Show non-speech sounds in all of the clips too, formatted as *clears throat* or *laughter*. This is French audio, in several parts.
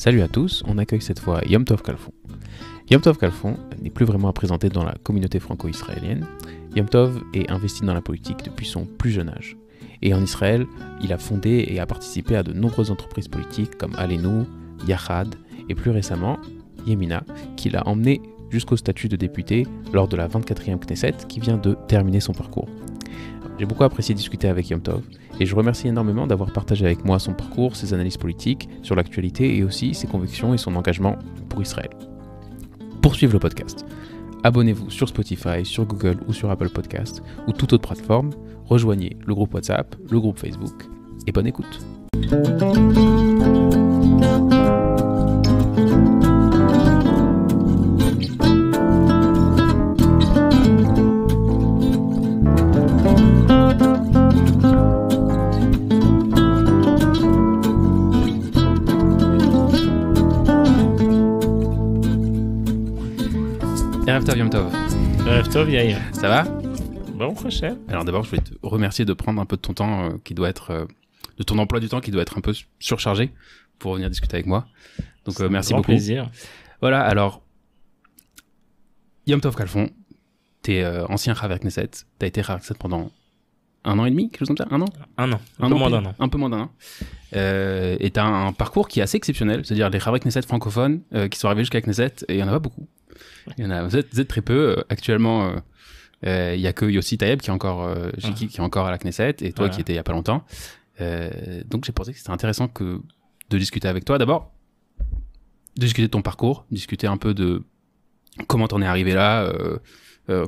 Salut à tous, on accueille cette fois Yom Tov Kalfon. Yom Tov Kalfon n'est plus vraiment à présenter dans la communauté franco-israélienne. Yom Tov est investi dans la politique depuis son plus jeune âge. Et en Israël, il a fondé et a participé à de nombreuses entreprises politiques comme Alenu, Yachad et plus récemment Yemina, qui l'a emmené jusqu'au statut de député lors de la 24e Knesset qui vient de terminer son parcours. J'ai beaucoup apprécié discuter avec Yom et je remercie énormément d'avoir partagé avec moi son parcours, ses analyses politiques sur l'actualité et aussi ses convictions et son engagement pour Israël. Poursuivez le podcast. Abonnez-vous sur Spotify, sur Google ou sur Apple Podcast ou toute autre plateforme. Rejoignez le groupe WhatsApp, le groupe Facebook et bonne écoute. Erev Tov. Ça va Bon prochain. Alors d'abord, je voulais te remercier de prendre un peu de ton temps euh, qui doit être. Euh, de ton emploi du temps qui doit être un peu surchargé pour venir discuter avec moi. Donc euh, merci un grand plaisir. Voilà, alors. Yom Tov Kalfon, t'es ancien Khaver Knesset, t'as été Khaver Knesset pendant un an et demi, quelque chose comme ça, un an Un an, un, un peu moins d'un an. Un peu moins d'un an. Euh, et t'as un parcours qui est assez exceptionnel, c'est-à-dire les travaux Knesset francophones euh, qui sont arrivés jusqu'à Knesset, et il n'y en a pas beaucoup. Il y en a, vous êtes, très peu. Euh, actuellement, il n'y a que Yossi Taeb qui est encore, ah. qui, est encore à la Knesset, et toi qui étais il n'y a pas longtemps. donc j'ai pensé que c'était intéressant que, de discuter avec toi. D'abord, de discuter de ton parcours, discuter un peu de comment t'en es arrivé là,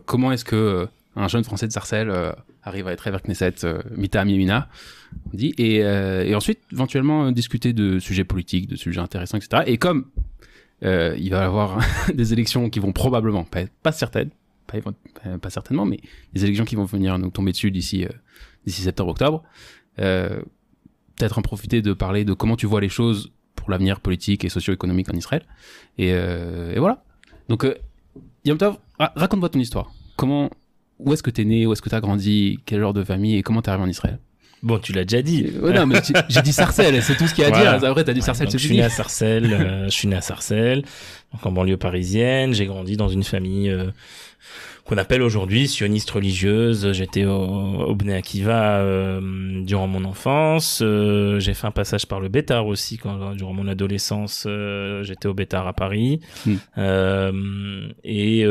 comment est-ce que un jeune français de Sarcelles arrive à être avec Knesset, euh, Mita mimina on dit, et, euh, et ensuite, éventuellement, euh, discuter de sujets politiques, de sujets intéressants, etc. Et comme euh, il va y avoir *laughs* des élections qui vont probablement, pas, pas certaines, pas, certainement, mais des élections qui vont venir nous tomber dessus d'ici euh, septembre-octobre. Euh, Peut-être en profiter de parler de comment tu vois les choses pour l'avenir politique et socio-économique en Israël. Et, et voilà. Donc, Yom Tov, ah, raconte-moi ton histoire. Comment où est-ce que t'es né, où est-ce que t'as grandi, quel genre de famille et comment t'es arrivé en Israël Bon, tu l'as déjà dit. Euh, non, mais j'ai dit Sarcelles, c'est tout ce qu'il y a à dire. Après, t'as dit Sarcelles, je, suis né à Sarcelles euh, je suis né à Sarcelles, donc en banlieue parisienne. J'ai grandi dans une famille euh, qu'on appelle aujourd'hui sioniste religieuse. J'étais au, au Akiva euh, durant mon enfance. Euh, j'ai fait un passage par le Bétard aussi quand durant mon adolescence. Euh, j'étais au Bétard à Paris hmm. et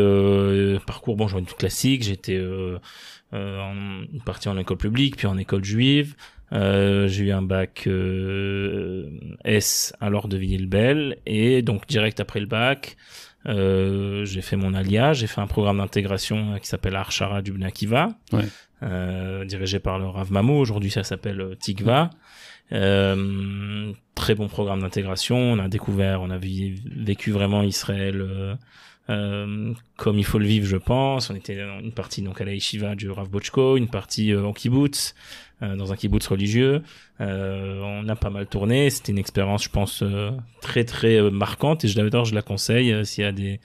parcours bon, une classique. J'étais en, partie en école publique, puis en école juive. Euh, j'ai eu un bac S alors de bel et donc direct après le bac, euh, j'ai fait mon alliage. j'ai fait un programme d'intégration euh, qui s'appelle Arshara du Kiva, ouais. euh, dirigé par le Rav Mamou, Aujourd'hui, ça s'appelle euh, Tikva. Euh, très bon programme d'intégration. On a découvert, on a vécu vraiment Israël comme il faut le vivre, je pense. On était une partie donc à la du Rav Bochko, une partie en kibbutz. Euh, dans un kibbutz religieux. Euh, on a pas mal tourné. C'était une expérience, je pense, euh, très très marquante. Et je l'adore, je la conseille. S'il y a des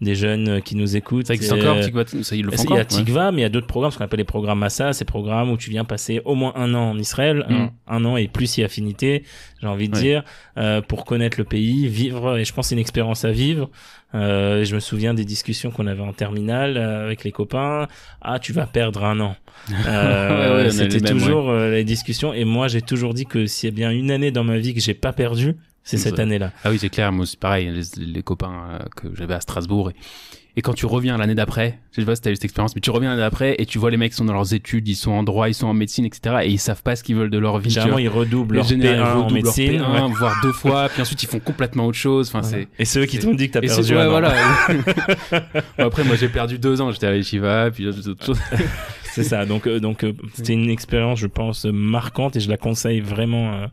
des jeunes euh, qui nous écoutent. c'est encore, euh, ça le Il y a Tikva, mais il y a d'autres programmes, ce qu'on appelle les programmes Massa, ces programmes où tu viens passer au moins un an en Israël, un, mm. an et plus si affinité, j'ai envie de dire, euh, pour connaître le pays, vivre, et je pense c'est une expérience à vivre. Euh, je me souviens des discussions qu'on avait en terminale avec les copains. Ah, tu vas perdre un an. *laughs* C'était toujours les discussions. Et moi, j'ai toujours dit que s'il y a bien une année dans ma vie que j'ai pas perdue c'est cette année-là. Ah oui, c'est clair. Moi, c'est pareil. Les, copains euh, que j'avais à Strasbourg. Et, et, quand tu reviens l'année d'après, je sais pas si t'as eu cette expérience, mais tu reviens l'année d'après et tu vois les mecs qui sont dans leurs études, ils sont en droit, ils sont en médecine, etc. Et ils savent pas ce qu'ils veulent de leur vie. Généralement, ils redoublent leur P1 ils redoublent en médecine, voire deux fois. Puis ensuite, ils font complètement autre chose. Enfin, c'est. Et ceux qui t'ont dit que t'as perdu. Ouais, voilà. *laughs* après, moi, j'ai perdu deux ans. J'étais à Yeshiva, puis d'autres choses. *laughs* c'est ça. Donc, euh, donc, euh, c'était une expérience, je pense, marquante et je la conseille vraiment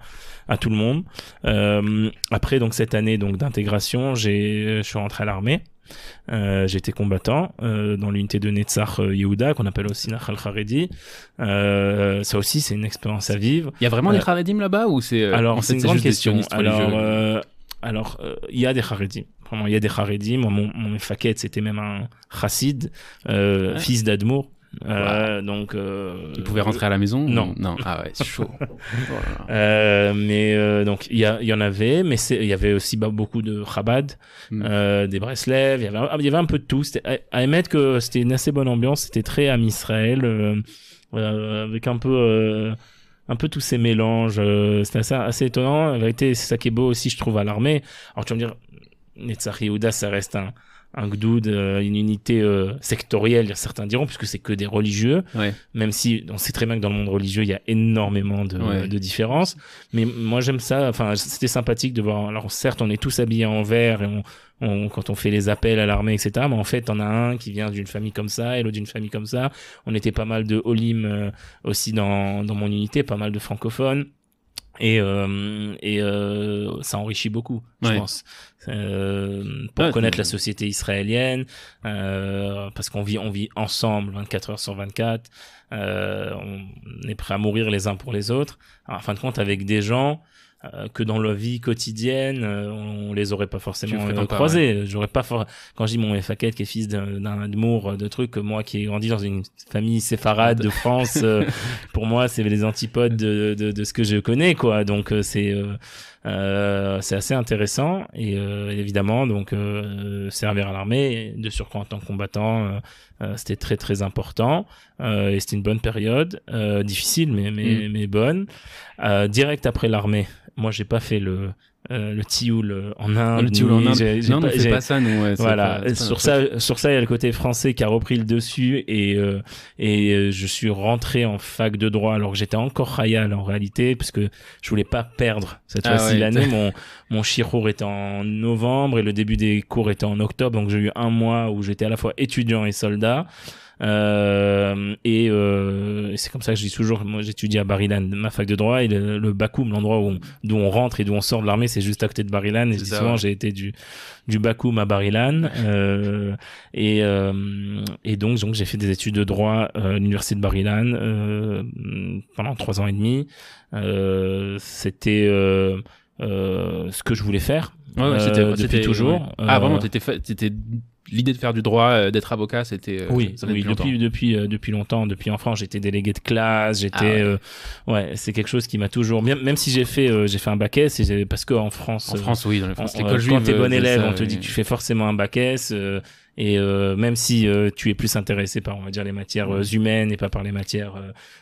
à tout le monde. Euh, après donc cette année donc d'intégration, j'ai je suis rentré à l'armée. Euh, j'étais combattant euh, dans l'unité de Netzach euh, Yehuda qu'on appelle aussi Nachal Haredi. Euh, ça aussi c'est une expérience à vivre. Il y a vraiment des euh, Haredim là-bas ou c'est euh, alors c'est une grande question. Alors alors il y a des Haredim. Vraiment, il y a des Haredim. Mon, mon, faquette, c'était même un chassid, fils d'Admour. Euh, donc, euh, il pouvait rentrer à la maison Non. Non, ah ouais, c'est chaud. *laughs* euh, mais euh, donc, il y, y, en avait, mais il y avait aussi bah, beaucoup de Chabad, hmm. euh, des Breslev, il y avait un peu de tout. À, à émettre que c'était une assez bonne ambiance, c'était très à Israël, avec un peu. un peu tous ces mélanges, c'était assez, assez, étonnant. En vérité, c'est ça qui est beau aussi, je trouve, à l'armée. Alors tu vas me dire, Netzach Yehuda, ça reste un, un gdoud, euh, une unité euh, sectorielle, certains diront, puisque c'est que des religieux, même si on sait très bien que dans le monde religieux, il y a énormément de, différences. Mais moi, j'aime ça. Enfin, c'était sympathique de voir. Alors, certes, on est tous habillés en vert et on, quand on fait les appels à l'armée, etc. Mais en fait, on a un qui vient d'une famille comme ça, et l'autre d'une famille comme ça. On était pas mal de Olim euh, aussi dans mon unité, pas mal de francophones et, euh, et euh, ça enrichit beaucoup je pense euh, pour connaître la société israélienne euh, parce qu'on vit on vit ensemble 24 heures sur 24 euh, on est prêt à mourir les uns pour les autres en fin de compte avec des gens euh, que dans leur vie quotidienne, euh, on les aurait pas forcément euh, croisés. J'aurais pas quand j'ai mon Faket qui est fils d'un amour de trucs, moi qui ai grandi dans une famille séfarade de France, *laughs* pour moi c'est les antipodes de, de, ce que je connais quoi. Donc c'est euh, c'est assez intéressant et euh, évidemment donc euh, servir à l'armée de surcroît en tant que combattant c'était très très important et c'était une bonne période difficile mais mais mm. bonne direct après l'armée moi j'ai pas fait le euh, le tioul euh, en Inde. Le tioul en Inde. Non, pas, pas ça, nous. voilà. sur ça, sur ça, il y a le côté français qui a repris le dessus et euh, et je suis rentré en fac de droit alors que j'étais encore royal en réalité parce que je voulais pas perdre cette ah fois-ci l'année. *laughs* Mon mon chirour était en novembre et le début des cours était en octobre, donc j'ai eu un mois où j'étais à la fois étudiant et soldat. Euh, et, euh, c'est comme ça que je dis toujours, moi j'étudie à Barilan, ma fac de droit, et le, le Bakoum, l'endroit d'où on, rentre et d'où on sort de l'armée, c'est juste à côté de Barilan. Et justement, j'ai été du, du Bakoum à Barilan. Euh, et, euh, et donc, donc j'ai fait des études de droit euh, à l'université de Barilan euh, pendant trois ans et demi. C'était ce que je voulais faire. Ouais, toujours. Ah, vraiment, t'étais, l'idée de faire du droit, euh, d'être avocat, c'était euh, oui, ça depuis depuis longtemps. depuis en euh, longtemps, depuis j'étais délégué de classe, j'étais ah ouais, c'est quelque chose qui m'a toujours même, même si j'ai fait j'ai fait un bac S parce que en France en France oui, dans France, l'école quand t'es bon élève, on te dit que tu fais forcément un bac S et même si tu es plus intéressé par on va dire les matières humaines et pas par les matières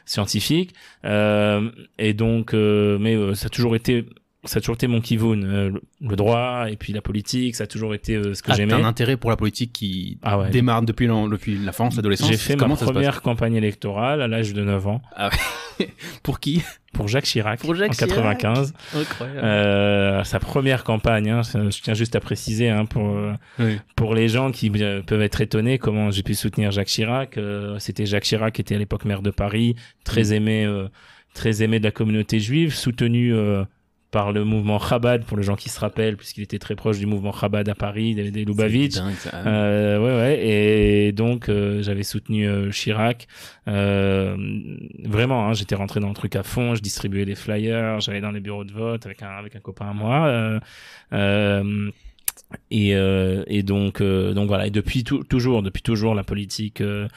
scientifiques et donc mais ça a toujours été ça a toujours été mon kivoun, euh, le droit et puis la politique, ça a toujours été euh, ce que ah, j'aimais. un intérêt pour la politique qui ah démarre depuis, depuis l'enfance, l'adolescence. J'ai fait ma première campagne électorale à l'âge de 9 ans. Ah *laughs* pour qui Pour Jacques Chirac. en 95. Incroyable. Euh, sa première campagne. Hein, je tiens juste à préciser hein, pour euh, pour les gens qui peuvent être étonnés comment j'ai pu soutenir Jacques Chirac. C'était Jacques Chirac qui était à l'époque maire de Paris, très mm. aimé très aimé de la communauté juive, soutenu par le mouvement Chabad, pour les gens qui se rappellent, puisqu'il était très proche du mouvement Chabad à Paris, des, des Lubavitch. euh, ouais, ouais. Et donc, euh, j'avais soutenu euh, Chirac. Euh, vraiment, hein, j'étais rentré dans le truc à fond, je distribuais des flyers, j'allais dans les bureaux de vote avec un, avec un copain à moi. Euh, et, euh, et donc, euh, donc voilà. Et depuis toujours, depuis toujours, la politique. Euh,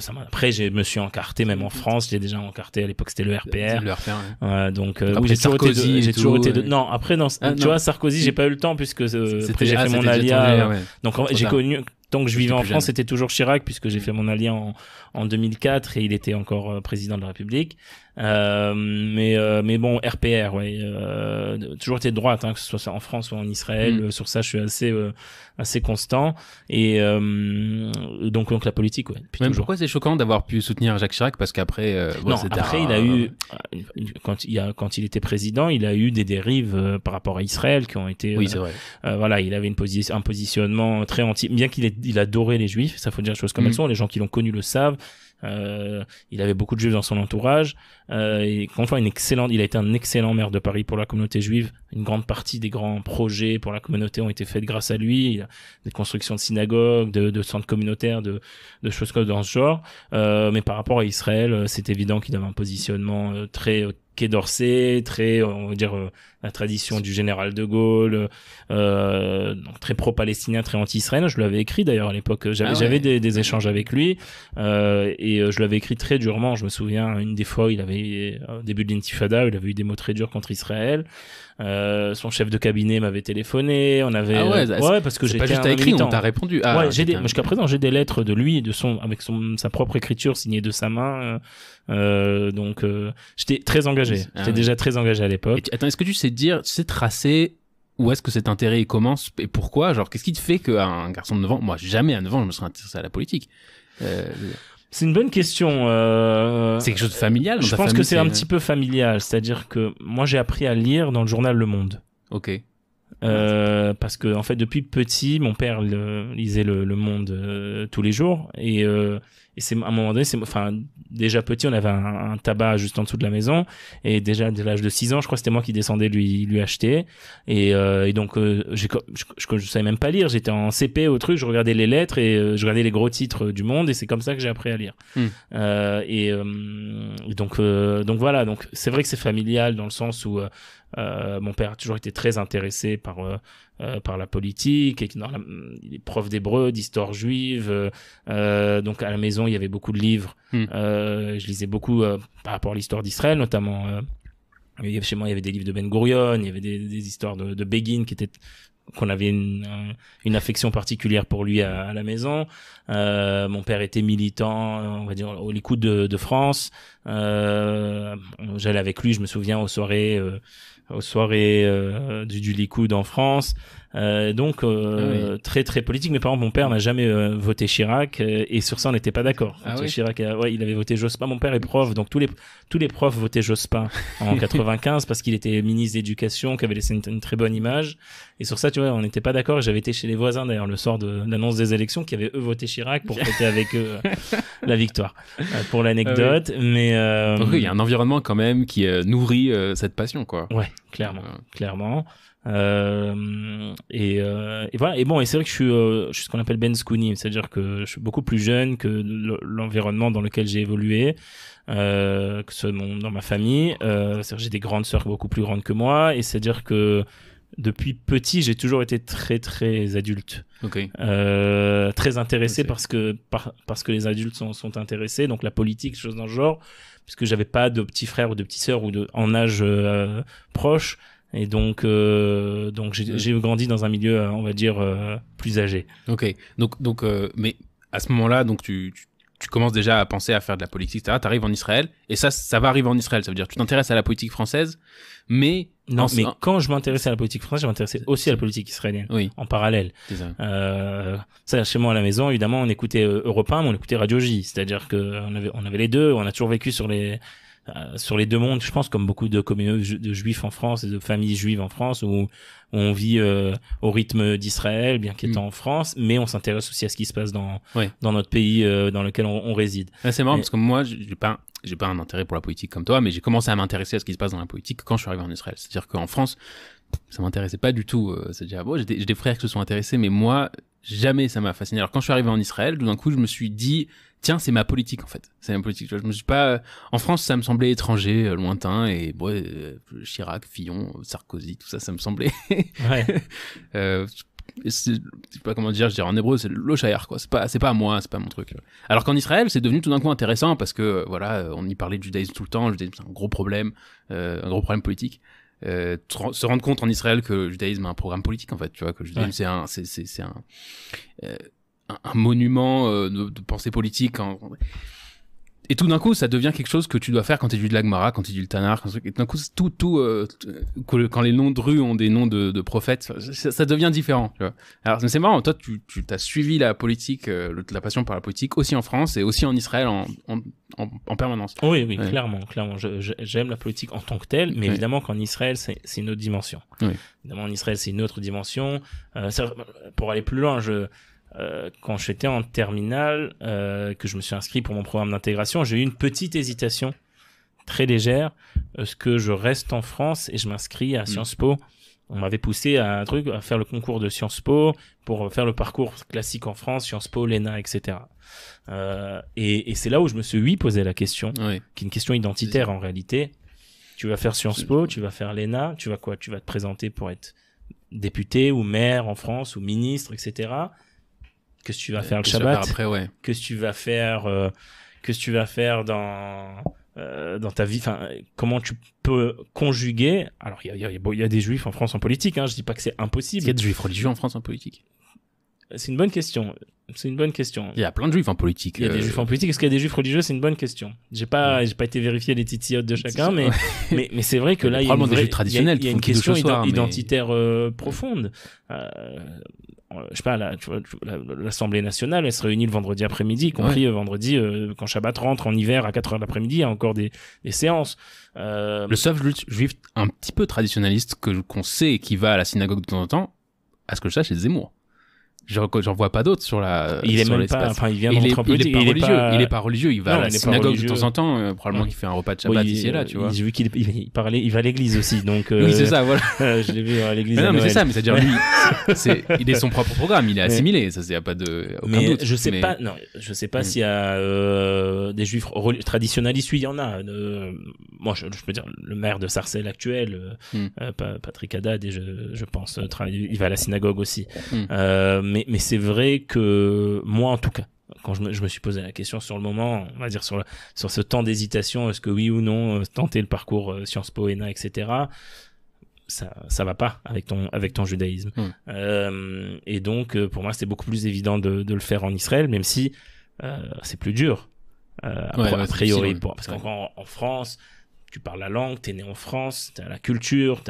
ça Après, je me suis encarté, même en mmh. France, j'ai déjà encarté. À l'époque, c'était le RPR. Le RPR. donc, j'ai toujours, été toujours été Non, après, ah, non, tu vois, Sarkozy, j'ai mmh. pas eu le temps puisque j'ai ah, fait mon alia. Donc, j'ai connu tant que je vivais en France, c'était toujours Chirac, puisque j'ai mmh. fait mon allié en, en, 2004 et il était encore président de la République. Euh, mais euh, mais bon RPR ouais euh, toujours été de droite hein, que ce soit en France ou en Israël mm. sur ça je suis assez assez constant et donc donc la politique ouais Puis Même pourquoi c'est choquant d'avoir pu soutenir Jacques Chirac parce qu'après non après il a eu quand il a quand il était président il a eu des dérives par rapport à Israël qui ont été oui c'est vrai voilà il avait une position un positionnement très anti bien qu'il il adorait les juifs ça faut dire les choses comme mm. elles sont les gens qui l'ont connu le savent euh, il avait beaucoup de juifs dans son entourage. Euh, et, une excellente, il a été un excellent maire de Paris pour la communauté juive. Une grande partie des grands projets pour la communauté ont été faits grâce à lui. Il a des constructions de synagogues, de, de centres communautaires, de, de, choses dans ce genre. Euh, mais par rapport à Israël, euh, c'est évident qu'il avait un positionnement euh, très est d'Orsay, très, euh, on va dire, euh, la tradition du général de Gaulle, euh, donc très pro-palestinien, très anti-israélien. Je l'avais écrit d'ailleurs à l'époque. J'avais, ah des, des, échanges avec lui euh, et euh, je l'avais écrit très durement. Je me souviens, une des fois, il avait au début de l'intifada, il avait eu des mots très durs contre Israël. son chef de cabinet m'avait téléphoné. On avait, ah ouais, parce que j'ai pas juste écrit, on t'a répondu. Ah, ouais, j'ai des, présent, j'ai des lettres de lui, de son, avec son, sa propre écriture signée de sa main euh, donc euh, j'étais très engagé. Ah j'étais déjà très engagé à l'époque. Attends, est-ce que tu sais dire, tu sais tracer où est-ce que cet intérêt commence et pourquoi Genre, qu'est-ce qui te fait qu'un garçon de 9 ans, moi jamais à 9 ans je me serais intéressé à la politique euh, C'est une bonne question. C'est quelque chose de familial Je pense que c'est un petit peu familial, c'est-à-dire que moi j'ai appris à lire dans le journal Le Monde. Ok. Euh, parce que en fait depuis petit mon père lisait le, Monde euh, tous les jours et, euh, et c'est à un moment donné c'est enfin déjà petit on avait un, tabac juste en dessous de la maison et déjà dès l'âge de 6 ans je crois que c'était moi qui descendais lui lui acheter et, et donc je, je, je, savais même pas lire j'étais en CP au truc je regardais les lettres et je regardais les gros titres du Monde et c'est comme ça que j'ai appris à lire hmm. et donc donc voilà donc c'est vrai que c'est familial dans le sens où euh, mon père a toujours été très intéressé par, euh, euh, par la politique, et il est prof d'hébreu, d'histoire juive. Euh, donc à la maison, il y avait beaucoup de livres. Hmm. je lisais beaucoup par rapport à l'histoire d'Israël, notamment. chez moi, il y avait des livres de Ben Gurion, il y avait des, des histoires de, de Begin qui étaient qu'on avait une, une, affection particulière pour lui à, la maison. Euh, mon père était militant, on va dire, au Likoud de, de France. Euh, J'allais avec lui, je me souviens, aux soirées aux soirées euh, du, du en France, euh, donc euh, ah très très politique. Mais par exemple, mon père n'a jamais euh, voté Chirac euh, et sur ça on n'était pas d'accord. Ah Chirac, ouais, il avait voté Jospin. Mon père est prof, donc tous les tous les profs votaient Jospin en 95 *laughs* parce qu'il était ministre d'éducation, qui avait laissé une, très bonne image. Et sur ça, tu vois, on n'était pas d'accord. J'avais été chez les voisins d'ailleurs le soir de l'annonce des élections, qui avaient eux voté Chirac pour *laughs* fêter avec eux euh, la victoire. pour l'anecdote, ah mais il y a un environnement quand même qui nourrit cette passion, quoi. Ouais, clairement, clairement. Euh, et, euh, et, voilà. Et bon, et c'est vrai que euh, je suis, ce qu'on appelle Ben Scooney, c'est-à-dire que je suis beaucoup plus jeune que l'environnement dans lequel j'ai évolué, euh, que ce, soit dans ma famille. cest j'ai des grandes sœurs beaucoup plus grandes que moi, et c'est-à-dire que depuis petit, j'ai toujours été très très adulte, euh, très intéressé parce que parce que les adultes sont, intéressés, donc la politique, choses dans le genre, puisque j'avais pas de petits frères ou de petites sœurs ou de en âge proche, et donc, euh, donc j'ai grandi dans un milieu, euh, on va dire, euh, plus âgé. Ok. Donc, donc, mais à ce moment-là, donc tu, tu, commences déjà à penser à faire de la politique, etc. arrives en Israël, et ça, ça va arriver en Israël. Ça veut dire, tu t'intéresses à la politique française, mais non, mais quand je m'intéressais à la politique française, je m'intéressais aussi à la politique israélienne. Oui. En parallèle. Ça. Euh, chez moi à la maison, évidemment, on écoutait Europe 1, mais on écoutait Radio J. C'est-à-dire que on avait, on avait les deux, on a toujours vécu sur les, euh, sur les deux mondes, je pense, comme beaucoup de communautés de juifs en France et de familles juives en France, où, on vit euh, au rythme d'Israël, bien qu'étant mm. en France, mais on s'intéresse aussi à ce qui se passe dans dans notre pays euh, dans lequel on, réside. c'est marrant parce que moi, j'ai pas j'ai pas un intérêt pour la politique comme toi, mais j'ai commencé à m'intéresser à ce qui se passe dans la politique quand je suis arrivé en Israël. C'est-à-dire qu'en France, ça m'intéressait pas du tout. C'est-à-dire, ah j'ai des, frères qui se sont intéressés, mais moi, jamais ça m'a fasciné. Alors quand je suis arrivé en Israël, tout d'un coup, je me suis dit, tiens, c'est ma politique en fait. C'est ma politique. Je me suis pas. Euh, en France, ça me semblait étranger, euh, lointain, et bon, euh, Chirac, Fillon, Sarkozy, tout ça, ça me semblait. *laughs* ouais. euh, sais pas comment dire, je dirais en hébreu, c'est le quoi. C'est pas, c'est pas à moi, c'est pas mon truc. Alors qu'en Israël, c'est devenu tout d'un coup intéressant parce que, voilà, on y parlait du judaïsme tout le temps, le judaïsme, c'est un gros problème, un gros problème politique. Euh, se rendre compte en Israël que le judaïsme a un programme politique en fait tu vois que le judaïsme c'est un c'est c'est un euh, un, monument euh, de, pensée politique. Et tout d'un coup, ça devient quelque chose que tu dois faire quand tu du Lagmara, quand tu du Tanar. Quand et d'un coup, tout, tout, euh, quand les noms de rues ont des noms de, prophètes, ça, devient différent. Alors, c'est marrant, toi, tu, tu as suivi la politique, euh, la passion pour la politique aussi en France et aussi en Israël en, en, en, permanence. Oui, oui, clairement, clairement. J'aime la politique en tant que telle, mais évidemment qu'en Israël, c'est une autre dimension. Évidemment, en Israël, c'est une autre dimension. pour aller plus loin, je euh, quand j'étais en terminale, euh, que je me suis inscrit pour mon programme d'intégration, j'ai eu une petite hésitation très légère. Est-ce euh, que je reste en France et je m'inscris à mm. Sciences Po On m'avait poussé à un truc, à faire le concours de Sciences Po pour faire le parcours classique en France, Sciences Po, l'ENA, etc. et, c'est là où je me suis, oui, posé la question, qui est une question identitaire en réalité. Tu vas faire Sciences Po, tu vas faire l'ENA, tu vas quoi Tu vas te présenter pour être député ou maire en France ou ministre, etc. Euh, que tu vas faire le Shabbat, après, ouais. que tu vas faire, que tu vas faire dans euh, dans ta vie, enfin comment tu peux conjuguer. Alors il y a, y, des juifs en France en politique, hein, je dis pas que c'est impossible. Il y a des juifs religieux en France en politique. C'est une bonne question. C'est une bonne question. Il y a plein de juifs en politique. Il y a des euh, juifs en politique. Est-ce qu'il y a des juifs religieux C'est une bonne question. J'ai pas, j'ai pas été vérifier les titillotes de chacun, *laughs* mais, mais, c'est vrai que là, il y a une, juifs traditionnels. une question identitaire profonde. Euh, je sais pas, l'Assemblée nationale, elle se réunit le vendredi après-midi, y compris euh, vendredi euh, quand Shabbat rentre en hiver à 4 heures l'après-midi, il y a encore des, séances. Le seul juif un petit peu traditionnaliste que qu'on sait et qui va à la synagogue de temps en temps, à ce que je sache, c'est Zemmour. J'en vois pas d'autres sur la. Il est sur même pas. Enfin, il vient il est, il, est pas il, est pas... il est pas religieux. Il va à la synagogue de temps en temps. Euh, probablement qu'il fait un repas de Shabbat ici et là, tu vois. J'ai vu qu'il il parlait. Il va à l'église aussi, donc. Euh... *laughs* oui, c'est euh, ça. Voilà. *laughs* Euh, je l'ai vu à l'église. non, mais c'est ça. Mais c'est-à-dire lui, *laughs* est, il est son propre programme. Il est assimilé. Ça, c'est pas de. Aucun mais doute, je sais pas. Non, je sais pas mm. s'il y a euh, des juifs traditionalistes. Oui, il y en a. moi, je, je, peux dire le maire de Sarcelles actuel, mm. Patrick Haddad, et je, je pense, il va à la synagogue aussi. Mm. Mais mais, c'est vrai que moi, en tout cas, quand je me, suis posé la question sur le moment, on va dire sur, sur ce temps d'hésitation, est-ce que oui ou non euh, tenter le parcours euh, Sciences Po, ENA, etc. Ça, ça va pas avec ton, avec ton judaïsme. Hmm. Euh, et donc, pour moi, c'était beaucoup plus évident de, de, le faire en Israël, même si c'est plus dur, a, priori. parce qu'en en France, tu parles la langue, tu es né en France, tu as la culture,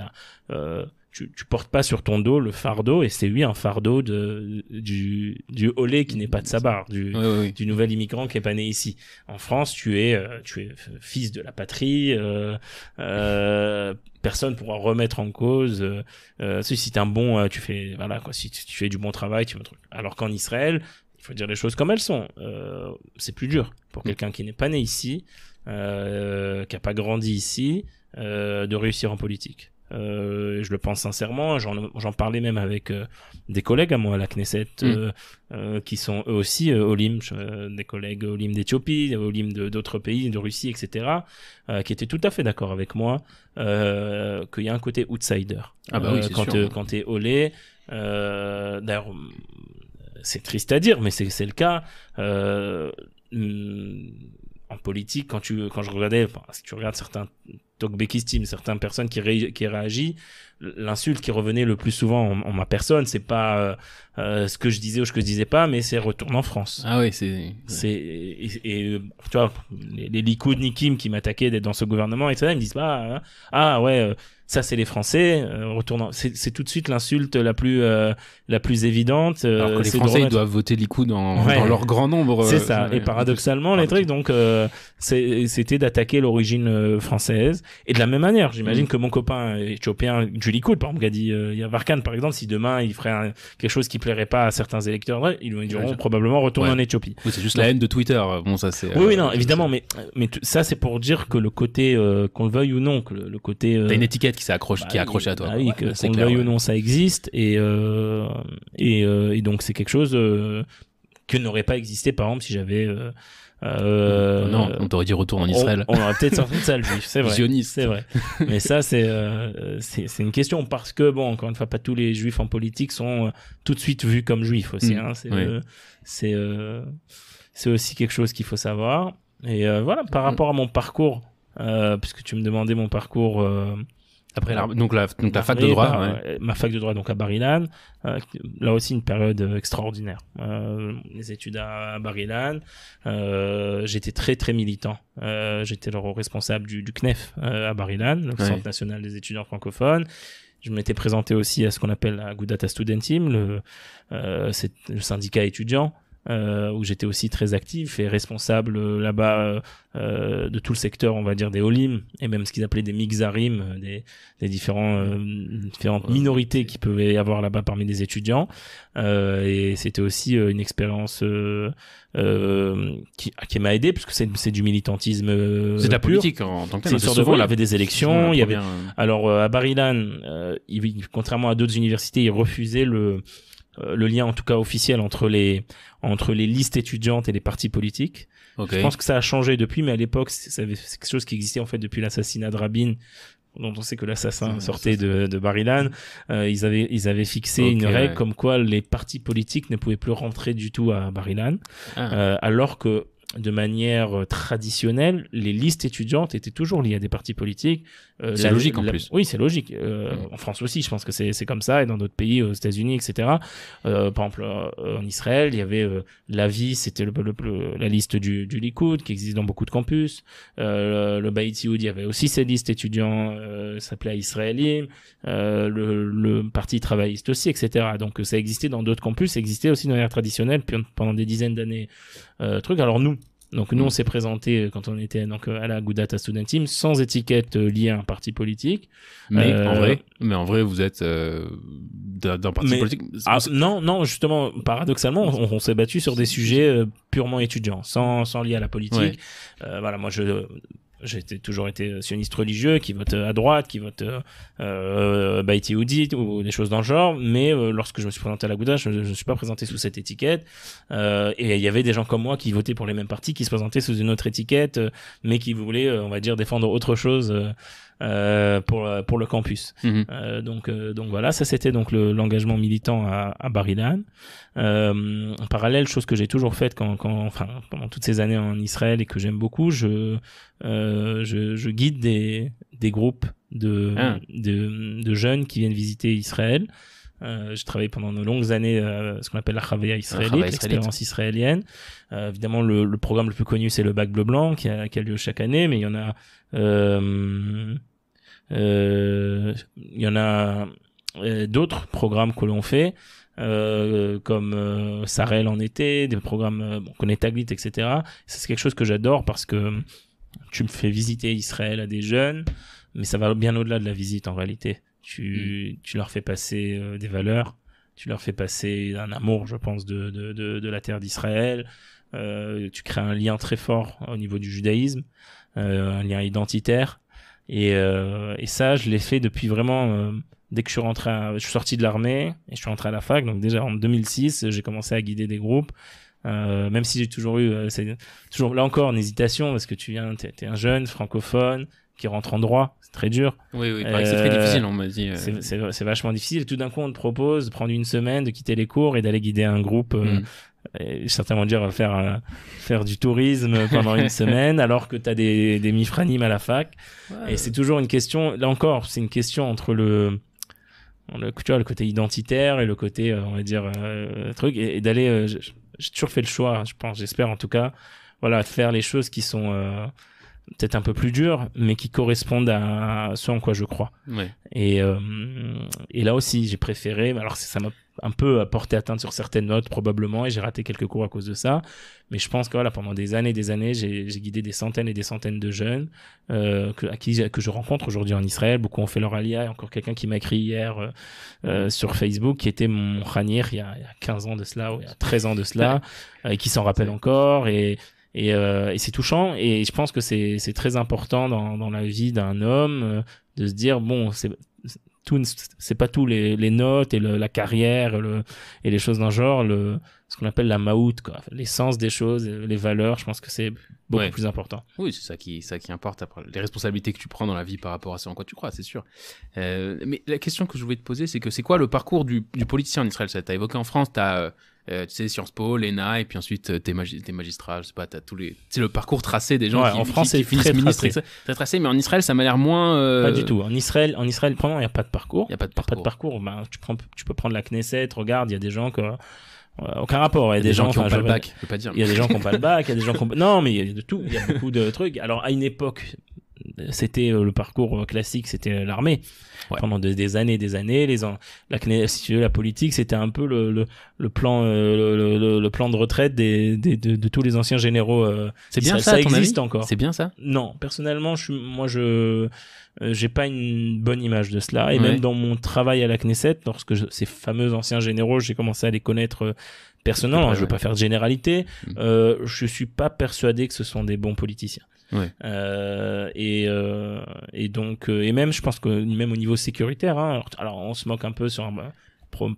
as tu, tu, portes pas sur ton dos le fardeau et c'est lui un fardeau de du du holé qui n'est pas de sa barre du, du nouvel immigrant qui est pas né ici en France tu es euh, tu es fils de la patrie euh, euh, personne pourra remettre en cause euh, euh si t'es un bon tu fais voilà quoi si tu, fais du bon travail tu truc alors qu'en Israël il faut dire les choses comme elles sont c'est plus dur pour mm. quelqu'un qui n'est pas né ici qui a pas grandi ici de réussir en politique euh, je le pense sincèrement. J'en parlais même avec euh, des collègues à moi à la Knesset mm. euh, qui sont eux aussi Olim, des collègues Olim d'Éthiopie, Olim d'autres pays, de Russie, etc., qui étaient tout à fait d'accord avec moi qu'il y a un côté outsider. Ah bah oui, quand sûr. quand t'es Olé, d'ailleurs c'est triste à dire, mais c'est le cas. Mm, en politique, quand tu, quand je regardais, si tu regardes certains Talkback Steam, certaines personnes qui, qui réagissent l'insulte qui revenait le plus souvent en, ma personne, c'est pas euh, euh, ce que je disais ou ce que je disais pas, mais c'est retourne en France. Ah oui, c'est. C'est et, euh, tu vois les, Likoud, Nikim qui m'attaquaient d'être dans ce gouvernement et ça, ils me disent pas bah, hein. ah, ouais ça c'est les Français retournant c'est tout de suite l'insulte la plus la plus évidente. Alors que les Français ils doivent voter Likoud dans, leur grand nombre. C'est ça et paradoxalement les trucs donc c'était d'attaquer l'origine française et de la même manière j'imagine mm. que mon copain éthiopien l'écoutes. Par exemple, euh, il y a Varkan, par exemple, si demain il ferait quelque chose qui plairait pas à certains électeurs, ils lui diront probablement retourner en Éthiopie. Oui, c'est juste la haine de Twitter. Euh, bon, ça c'est. Oui, euh, non, évidemment, mais mais ça c'est pour dire que le côté qu'on le veuille ou non, que le, côté. T'as une étiquette qui s'accroche, qui est bah accrochée à toi. Bah oui, qu'on le veuille ou non, ça existe et et, et, donc c'est quelque chose que n'aurait pas existé par exemple si j'avais euh, non, on t'aurait dit retour en Israël. On, aurait peut-être sorti de ça, le juif, c'est vrai. C'est vrai. Mais ça, euh, c'est, c'est, une question parce que, bon, encore une fois, pas tous les juifs en politique sont euh, tout de suite vus comme juifs aussi. Mm. Hein. c'est, c'est, aussi quelque chose qu'il faut savoir. Et voilà, par mm. rapport à mon parcours, puisque tu me demandais mon parcours après donc la, donc fac de droit. Bah, euh, ma fac de droit donc à Barilan, euh, là aussi une période euh, extraordinaire. les études à, Barilan, euh, j'étais très très militant. j'étais le responsable du, du CNEF à Barilan, le Centre national des étudiants francophones. Je m'étais présenté aussi à ce qu'on appelle la Goudata Student Team, le, le syndicat étudiant euh, où j'étais aussi très actif et responsable euh, là-bas euh, euh, de tout le secteur, on va dire, des Olim, et même ce qu'ils appelaient des Mixarim, euh, des, des différents, différentes minorités qui pouvaient y avoir là-bas parmi les étudiants. et c'était aussi une expérience qui, qui m'a aidé, puisque c'est du militantisme. c'est de la politique en, tant que tel. Hein, il y avait des élections. Il y avait... Alors, à Barilan, contrairement à d'autres universités, ils refusaient le euh, le lien en tout cas officiel entre les entre les listes étudiantes et les partis politiques. Je pense que ça a changé depuis, mais à l'époque, c'est quelque chose qui existait en fait depuis l'assassinat de Rabin, dont on sait que l'assassin sortait de, de Barilan. Euh, ils avaient ils avaient fixé une règle comme quoi les partis politiques ne pouvaient plus rentrer du tout à Barilan, ah. euh, alors que de manière euh, traditionnelle, les listes étudiantes étaient toujours liées à des partis politiques. Euh, c'est logique en plus. Oui, c'est logique. Euh, mm. En France aussi, je pense que c'est comme ça, et dans d'autres pays, aux États-Unis, etc. par exemple, en Israël, il y avait vie c'était le, la liste du, du Likoud, qui existe dans beaucoup de campus. le, le Baïtioud, il y avait aussi ces listes étudiants, s'appelait Israélim. le, parti travailliste aussi, etc. Donc ça existait dans d'autres campus, existait aussi de manière traditionnelle pendant des dizaines d'années. Euh, truc. Alors nous, donc nous, mm. on s'est présenté euh, quand on était donc euh, à la Data Student Team sans étiquette liée à un parti politique. Mais en vrai, mais en vrai, vous êtes d'un parti politique. Ah, non, non, justement, paradoxalement, on, s'est battu sur des sujets purement étudiants, sans sans à la politique. voilà, moi je j'ai toujours été sioniste religieux, qui vote euh, à droite, qui vote euh, euh Baïti ou des choses dans le genre. Mais euh, lorsque je me suis présenté à la Gouda, je ne suis pas présenté sous cette étiquette. Euh, et il y avait des gens comme moi qui votaient pour les mêmes partis, qui se présentaient sous une autre étiquette, mais qui voulaient, on va dire, défendre autre chose euh, pour, euh, pour le campus. Mhm. Euh, donc, donc voilà, ça c'était donc l'engagement militant à, à Barilan. en parallèle, chose que j'ai toujours faite quand, quand, enfin, pendant toutes ces années en Israël et que j'aime beaucoup, je, je, je guide des, des groupes de, ah. de, de, jeunes qui viennent visiter Israël. Euh, j'ai travaillé pendant de longues années euh, ce qu'on appelle la Chavaya israélite, l'expérience israélienne. Euh, évidemment, le, programme le plus connu, c'est le Bac Bleu Blanc, qui a, lieu chaque année, mais il y en a... Euh, euh, il y en a euh, d'autres programmes que l'on fait, comme Sarel en été, des programmes bon, qu'on Taglit etc. C'est quelque chose que j'adore parce que tu me fais visiter Israël à des jeunes, mais ça va bien au-delà de la visite en réalité tu, mm. tu leur fais passer euh, des valeurs, tu leur fais passer un amour, je pense, de, de, de, la terre d'Israël, euh, tu crées un lien très fort au niveau du judaïsme, euh, un lien identitaire. Et, et ça, je l'ai fait depuis vraiment dès que je suis rentré, je suis sorti de l'armée et je suis rentré à la fac. Donc déjà en 2006, j'ai commencé à guider des groupes. même si j'ai toujours eu, toujours là encore une hésitation parce que tu viens, t'es, es un jeune francophone qui rentre en droit très dur. Oui, oui, c'est très euh, difficile, on m'a dit. Euh. C'est vachement difficile. Tout d'un coup, on te propose de prendre une semaine, de quitter les cours et d'aller guider un groupe. Euh, mm. certainement dire faire faire du tourisme pendant une *laughs* semaine alors que tu as des des mifranimes à la fac et c'est toujours une question là encore c'est une question entre le le côté identitaire et le côté on va dire truc et, d'aller j'ai toujours fait le choix je pense j'espère en tout cas voilà de faire les choses qui sont peut-être un peu plus dur, mais qui correspondent à ce en quoi je crois. Euh, et, là aussi, j'ai préféré, alors ça m'a un peu porté atteinte sur certaines notes probablement, et j'ai raté quelques cours à cause de ça, mais je pense que voilà, pendant des années et des années, j'ai guidé des centaines et des centaines de jeunes euh, que, que je rencontre aujourd'hui en Israël, beaucoup ont fait leur alia, il encore quelqu'un qui m'a écrit hier euh, euh, sur Facebook, qui était mon Khanir il y, a, il 15 ans de cela, ou il y a 13 ans de cela, et qui s'en rappelle encore, et euh, et, c'est touchant. Et je pense que c'est très important dans, la vie d'un homme euh, de se dire bon, c'est c'est pas tout les, notes et la carrière et, les choses d'un genre, le, ce qu'on appelle la maout, quoi, l'essence des choses, euh, les valeurs. Je pense que c'est beaucoup plus important. Oui, c'est ça qui, ça qui importe. les responsabilités que tu prends dans la vie par rapport à ce en quoi tu crois, c'est sûr. mais la question que je voulais te poser, c'est que c'est quoi le parcours du, du politicien en Israël Tu as évoqué en France, tu as euh, tu sais, Sciences Po, l'ENA, et puis ensuite, euh, t'es, magistrats magistrat, je sais pas, t'as tous les. Tu le parcours tracé des gens qui, en France, c'est finissent ministre. Très tracé, mais en Israël, ça m'a l'air moins. Euh, pas du tout. En Israël, en Israël, il n'y a pas de parcours. Il n'y a pas de parcours. de parcours. Ben, tu, prends, tu peux prendre la Knesset, regarde, il y a des gens que. aucun rapport. Il y a des, gens, qui n'ont pas le bac, pas dire. Il y a des gens qui n'ont pas le bac, il y a des gens qui Non, mais il y a de tout, il y a beaucoup de trucs. Alors, à une époque, c'était euh, le parcours euh, classique, c'était euh, l'armée pendant des, années, des années. Les la la politique, c'était un peu le, plan de retraite de, tous les anciens généraux. c'est bien ça, ça existe encore. C'est bien ça. Non, personnellement, moi je j'ai pas une bonne image de cela et même dans mon travail à la Knesset, lorsque ces fameux anciens généraux, j'ai commencé à les connaître personnellement. Hein, je ne veux pas faire de généralité. Je mm. ne je suis pas persuadé que ce sont des bons politiciens. Euh, et, euh, et donc euh, et même je pense que même au niveau sécuritaire, hein, alors, on se moque un peu sur un, bah,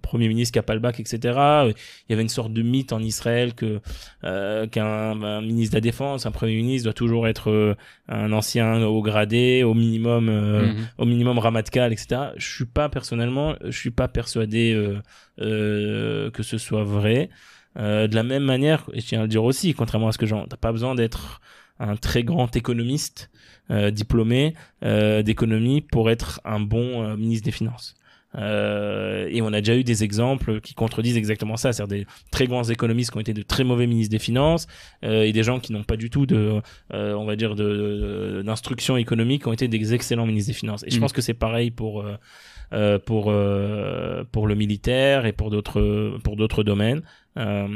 premier ministre qui a pas le bac, etc. Il y avait une sorte de mythe en Israël que euh, qu'un bah, ministre de la Défense, un premier ministre doit toujours être euh, un ancien haut gradé, au minimum, mhm. au minimum ramatkal, etc. Je suis pas personnellement, je suis pas persuadé euh, que ce soit vrai. de la même manière, et je tiens à le dire aussi, contrairement à ce que j'en, t'as pas besoin d'être un très grand économiste euh, diplômé euh, d'économie pour être un bon euh, ministre des Finances. Euh, et on a déjà eu des exemples qui contredisent exactement ça, c'est-à-dire des très grands économistes qui ont été de très mauvais ministres des finances et des gens qui n'ont pas du tout de, on va dire, de d'instruction économique qui ont été des excellents ministres des finances. Et je mm. pense que c'est pareil pour pour pour le militaire et pour d'autres pour d'autres domaines. Euh,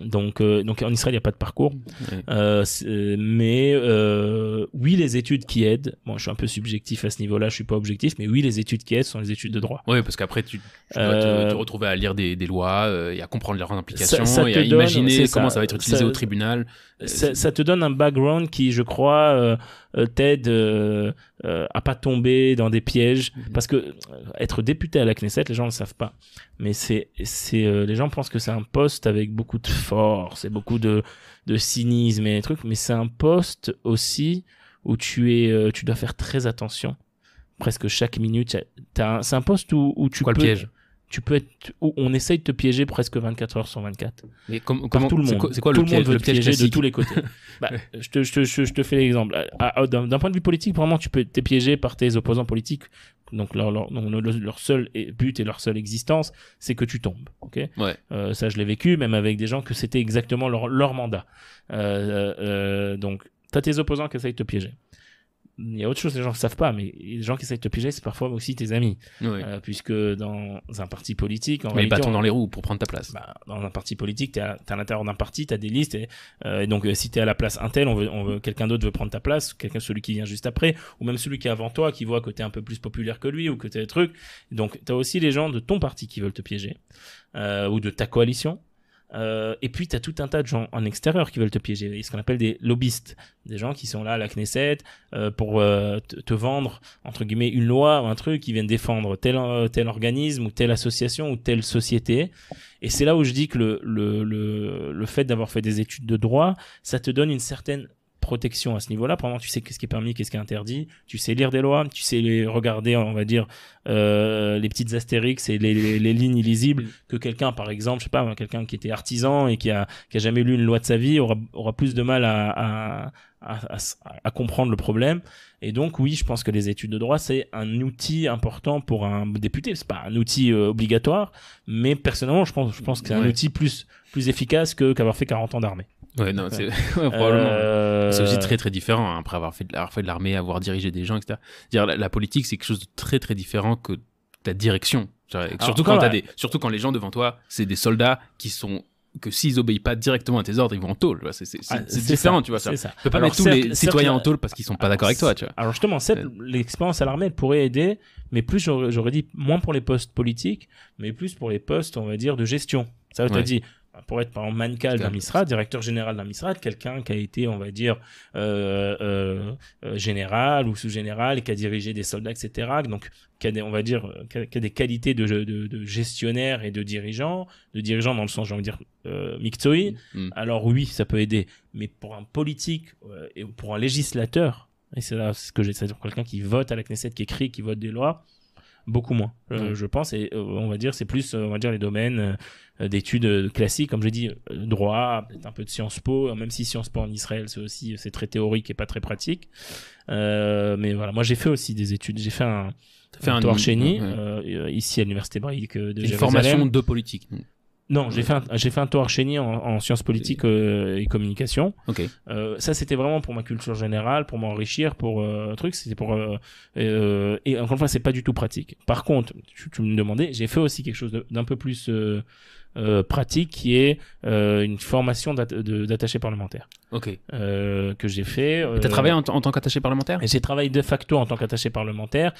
donc, euh, donc en Israël, il n'y a pas de parcours. Euh, mais oui, les études qui aident. Bon, je suis un peu subjectif à ce niveau-là, je suis pas objectif, mais oui, les études qui aident sont les études de droit. Oui, parce qu'après, tu, dois te, retrouver à lire des, lois et à comprendre leurs implications et à imaginer comment ça, va être utilisé au tribunal. Ça, te donne un background qui, je crois, t'aide à ne à pas tomber dans des pièges mhm. parce que être député à la Knesset les gens ne le savent pas mais c'est c'est les gens pensent que c'est un poste avec beaucoup de force et beaucoup de, cynisme et trucs, mais c'est un poste aussi où tu es, euh, tu dois faire très attention. Presque chaque minute, c'est un poste où, tu peux. piège tu peux être où on essaye de te piéger presque 24 heures sur 24. Mais comme, comment tout le monde C'est quoi tout le, monde veut te piéger de tous les côtés. *laughs* Bah, je, te, je, je, te, fais l'exemple. D'un point de vue politique, vraiment, tu peux t'es piégé par tes opposants politiques donc leur, leur, leur, seul but et leur seule existence, c'est que tu tombes. Ok. Euh, ça, je l'ai vécu, même avec des gens que c'était exactement leur, mandat. Euh, euh, donc, t'as tes opposants qui essayent de te piéger il y a autre chose les gens ne savent pas mais les gens qui essayent de te piéger c'est parfois aussi tes amis euh, puisque dans un parti politique en mais réalité, dans les roues pour prendre ta place bah, dans un parti politique t'es à, à l'intérieur d'un parti t'as des listes et, euh, donc euh, si t'es à la place un tel on veut, quelqu'un d'autre veut prendre ta place quelqu'un celui qui vient juste après ou même celui qui est avant toi qui voit que t'es un peu plus populaire que lui ou que t'es des trucs donc t'as aussi les gens de ton parti qui veulent te piéger ou de ta coalition euh, et puis, tu as tout un tas de gens en extérieur qui veulent te piéger, ce qu'on appelle des lobbyistes, des gens qui sont là à la Knesset euh, pour euh, te, vendre, entre guillemets, une loi ou un truc, qui viennent défendre tel, tel organisme ou telle association ou telle société. Et c'est là où je dis que le fait d'avoir fait des études de droit, ça te donne une certaine protection à ce niveau-là. Pendant, tu sais qu'est-ce qui est permis, qu'est-ce qui est interdit. Tu sais lire des lois, tu sais les regarder, on va dire, euh, les petites astérix et les, les, lignes illisibles que quelqu'un, par exemple, je sais pas, quelqu'un qui était artisan et qui a, qui a jamais lu une loi de sa vie aura, aura plus de mal à, à à, à, comprendre le problème. Et donc, oui, je pense que les études de droit, c'est un outil important pour un député. C'est pas un outil euh, obligatoire, mais personnellement, je pense, je pense que c'est un outil plus, plus efficace que qu'avoir fait 40 ans d'armée. Ouais, non, c'est *laughs* probablement. Euh, c'est aussi très très différent hein, après avoir fait de l'armée, avoir dirigé des gens, etc. Dire la, politique, c'est quelque chose de très très différent que ta direction. Ah, surtout quand, quand as des, surtout quand les gens devant toi, c'est des soldats qui sont que s'ils obéissent pas directement à tes ordres, ils vont en taule ah, C'est différent, tu vois. Ça. Tu peux pas mettre tous les citoyens en taule parce qu'ils sont pas ah, d'accord avec toi, tu vois. Alors justement, l'expérience à l'armée, elle pourrait aider, mais plus j'aurais dit moins pour les postes politiques, mais plus pour les postes, on va dire, de gestion. Ça, veut dire pour être par exemple mancal d'un directeur général d'un quelqu'un qui a été, on va dire, euh, euh, euh, général ou sous-général, qui a dirigé des soldats, etc. Donc, qui a des, on va dire, qui a, des qualités de, gestionnaire et de dirigeant, de dirigeant dans le sens, j'ai envie de dire, euh, mm, mm. Alors oui, ça peut aider, mais pour un politique et pour un législateur, et c'est là ce que j'ai, c'est-à-dire quelqu'un qui vote à la Knesset, qui écrit, qui vote des lois, beaucoup moins, euh, je pense. Et euh, on va dire, c'est plus, euh, on va dire, les domaines d'études classiques, comme j'ai dit, droit, peut un peu de Sciences Po, même si Sciences Po en Israël, c'est aussi, c'est très théorique et pas très pratique. mais voilà, moi j'ai fait aussi des études, j'ai fait un, fait un, un, ici à l'université brique de Une formation de politique. Non, j'ai fait un, j'ai fait un tour chez en, en, sciences politiques euh, et communication. Ok. Euh, ça, c'était vraiment pour ma culture générale, pour m'enrichir, pour euh, un truc. C'était pour euh, et encore une fois, c'est pas du tout pratique. Par contre, tu, tu me demandais, j'ai fait aussi quelque chose d'un peu plus pratique, qui est une formation d'attaché parlementaire. Euh, que j'ai fait. Euh... T'as travaillé en, tant qu'attaché parlementaire J'ai travaillé de facto en tant qu'attaché parlementaire.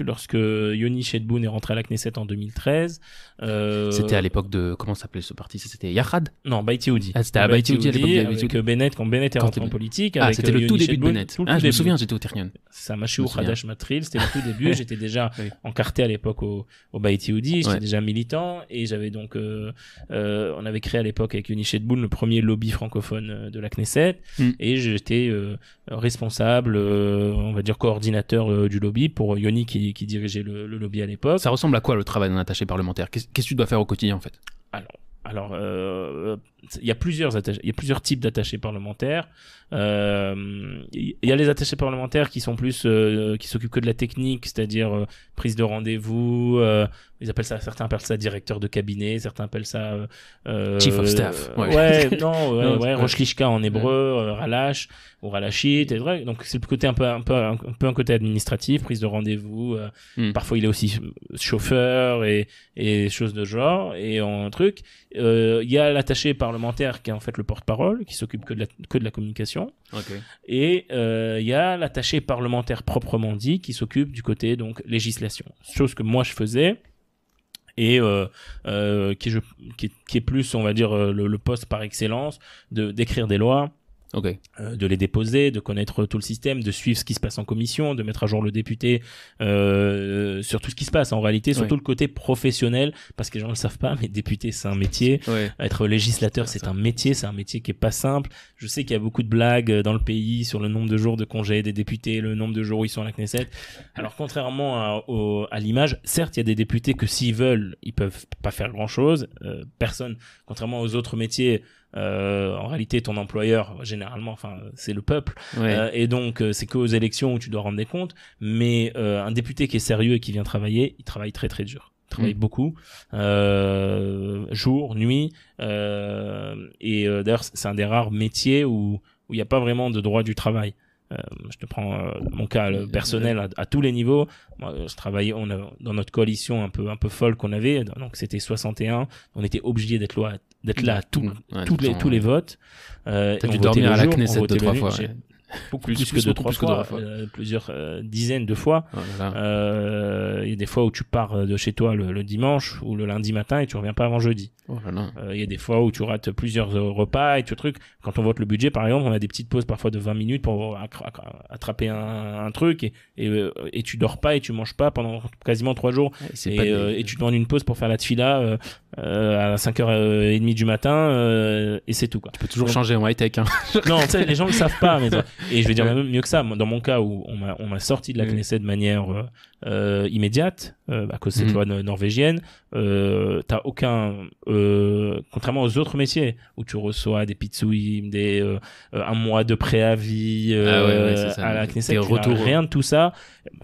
lorsque Yoni Shedboun est rentré à la Knesset en 2013. Euh, c'était à l'époque de comment s'appelait ce parti C'était Yahad Non, Baïti Oudi. Ah, c'était à Baïti à l'époque avec Bennett quand Bennett est rentré en politique. Ah, c'était le euh, tout début de Bennett. ah, je me souviens, j'étais au Ternion. Ça m'a Khadash Matril, c'était le tout début. *laughs* j'étais déjà encarté à l'époque au, au Baïti J'étais déjà militant et j'avais donc on avait créé à l'époque avec Yoni Shedboun le premier lobby francophone de la Hmm. et j'étais euh, responsable, euh, on va dire coordinateur euh, du lobby pour Yoni qui, dirigeait le, lobby à l'époque. Ça ressemble à quoi le travail d'un attaché parlementaire Qu'est-ce que tu dois faire au quotidien en fait Alors, alors il y a plusieurs attachés, il y a plusieurs types d'attachés parlementaires. Euh, il y a les attachés parlementaires qui sont plus euh, qui s'occupent que de la technique, c'est-à-dire euh, prise de rendez-vous. ils appellent ça, certains appellent ça directeur de cabinet, certains appellent ça chief of staff. ouais, *laughs* non, en hébreu, Ralash ou Ralashit, c'est vrai. Donc c'est le côté un peu un peu un, peu un côté administratif, prise de rendez-vous. Hmm. Parfois il est aussi chauffeur et et choses de genre et en truc. Il y a l'attaché par parlementaire qui est en fait le porte-parole, qui s'occupe que, de la, communication. Et euh, il y a l'attaché parlementaire proprement dit qui s'occupe du côté donc législation. Chose que moi je faisais et euh, euh, qui, je, qui, est plus, on va dire, le, le poste par excellence de d'écrire des lois Okay. Euh, de les déposer, de connaître tout le système, de suivre ce qui se passe en commission, de mettre à jour le député euh, sur tout ce qui se passe en réalité, surtout le côté professionnel, parce que les gens ne le savent pas, mais député c'est un métier, être législateur c'est un métier, c'est un métier qui est pas simple. Je sais qu'il y a beaucoup de blagues euh, dans le pays sur le nombre de jours de congés des députés, le nombre de jours où ils sont à la Knesset. Alors contrairement à, l'image, certes il y a des députés que s'ils veulent, ils peuvent pas faire grand chose. personne, contrairement aux autres métiers, euh, en réalité, ton employeur, généralement, enfin, c'est le peuple. Euh, et donc, euh, c'est qu'aux élections où tu dois rendre des comptes. Mais euh, un député qui est sérieux et qui vient travailler, il travaille très très dur. Il travaille mm. beaucoup, jour, nuit. et d'ailleurs, c'est un des rares métiers où il n'y a pas vraiment de droit du travail. je te prends mon cas personnel à, tous les niveaux. Moi, je travaillais on dans notre coalition un peu un peu folle qu'on avait, donc c'était 61. On était obligé d'être loi d'être là mm. tous, tous, les, tous les votes. Euh, T'as dû dormir à la Knesset deux, trois fois plus, plus, que, de trois fois, euh, plusieurs euh, dizaines de fois. Oh euh, il y a des fois où tu pars euh, de chez toi le, dimanche ou le lundi matin et tu reviens pas avant jeudi. Oh il y a des fois où tu rates plusieurs repas et tout truc. Quand on vote le budget, par exemple, on a des petites pauses parfois de 20 minutes pour attraper un, truc et, et, tu dors pas et tu manges pas pendant quasiment trois jours. Et, tu demandes une pause pour faire la tfila à 5h30 du matin et c'est tout. Quoi. Tu peux toujours changer en high-tech. Hein. non, les gens le savent pas. Mais *laughs* Et je vais dire même mieux que ça, dans mon cas où on m'a sorti de la mm. Knesset de manière euh, euh, immédiate, à cause de cette loi norvégienne. Euh, t'as aucun, euh, contrairement aux autres métiers où tu reçois des pizzouim, des euh, un mois de préavis ah à la rien de tout ça.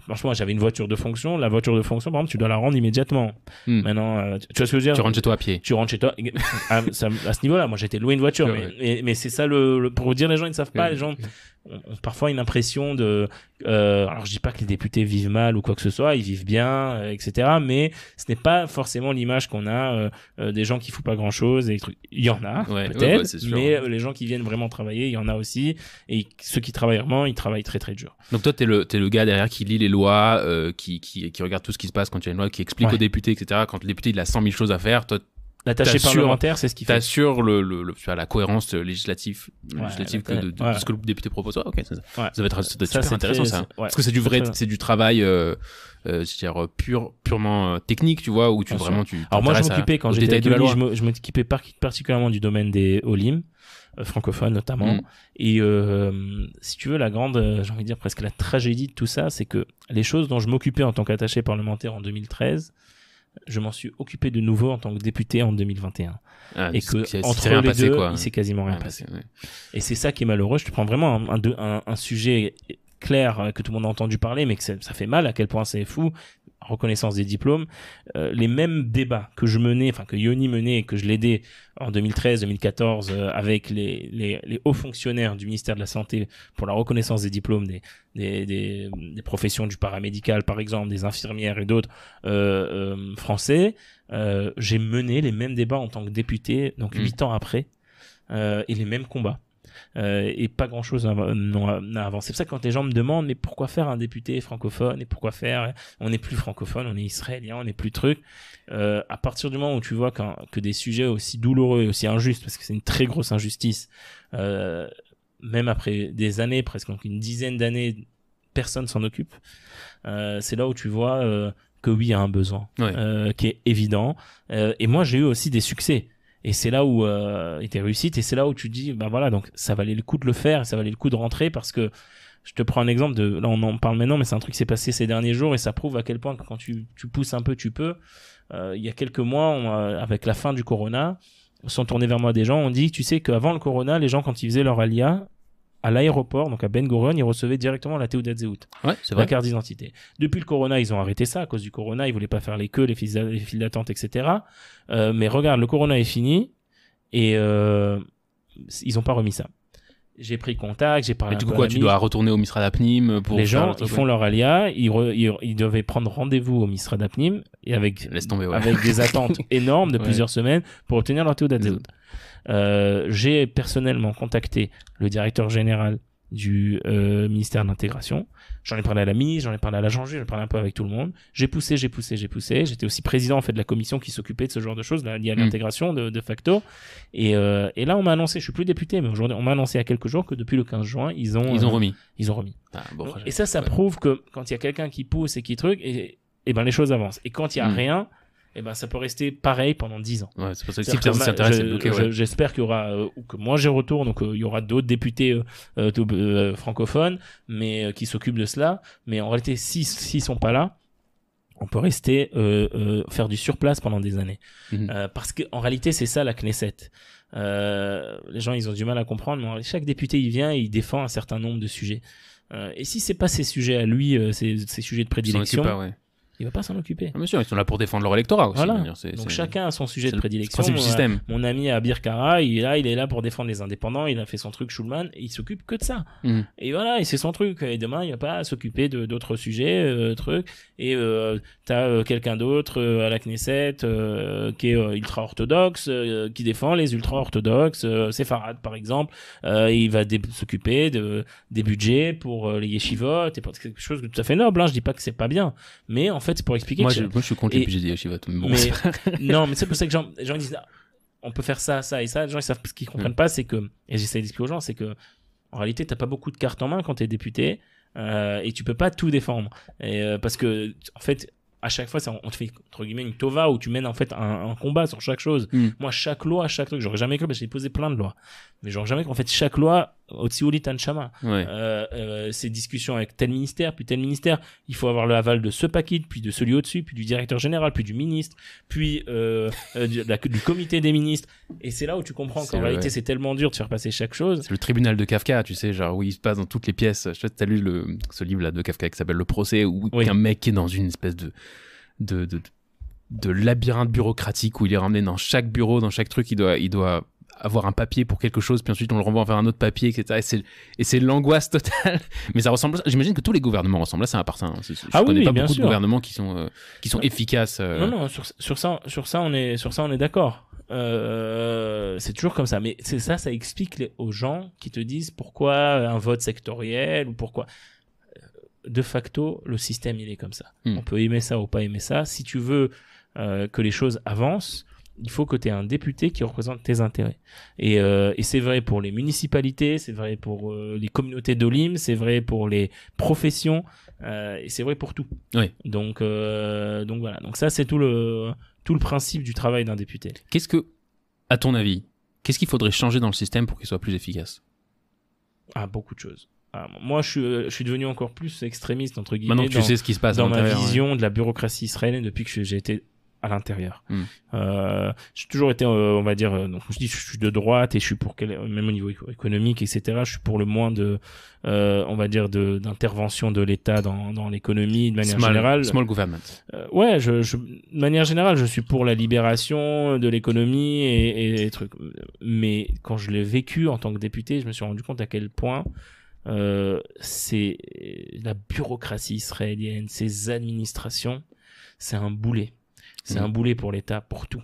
Franchement, j'avais une voiture de fonction. La voiture de fonction, par exemple, tu dois la rendre immédiatement. Hmm. Maintenant, tu vois ce que je veux dire Tu rentres chez toi à pied. Tu rentres chez toi. *laughs* Ah, à, ce niveau-là, moi, j'étais loué une voiture. mais, mais, c'est ça le, pour dire les gens, ils ne savent pas. Hmm. Les gens parfois une impression de. alors, je dis pas que les députés vivent mal ou quoi que ce soit. Ils vivent bien, etc. Mais ce n'est pas forcément l'image qu'on a euh, euh, des gens qui font pas grand chose. Et Il y en a peut-être, mais euh, les gens qui viennent vraiment travailler, il y en a aussi. Et ceux qui travaillent vraiment, ils travaillent très très dur. Donc toi, t'es le es le gars derrière qui lit les lois, qui, qui, regarde tout ce qui se passe quand il y a une loi, qui explique aux députés, etc. Quand le député il a 100 000 choses à faire, toi L'attaché parlementaire, c'est ce qui fait. T'assures le, le, la cohérence euh, législative, législative de, ce que le député propose. ok, ça, ça va être, ça, super intéressant hein. Parce que c'est du vrai, c'est du travail, euh, euh dire pur, purement euh, technique, tu vois, où tu vraiment tu. Alors moi, je m'occupais quand j'étais de la loi. je m'occupais particulièrement du domaine des olim francophones notamment. Mm. Et euh, si tu veux, la grande, j'ai envie de dire presque la tragédie de tout ça, c'est que les choses dont je m'occupais en tant qu'attaché parlementaire en 2013 je m'en suis occupé de nouveau en tant que député en 2021. et que entre il s'est quasiment rien passé. Et c'est ça qui est malheureux. Je te prends vraiment un, sujet clair euh, que tout le monde a entendu parler, mais que ça fait mal à quel point c'est fou reconnaissance des diplômes, euh, les mêmes débats que je menais, enfin que Yoni menait et que je l'aidais en 2013-2014 euh, avec les, hauts fonctionnaires du ministère de la Santé pour la reconnaissance des diplômes des, professions du paramédical, par exemple, des infirmières et d'autres euh, français, j'ai mené les mêmes débats en tant que député, donc mmh. huit ans après, et les mêmes combats. Euh, et pas grand chose avancé C'est ça quand les gens me demandent mais pourquoi faire un député francophone et pourquoi faire hein, on n'est plus francophone, on est israélien, on n'est plus truc. Euh, à partir du moment où tu vois que des sujets aussi douloureux et aussi injustes, parce que c'est une très grosse injustice, euh, même après des années, presque une dizaine d'années, personne s'en occupe. c'est là où tu vois que oui, il y a un besoin qui est évident. et moi, j'ai eu aussi des succès. Et c'est là où euh, et tes et c'est là où tu dis bah voilà donc ça valait le coup de le faire, ça valait le coup de rentrer parce que je te prends un exemple de là on en parle maintenant mais c'est un truc qui s'est passé ces derniers jours et ça prouve à quel point quand tu, tu pousses un peu tu peux. Euh, il y a quelques mois euh, avec la fin du corona, sont tournés vers moi des gens, on dit tu sais qu'avant le corona les gens quand ils faisaient leur alia, à l'aéroport, donc à Ben Gurion, ils recevaient directement la Teudat Zeut, ouais, c'est la carte d'identité. Depuis le Corona, ils ont arrêté ça à cause du Corona, ils voulaient pas faire les queues, les files, d'attente, etc. Euh, mais regarde, le Corona est fini et euh, ils ont pas remis ça. J'ai pris contact, j'ai parlé. Mais du coup, quoi, tu dois retourner au Misra d'Apnim pour. Les gens, ils font leur alia, ils, devaient prendre rendez-vous au Misra d'Apnim et avec, tomber, avec des *laughs* attentes énormes de plusieurs semaines pour obtenir leur Teudat Zeut. Euh, j'ai personnellement contacté le directeur général du euh, ministère d'intégration J'en ai parlé à la ministre, j'en ai parlé à l'agent juge, j'en ai parlé un peu avec tout le monde. J'ai poussé, j'ai poussé, j'ai poussé. J'étais aussi président en fait de la commission qui s'occupait de ce genre de choses liées à mm. l'intégration de, facto. Et, euh, et là, on m'a annoncé, je suis plus député, mais aujourd'hui, on m'a annoncé il y a quelques jours que depuis le 15 juin, ils ont ils ont remis, ils ont remis. Ah, et ça, ça prouve que quand il y a quelqu'un qui pousse et qui truc, et, et ben les choses avancent. Et quand il y a mm. rien, et eh ben ça peut rester pareil pendant 10 ans. c'est pour ça que si s'intéresse, J'espère qu'il y aura, euh, ou que moi j'y retourne, donc il y aura d'autres députés euh, euh, francophones mais, qui s'occupent de cela. Mais en réalité, s'ils ne sont pas là, on peut rester faire du surplace pendant des années. Mhm. parce qu'en réalité, c'est ça la Knesset. les gens, ils ont du mal à comprendre, mais chaque député, il vient et il défend un certain nombre de sujets. et si c'est pas ses sujets à lui, ses, sujets de prédilection, il va pas s'en occuper. Ah, monsieur ils sont là pour défendre leur électorat aussi. Donc chacun a son sujet de prédilection. système. Mon, ami Abir Kara, il est là, il est là pour défendre les indépendants, il a fait son truc Schulman, il s'occupe que de ça. Mmh. Et voilà, il c'est son truc. Et demain, il va pas s'occuper d'autres sujets, euh, trucs. Et tu euh, t'as euh, quelqu'un d'autre à la Knesset qui est ultra-orthodoxe, qui défend les ultra-orthodoxes, Sepharad, par exemple. il va s'occuper de, des budgets pour les yeshivot, et pour quelque chose de tout à fait noble. Hein. Je dis pas que c'est pas bien, mais en fait, c'est pour expliquer. Moi, que je, suis contre et, les dit Bon, mais, *laughs* non, mais c'est pour ça que gens, les gens disent, on peut faire ça, ça et ça. Les gens, ils savent, ce qu'ils comprennent mm. pas, c'est que, et j'essaie d'expliquer aux gens, c'est que, en réalité, t'as pas beaucoup de cartes en main quand t'es député, euh, et tu peux pas tout défendre. Et, euh, parce que, en fait, à chaque fois, ça, on te fait entre guillemets une tova où tu mènes en fait un, combat sur chaque chose. Mm. Moi, chaque loi, chaque truc, j'aurais jamais cru parce que j'ai posé plein de lois, mais j'aurais jamais qu'en fait chaque loi הוציאו Tanchama, euh, euh, ces discussions avec tel ministère, puis tel ministère, il faut avoir le aval de ce paquet, puis de celui au-dessus, puis du directeur général, puis du ministre, puis euh, du, du, comité des ministres. Et c'est là où tu comprends qu'en réalité, c'est tellement dur de faire passer chaque chose. C'est le tribunal de Kafka, tu sais, genre où il se passe dans toutes les pièces. Je sais lu le, ce livre-là de Kafka qui s'appelle Le procès, où un mec est dans une espèce de, de, de de labyrinthe bureaucratique où il est ramené dans chaque bureau, dans chaque truc, il doit, il doit avoir un papier pour quelque chose, puis ensuite on le renvoie vers un autre papier, etc. Et c'est l'angoisse totale. *laughs* Mais ça ressemble. J'imagine que tous les gouvernements ressemblent à ça, à part ça. Hein. Je ah connais pas beaucoup de gouvernements qui sont euh, qui sont efficaces. Euh. Non, non, sur, sur, ça, sur ça, on est sur ça, on est d'accord. Euh, c'est toujours comme ça. Mais c'est ça, ça explique aux gens qui te disent pourquoi un vote sectoriel ou pourquoi. De facto, le système il est comme ça. Hmm. On peut aimer ça ou pas aimer ça. Si tu veux que les choses avancent il faut que tu aies un député qui représente tes intérêts. Euh, et, c'est vrai pour les municipalités, c'est vrai pour euh, les communautés d'Olim, c'est vrai pour les professions, euh, et c'est vrai pour tout. Donc, voilà, donc ça c'est tout le, tout le principe du travail d'un député. Qu'est-ce que, à ton avis, qu'est-ce qu'il faudrait changer dans le système pour qu'il soit plus efficace Ah, beaucoup de choses. Ah, moi, je suis, devenu encore plus extrémiste, entre guillemets, Maintenant tu sais ce qui se passe dans ma vision de la bureaucratie israélienne depuis que j'ai été à l'intérieur. Hmm. Euh, j'ai toujours été, euh, on va dire, euh, donc je dis, je suis de droite et je suis pour quel, même au niveau économique, etc. Je suis pour le moins de, on va dire, d'intervention de, l'État dans, l'économie de manière générale. Small government. ouais, je, de manière générale, je suis pour la libération de l'économie et, et, trucs. Mais quand je l'ai vécu en tant que député, je me suis rendu compte à quel point c'est la bureaucratie israélienne, ces administrations, c'est un boulet. C'est un mm. boulet pour l'État, pour tout.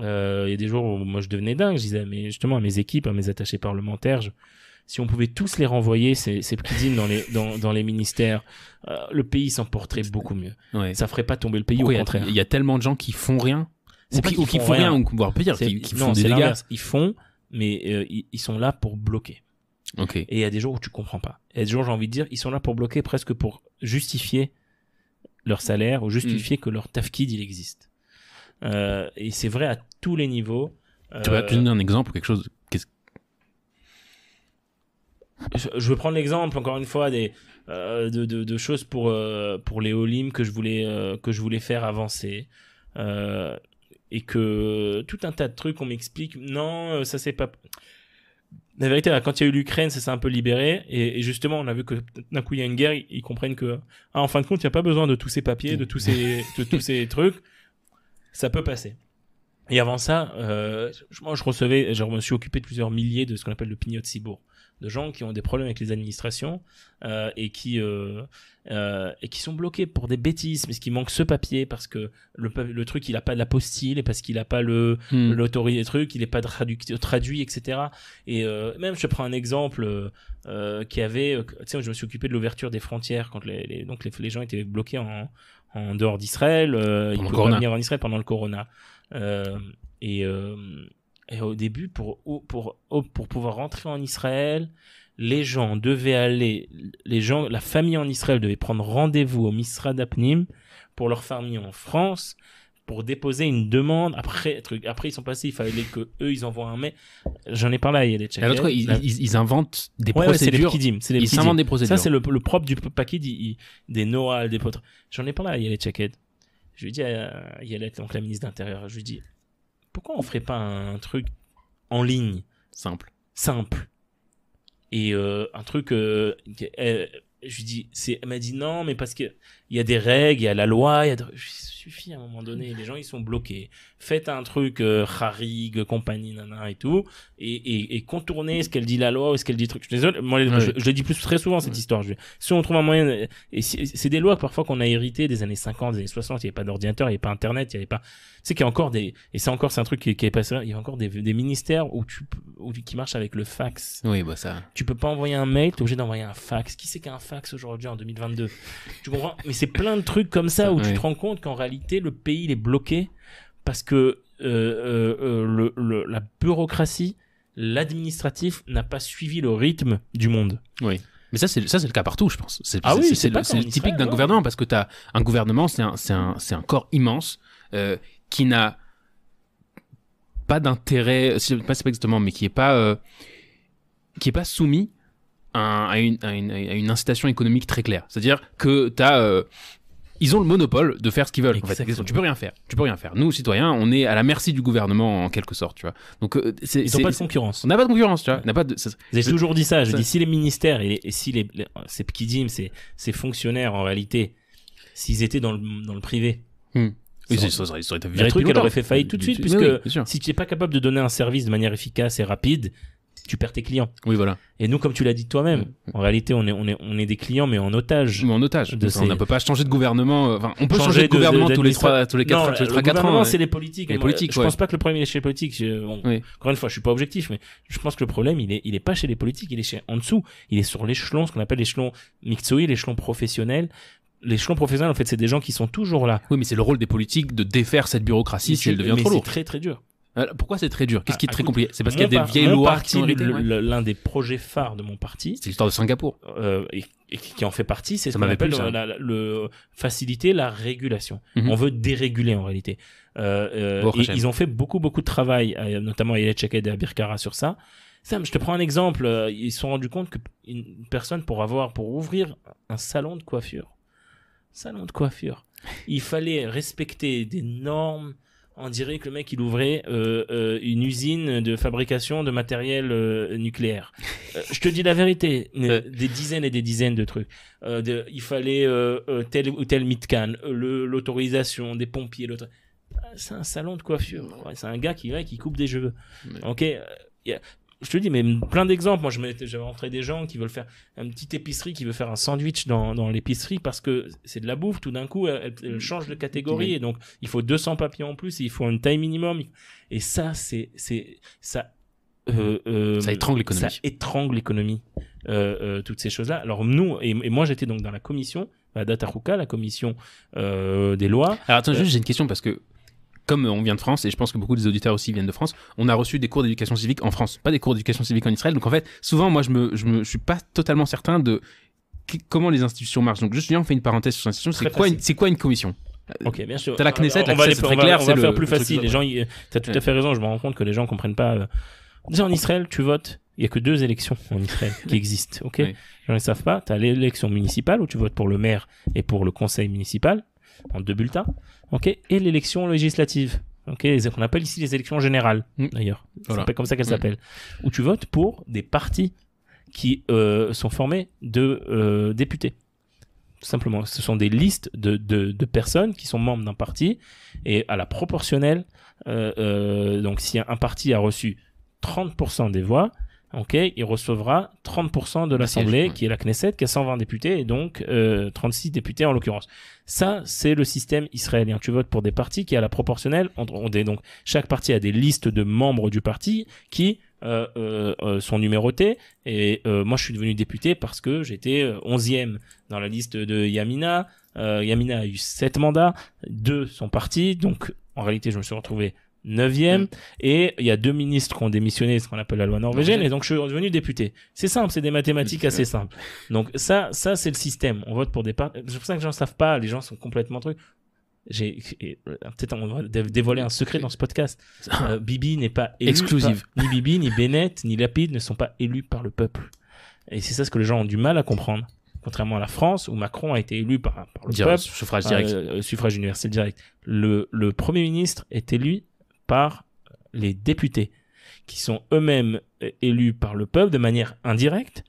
Euh, il y a des jours où moi je devenais dingue, je disais mais justement à mes équipes, à mes attachés parlementaires, si on pouvait tous les renvoyer, ces, ces petits dîmes dans les, dans les ministères, euh, le pays s'en porterait beaucoup mieux. Ça Ça ferait pas tomber le pays, au contraire. Il y, a tellement de gens qui font rien, ou qui, font rien, ou voire pire, qui, font des dégâts. Ils font, mais euh, ils, sont là pour bloquer. Et il y a des jours où tu comprends pas. Il y a des jours, j'ai envie de dire, ils sont là pour bloquer presque pour justifier leur salaire ou justifier mm. que leur tafkid il existe. Euh, et c'est vrai à tous les niveaux. Tu vas te euh, donner un exemple ou quelque chose je, veux prendre l'exemple encore une fois des euh, de, choses pour pour les Olim que je voulais que je voulais faire avancer et que tout un tas de trucs on m'explique non ça c'est pas la vérité quand il y a eu l'Ukraine ça s'est un peu libéré et, justement on a vu que d'un coup il y a une guerre ils comprennent que ah, en fin de compte il n'y a pas besoin de tous ces papiers de tous ces de tous ces trucs ça peut passer. Et avant ça, euh, moi je recevais, je me suis occupé de plusieurs milliers de ce qu'on appelle le pignot de Cibourg, de gens qui ont des problèmes avec les administrations euh, et qui euh, et qui sont bloqués pour des bêtises parce qu'il manque ce papier parce que le, le truc il n'a pas de la postille et parce qu'il n'a pas le hmm. l'autorité des trucs, il n'est pas traduit, etc. Et même je prends un exemple qui avait, tu sais, je me suis occupé de l'ouverture des frontières quand les, donc les, gens étaient bloqués en, en dehors d'Israël. Euh, il en Israël pendant le corona. Euh, et, euh, et, au début, pour, pour, pour pouvoir rentrer en Israël, les gens devaient aller, les gens, la famille en Israël devait prendre rendez-vous au Misra d'Apnim pour leur famille en France pour déposer une demande. Après, truc, après ils sont passés, il fallait que eux ils envoient un mail. J'en ai parlé à Yalet L'autre, ils, l'autre, ils, inventent des procédures. ils inventent des procédures. Ça, c'est le, propre du paquet des Noah, des potes. J'en ai parlé à Yalet Chaked. Je lui ai dit à Yalet, donc la ministre d'Intérieur, je lui ai dit pourquoi on ferait pas un truc en ligne Simple. Simple. Et euh, un truc. Euh, euh, je lui dis, c'est, elle m'a dit non, mais parce que il y a des règles, il y a la loi, il y a suffit à un moment donné, les gens ils sont bloqués. Faites un truc euh, harig, compagnie nana et tout et, et, contournez ce qu'elle dit la loi ou ce qu'elle dit truc. Je suis désolé, moi je, le dis plus très souvent cette histoire. si on trouve un moyen euh, et c'est des lois parfois qu'on a hérité des années 50, des années 60, il y avait pas d'ordinateur, il n'y avait pas internet, il y avait pas c'est qu'il y a encore des et c'est encore c'est un truc qui, qui est passé, il y a encore des, ministères où tu où, qui marchent avec le fax. Oui, bah ça. Tu peux pas envoyer un mail, tu es obligé d'envoyer un fax. Qui c'est qu'un fax aujourd'hui en 2022 Tu comprends c'est plein de trucs comme ça où tu te rends compte qu'en réalité, le pays, est bloqué parce que euh, euh, euh, le, la bureaucratie, l'administratif n'a pas suivi le rythme du monde. Oui. Mais ça, c'est, ça, c'est le cas partout, je pense. C'est, ah oui, typique d'un hein. gouvernement, parce que tu as un gouvernement, c'est un, c'est un, corps immense qui n'a pas d'intérêt, pas, pas exactement, mais qui n'est pas, qui est pas soumis à, une, incitation économique très claire. C'est-à-dire que tu as. Euh, ils ont le monopole de faire ce qu'ils veulent. En fait. Tu peux rien faire. Tu peux rien faire. Nous, citoyens, on est à la merci du gouvernement en quelque sorte, tu vois. Donc, euh, ils n'ont pas de concurrence. On n'a pas de concurrence, tu vois. Pas J'ai toujours dit ça. si les ministères et, si les, ces petits dîmes, ces, fonctionnaires en réalité, s'ils étaient dans le, dans le privé. Hmm. Ils auraient, aurait fait faillite tout de suite, puisque si tu n'es pas capable de donner un service de manière efficace et rapide, tu perds tes clients. Oui, voilà. Et nous, comme tu l'as dit toi-même, mm. en réalité, on est, on, est, on est des clients, mais en otage. Mais en otage. On ne peut pas changer de gouvernement. Euh, enfin, on peut changer, de, gouvernement tous, les 3, tous les 4 ans. Le c'est les politiques. Je pense pas que le problème il est chez les politiques. Encore une fois, je suis pas objectif, mais je pense que le problème, il est, il est pas chez les politiques, il est chez, en dessous. Il est sur l'échelon, ce qu'on appelle l'échelon mixoï, l'échelon professionnel, l'échelon professionnel, en fait, c'est des gens qui sont toujours là. Oui, mais c'est le rôle des politiques de défaire cette bureaucratie si elle devient trop lourde. C'est très très dur. Euh, pourquoi c'est très dur Qu'est-ce qui est ah, très compliqué C'est parce qu'il y a des vieilles lois L'un des projets phares de mon parti. C'est l'histoire de Singapour. Euh, et, qui en fait partie, c'est ce qu'on appelle le, faciliter la régulation. Mhm. On veut déréguler en réalité. Euh, et ils ont fait beaucoup, beaucoup de travail, notamment Elia Chaked et Abir Kara sur ça. Sam, je te prends un exemple. Ils se sont rendus compte qu'une personne pour avoir, pour ouvrir un salon de coiffure, salon de coiffure, il fallait respecter des normes on dirait que le mec il ouvrait euh, euh, une usine de fabrication de matériel euh, nucléaire. je te dis la vérité, des dizaines et des dizaines de trucs. De, il fallait tel ou tel mitcan, l'autorisation des pompiers, l'autre. C'est un salon de coiffure. c'est un gars qui va qui coupe des cheveux. Ok je te dis, mais plein d'exemples. Moi, j'avais rencontré des gens qui veulent faire une petite épicerie, qui veut faire un sandwich dans, dans l'épicerie parce que c'est de la bouffe. Tout d'un coup, elle, change de catégorie. Et donc, il faut 200 papiers en plus et il faut une taille minimum. Et ça, c'est, c'est, ça, euh, euh, ça étrangle l'économie. Ça étrangle l'économie. Euh, toutes ces choses-là. Alors, nous, et, moi, j'étais donc dans la commission, la data Ruka, la commission des lois. Alors, attends, juste, j'ai une question parce que comme on vient de France, et je pense que beaucoup des auditeurs aussi viennent de France, on a reçu des cours d'éducation civique en France, pas des cours d'éducation civique en Israël. Donc en fait, souvent, moi, je me, je me suis pas totalement certain de comment les institutions marchent. Donc juste, on fait une parenthèse sur l'institution. C'est quoi, c'est quoi une commission euh, Ok, bien sûr. T'as la Knesset, on va très clair. c'est le, faire plus facile. Les gens, t'as tout à fait raison. Je me rends compte que les gens comprennent pas. Euh, en Israël, tu votes. Il y a que deux élections en Israël qui *laughs* existent. Ok, les gens ne savent pas. T'as l'élection municipale où tu votes pour le maire et pour le conseil municipal en deux bulletins ok, et l'élection législative. ok, qu'on appelle ici les élections générales, mm. d'ailleurs. C'est comme ça qu'elles mm. s'appellent. Où tu votes pour des partis qui euh, sont formés de euh, députés. Tout simplement, ce sont des listes de, de, personnes qui sont membres d'un parti et à la proportionnelle. Euh, donc, si un parti a reçu 30% des voix, ok, il recevra 30% de l'Assemblée, qui est la Knesset, qui a 120 députés, et donc euh, 36 députés en l'occurrence. Ça, c'est le système israélien. Tu votes pour des partis qui, à la proportionnelle, on, on donc chaque parti a des listes de membres du parti qui euh, euh, euh sont numérotés. Et euh, moi, je suis devenu député parce que j'étais 11e euh, dans la liste de Yamina. Yamina a eu 7 mandats, 2 sont partis, donc en réalité, je me suis retrouvé 9e, mm. et il y a deux ministres qui ont démissionné, ce qu'on appelle la loi norvégienne, et donc je suis devenu député. C'est simple, c'est des mathématiques assez simples. Donc ça, ça c'est le système. On vote pour des partis. C'est pour ça que les gens savent pas, les gens sont complètement trucs. J'ai euh, peut-être on va dévoiler un secret dans ce podcast. *laughs* Ah. Euh, Bibi n'est pas exclusive. ni Bibi, ni Bennett, ni Lapide ne sont pas élus par le peuple. Et c'est ça ce que les gens ont du mal à comprendre contrairement à la France où Macron a été élu par, le peuple, suffrage direct, euh, suffrage universel direct. Le, le premier ministre est élu par les députés, qui sont eux-mêmes euh, élus par le peuple de manière indirecte,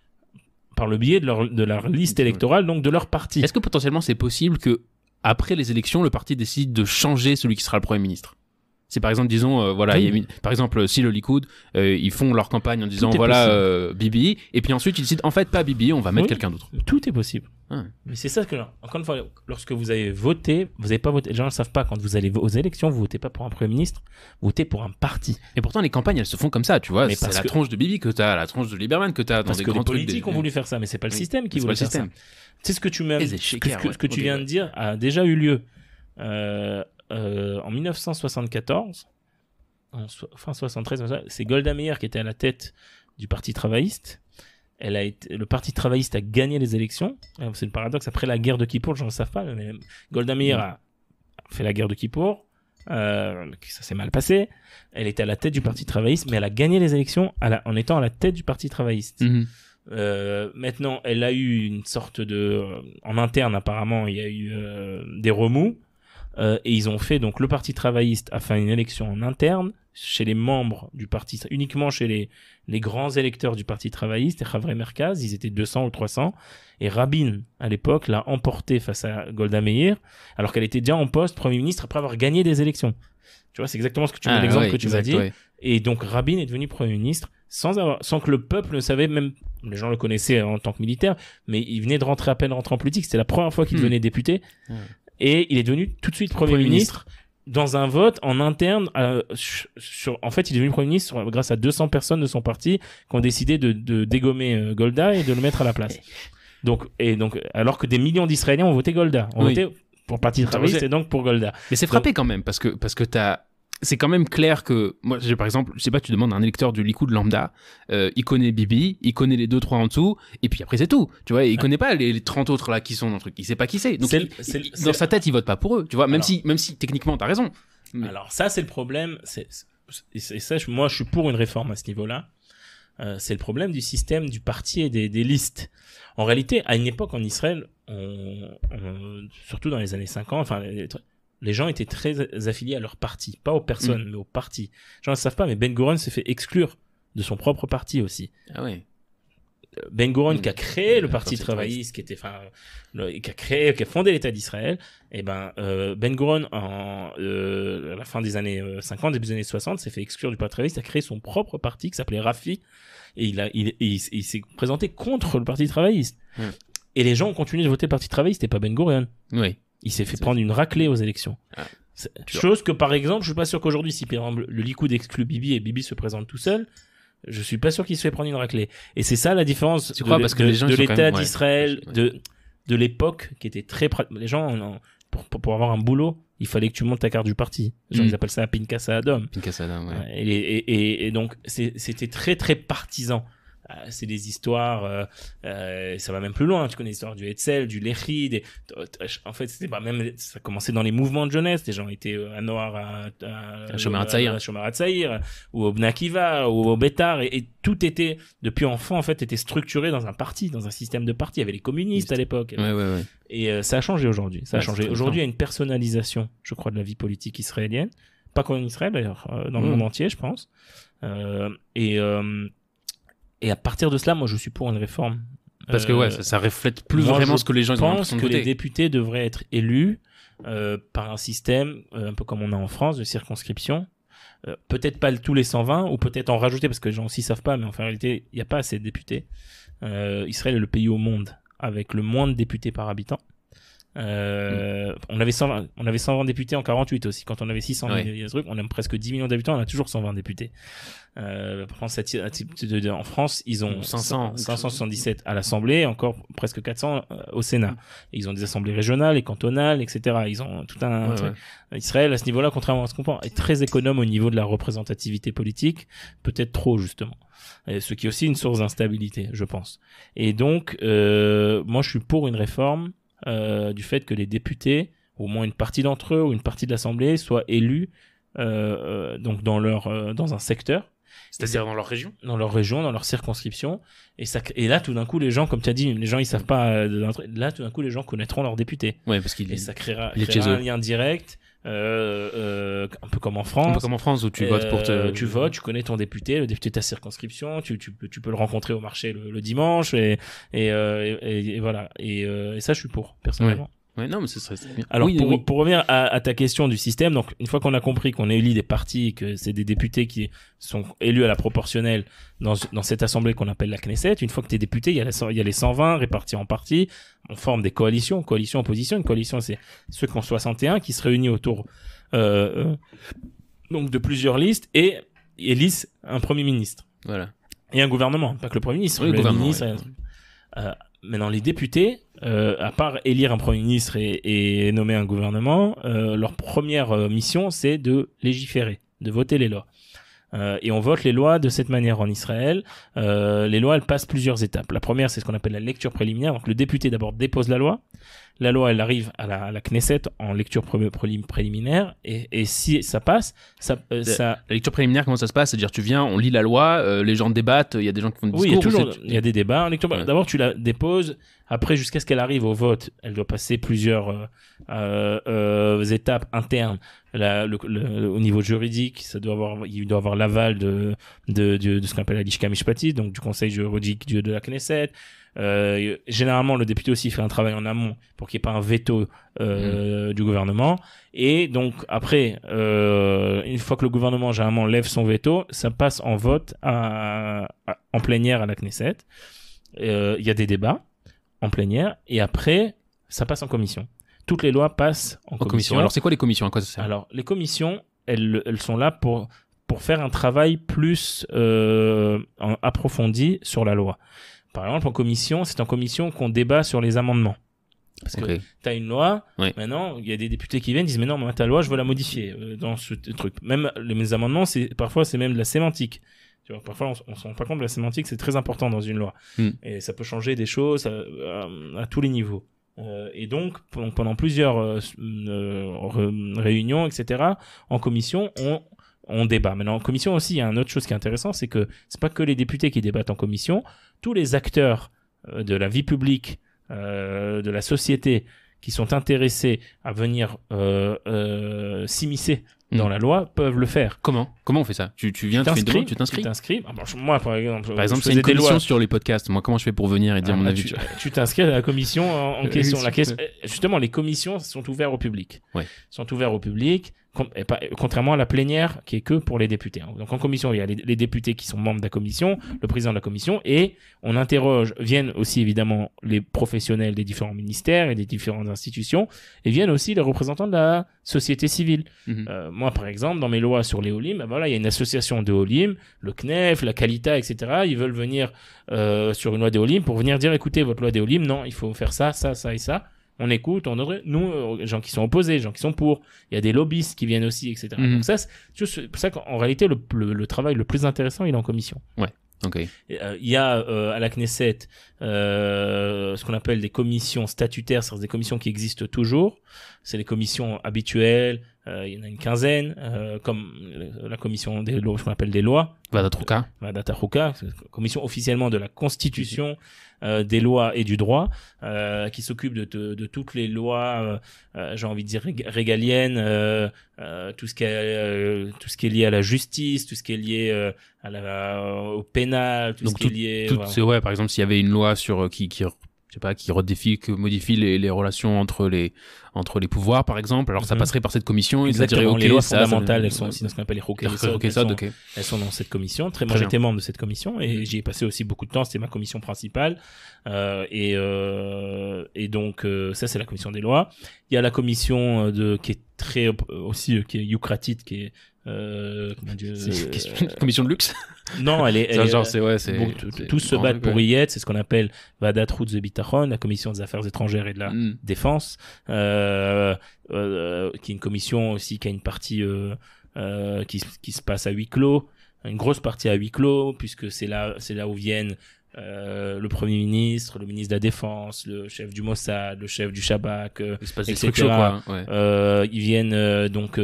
par le biais de leur, de leur liste électorale, donc de leur parti. Est-ce que potentiellement c'est possible que, après les élections, le parti décide de changer celui qui sera le Premier ministre c'est par exemple, disons, euh, voilà, par exemple, euh, si le Likoud, euh, ils font leur campagne en disant voilà Bibi, et puis ensuite ils décident en fait pas Bibi, on va mettre quelqu'un d'autre. Tout est possible. Ah mais c'est ça que, encore une fois, lorsque vous avez voté, vous n'avez pas voté. Les gens ne savent pas quand vous allez aux élections, vous votez pas pour un premier ministre, vous votez pour un parti. Et pourtant, les campagnes, elles se font comme ça, tu vois. C'est la tronche de Bibi que tu as, la tronche de Lieberman que as dans parce que les politiques ont voulu faire ça, mais c'est pas le système qui voulait faire ça. C'est ce que tu ce que, tu viens de dire a déjà eu lieu. Euh, euh, en 1974, fin 73, c'est Golda Meir qui était à la tête du Parti travailliste. Elle a été, le Parti travailliste a gagné les élections. C'est le paradoxe. Après la guerre de Kippour, ne sais pas, mais Golda Meir a fait la guerre de Kippour. Euh, ça s'est mal passé. Elle était à la tête du Parti travailliste, mais elle a gagné les élections en étant à la tête du Parti travailliste. Mhm. Euh, maintenant, elle a eu une sorte de. En interne, apparemment, il y a eu des remous. Euh, et ils ont fait donc le Parti travailliste a fait une élection en interne chez les membres du parti, uniquement chez les, les grands électeurs du parti travailliste, et Havre Merkaz, ils étaient 200 ou 300, et Rabin, à l'époque, l'a emporté face à Golda Meir, alors qu'elle était déjà en poste Premier ministre après avoir gagné des élections. Tu vois, c'est exactement ce que tu ah l'exemple que tu vas dit. Et donc Rabin est devenu Premier ministre sans, avoir, sans que le peuple ne savait même les gens le connaissaient en tant que militaire, mais il venait de rentrer à peine rentrer en politique. C'était la première fois qu'il hmm. devenait député et il est devenu tout de suite Premier, ministre, dans un vote en interne euh, en fait il est devenu premier ministre euh, grâce à 200 personnes de son parti qui ont décidé de, dégommer euh, Golda et de le mettre à la place. Donc et donc alors que des millions d'Israéliens ont voté Golda, ont oui. voté pour le parti travailliste et donc pour Golda. Mais c'est frappé quand même parce que parce que t'as c'est quand même clair que moi j'ai par exemple je sais pas tu demandes à un électeur du Likoud lambda euh, il connaît Bibi il connaît les deux trois en dessous et puis après c'est tout tu vois il connaît pas les, 30 autres là qui sont dans le truc il sait pas qui c'est donc dans sa tête il vote pas pour eux tu vois même si même si techniquement t'as raison alors ça c'est le problème c'est ça moi je suis pour une réforme à ce niveau là euh, c'est le problème du système du parti et des, des, listes. En réalité, à une époque en Israël, on, surtout dans les années 50, enfin, les gens étaient très affiliés à leur parti, pas aux personnes, mm. mais au parti. Les gens ne savent pas, mais Ben Gurion s'est fait exclure de son propre parti aussi. Ah euh, ben Gurion mm. qui a créé le, parti, travailliste, qui était, enfin, qui a créé, qui a fondé l'État d'Israël, et eh ben euh, Ben euh, à la fin des années 50, début des années 60, s'est fait exclure du parti travailliste, a créé son propre parti qui s'appelait Rafi, et il s'est présenté contre le parti travailliste. Mm. Et les gens ont continué de voter le parti travailliste, et pas Ben Gurion. Oui. Il s'est fait prendre une raclée aux élections. Ah, chose que par exemple, je suis pas sûr qu'aujourd'hui, si par exemple, le Likoud exclut Bibi et Bibi se présente tout seul, je suis pas sûr qu'il se fait prendre une raclée. Et c'est ça la différence de, parce que de l'État d'Israël, de, de l'époque qui était très... Les gens, pour, pour, avoir un boulot, il fallait que tu montes ta carte du parti. mmh. Ils mm. appellent ça à Adam. Adam, et donc, c'était très très partisan. Euh, c'est des histoires, euh, euh, ça va même plus loin. Tu connais l'histoire du Hetzel, du Lehi, en fait, c'était pas même, ça commençait dans les mouvements de jeunesse. Des gens étaient à Noir, à, à, Atzaïr, ou au Bnakiva, ou au Betar. et, tout était, depuis enfant, en fait, était structuré dans un parti, dans un système de parti. Il y avait les communistes à l'époque. Et ça a changé aujourd'hui. Ça a changé. Aujourd'hui, il y a une personnalisation, je crois, de la vie politique israélienne. Pas qu'en Israël, d'ailleurs, dans le mmh. monde entier, je pense. et et à partir de cela, moi, je suis pour une réforme. Parce que ouais, euh, ça, reflète plus vraiment ce que les gens pensent. Je pense que les députés devraient être élus euh, par un système euh, un peu comme on a en France de circonscription. peut-être pas tous les 120 ou peut-être en rajouter parce que les gens aussi savent pas, mais en réalité, il n'y a pas assez de députés. Israël est le pays au monde avec le moins de députés par habitant. Euh, on, avait 120, on avait 120 députés en 48 aussi. Quand on avait 600 millions de on a presque 10 millions d'habitants, on a toujours 120 députés. Euh, en France, ils ont 500, 577 à l'Assemblée, encore presque 400 euh, au Sénat. Mm. ils ont des assemblées régionales et cantonales, etc. Ils ont tout un Israël à ce niveau-là, contrairement à ce qu'on pense, est très économe au niveau de la représentativité politique, peut-être trop justement. ce qui est aussi une source d'instabilité, je pense. Et donc, euh, moi, je suis pour une réforme euh, du fait que les députés, au moins une partie d'entre eux ou une partie de l'Assemblée, soient élus euh, euh, donc dans, leur, dans un secteur. C'est-à-dire dans leur région Dans leur région, dans leur circonscription. Et, ça, et là, tout d'un coup, les gens, comme tu as dit, les gens, ils savent pas. Là, tout d'un coup, les gens connaîtront leurs députés. Ouais, parce qu'ils Et ça créera un lien direct. Euh, euh, un peu comme en France. Un peu comme en France où tu votes pour euh, Tu votes, tu connais ton député, le député de ta circonscription, tu, tu, peux le rencontrer au marché le, dimanche et, voilà. Et, ça, je suis pour, personnellement non, mais ce serait Alors, pour, revenir à, ta question du système, donc une fois qu'on a compris qu'on élit des partis, que c'est des députés qui sont élus à la proportionnelle dans, cette assemblée qu'on appelle la Knesset, une fois que tu es député, il y, a y a les 120 répartis en partis, on forme des coalitions, coalition-opposition. Une coalition, c'est ceux qui ont 61 qui se réunissent autour euh, euh, donc de plusieurs listes et élissent un Premier ministre. Voilà. Et un gouvernement, pas que le Premier ministre, le, ministre. Euh, maintenant, les députés, euh, à part élire un Premier ministre et, nommer un gouvernement, euh, leur première euh, mission, c'est de légiférer, de voter les lois. et on vote les lois de cette manière en Israël. les lois, elles passent plusieurs étapes. La première, c'est ce qu'on appelle la lecture préliminaire. Donc le député d'abord dépose la loi. La loi, elle arrive à la, Knesset en lecture préliminaire, et, si ça passe, euh, ça, La lecture préliminaire, comment ça se passe C'est-à-dire, tu viens, on lit la loi, euh, les gens débattent, il y a des gens qui font des discours. Oui, il y a toujours, des débats. Lecture... D'abord, tu la déposes. Après, jusqu'à ce qu'elle arrive au vote, elle doit passer plusieurs euh, étapes internes. au niveau juridique, ça doit avoir, il doit avoir l'aval de, de, ce qu'on appelle la Lishka Mishpati, donc du Conseil juridique de la Knesset. Euh, généralement, le député aussi fait un travail en amont pour qu'il n'y ait pas un veto euh, mm. du gouvernement. Et donc, après, euh, une fois que le gouvernement, généralement, lève son veto, ça passe en vote en plénière à la Knesset. Il y a des débats en plénière. Et après, ça passe en commission. Toutes les lois passent en, commission. Alors, c'est quoi les commissions à quoi ça sert Alors, les commissions, elles, sont là pour pour faire un travail plus approfondi sur la loi. Par exemple, en commission, c'est en commission qu'on débat sur les amendements. Parce que tu as une loi, maintenant, il y a des députés qui viennent, disent, mais non, mais ta loi, je veux la modifier euh, dans ce truc. Même les amendements, c'est parfois, c'est même de la sémantique. parfois, on, ne se rend pas compte la sémantique, c'est très important dans une loi. Hmm. Et ça peut changer des choses euh, euh, à, tous les niveaux. et donc, pendant plusieurs réunions, etc., en commission, on, on débat. Maintenant, en commission aussi, il y a une autre chose qui est intéressante, c'est que c'est pas que les députés qui débattent en commission, tous les acteurs euh, de la vie publique, euh, de la société, qui sont intéressés à venir euh, s'immiscer mm. dans la loi peuvent le faire. Comment Comment on fait ça tu, viens, tu fais une tu t'inscris Tu t'inscris. Ah, moi, par exemple, par exemple c'est une lois. sur les podcasts. Moi, comment je fais pour venir et dire ah, mon bah, avis Tu t'inscris à la commission en, *laughs* question. La Justement, les commissions sont ouvertes au public. Ouais. Sont ouvertes au public contrairement à la plénière qui est que pour les députés. Hein. Donc en commission, il y a les, députés qui sont membres de la commission, le président de la commission, et on interroge, viennent aussi évidemment les professionnels des différents ministères et des différentes institutions, et viennent aussi les représentants de la société civile. Mhm. Euh, moi, par exemple, dans mes lois sur les ben voilà, il y a une association de le CNEF, la Calita, etc. Ils veulent venir euh, sur une loi des pour venir dire, écoutez, votre loi des non, il faut faire ça, ça, ça et ça on écoute, on aurait, nous, euh, gens qui sont opposés, gens qui sont pour, il y a des lobbyistes qui viennent aussi, etc. Mhm. Donc ça, c'est pour ça qu'en réalité, le, travail le plus intéressant, il est en commission. Ouais. Okay. Euh, il y a euh, à la Knesset ce qu'on appelle des commissions statutaires, cest à des commissions qui existent toujours. C'est les commissions habituelles euh, il y en a une quinzaine, euh, comme la commission des lois, ce qu'on appelle des lois. Vadatruka. Euh, Vadatruka, commission officiellement de la constitution, des lois et du droit, qui s'occupe de, de, toutes les lois, j'ai envie de dire régaliennes, tout ce qui est tout ce qui est lié à la justice, tout ce qui est lié à au pénal, tout ce qui est lié. Tout, ouais, par exemple, s'il y avait une loi sur qui, qui je sais pas, qui redéfie, que modifie les, les, relations entre les, entre les pouvoirs, par exemple. Alors, ça mhm. passerait par cette commission. Ils les lois fondamentales, elles sont aussi dans ce qu'on appelle les elles, sont dans cette commission. Très, moi, j'étais membre de cette commission et j'y ai passé aussi beaucoup de temps. C'était ma commission principale. Euh, et, euh, et donc, euh, ça, c'est la commission des lois. Il y a la commission euh, de, qui est très euh, aussi qui est Eucratite qui est euh, euh commission de luxe *laughs* Non, elle est. c'est, tous se battent pour y être. C'est ce qu'on appelle vadatrou de Bitachon, la commission des affaires étrangères et de la mm. défense, euh, euh, euh, qui est une commission aussi qui a une partie qui, qui, se passe à huis clos, une grosse partie à huis clos, puisque c'est là, c'est là où viennent euh, le Premier ministre, le ministre de la Défense, le chef du Mossad, le chef du Shabak, euh, euh ils viennent euh, donc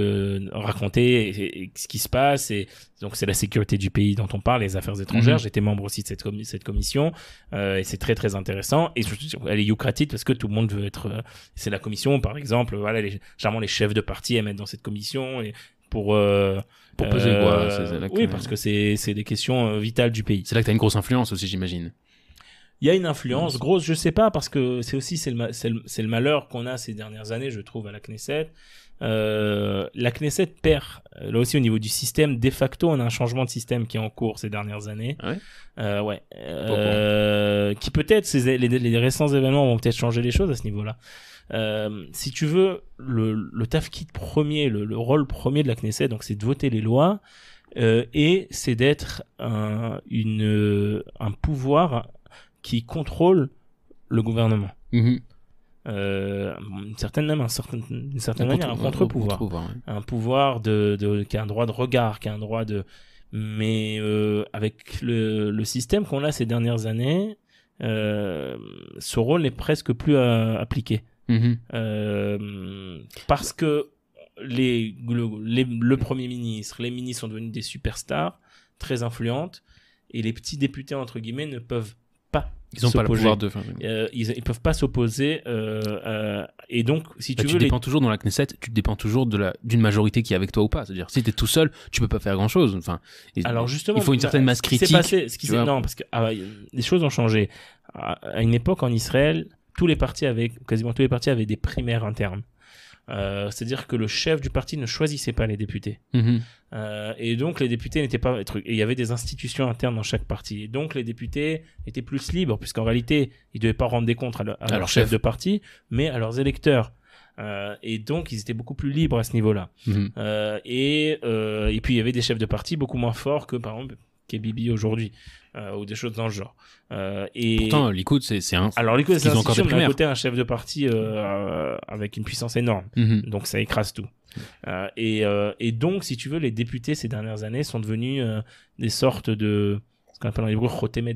raconter ce qui se passe et donc c'est la sécurité du pays dont on parle, les affaires étrangères. Mhm. J'étais membre aussi de cette, cette commission et c'est très très intéressant et elle est lucrative parce que tout le monde veut être. c'est la commission par exemple, voilà, les, généralement les chefs de parti à mettre dans cette commission et pour euh, pour peser quoi euh, Oui, parce que c'est c'est des questions euh, vitales du pays. C'est là que tu as une grosse influence aussi, j'imagine. Il y a une influence grosse, je sais pas, parce que c'est aussi c'est le, le malheur qu'on a ces dernières années, je trouve, à la Knesset, euh, la Knesset perd, euh, là aussi au niveau du système, de facto, on a un changement de système qui est en cours ces dernières années. Ah ouais. Euh, qui peut-être, les, récents événements vont peut-être changer les choses à ce niveau-là. si tu veux, le, le kit premier, le, rôle premier de la Knesset, donc c'est de voter les lois et c'est d'être un, un pouvoir qui contrôle le gouvernement. Mmh euh, certaine même un certain, une certaine manière un contre-pouvoir, un pouvoir de, qui a un droit de regard, qui a un droit de mais euh, avec le, système qu'on a ces dernières années, euh, ce rôle n'est presque plus euh, appliqué mm-hmm. parce que le, le premier ministre, les ministres sont devenus des superstars très influentes et les petits députés entre guillemets ne peuvent ils n'ont pas le pouvoir de. Euh, ils, ne peuvent pas s'opposer. Euh, euh, et donc, si bah, tu, Tu dépends toujours dans la Knesset, tu dépends toujours de la, d'une majorité qui est avec toi ou pas. C'est-à-dire, si tu es tout seul, tu peux pas faire grand-chose. Enfin, Alors justement, il faut une certaine masse critique. Passé, ce qui Non, parce que ah les choses ont changé. À une époque en Israël, tous les partis avaient, quasiment tous les partis avaient des primaires internes. Euh, c'est-à-dire que le chef du parti ne choisissait pas les députés. Mhm. Euh, et donc les députés n'étaient pas... Et il y avait des institutions internes dans chaque parti. Et donc les députés étaient plus libres, puisqu'en réalité, ils ne devaient pas rendre des comptes à, leur, chef. de parti, mais à leurs électeurs. Euh, et donc, ils étaient beaucoup plus libres à ce niveau-là. Mhm. et, et puis, il y avait des chefs de parti beaucoup moins forts que, par exemple, KBB aujourd'hui. Euh, ou des choses dans le genre. Euh, et Pourtant, l'écoute c'est un. Alors, Likoud, c'est un côté, un chef de parti euh, avec une puissance énorme. Mhm. Donc, ça écrase tout. Et, et, donc, si tu veux, les députés ces dernières années sont devenus des sortes de ce qu'on appelle en hébreu Khotemet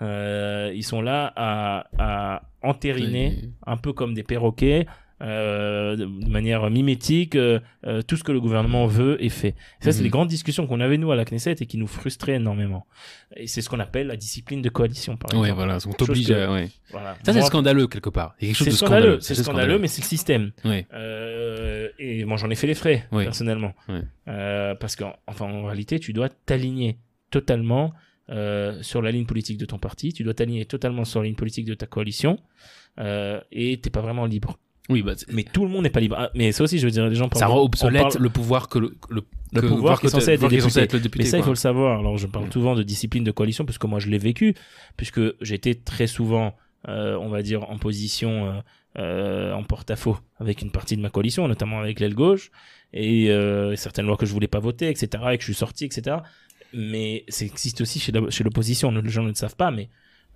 ils sont là à, à entériner, un peu comme des perroquets, euh, de manière mimétique, euh, euh, tout ce que le gouvernement veut est fait. ça, c'est les mhm. grandes discussions qu'on avait, nous, à la Knesset et qui nous frustraient énormément. Et c'est ce qu'on appelle la discipline de coalition, par exemple. Oui, voilà, on t'oblige Ça, c'est scandaleux, quelque part. C'est scandaleux, mais c'est le système. et moi, j'en ai fait les frais, personnellement. parce qu'en enfin, en réalité, tu dois t'aligner totalement sur la ligne politique de ton parti, tu dois t'aligner totalement sur la ligne politique de ta coalition euh, et t'es pas vraiment libre. Oui, bah, mais tout le monde n'est pas libre. Ah, mais ça aussi, je veux dire, les gens parlent. Ça rend obsolète le pouvoir que le, le pouvoir qui est censé être, le député. Mais ça, il faut le savoir. Alors, je parle mm. souvent de discipline de coalition, puisque moi, je l'ai vécu, puisque j'étais très souvent, euh, on va dire, en position. Euh, euh, en porte-à-faux avec une partie de ma coalition, notamment avec l'aile gauche, et certaines lois que je voulais pas voter, etc., et que je suis sorti, etc. Mais ça existe aussi chez, l'opposition, les gens ne le savent pas, mais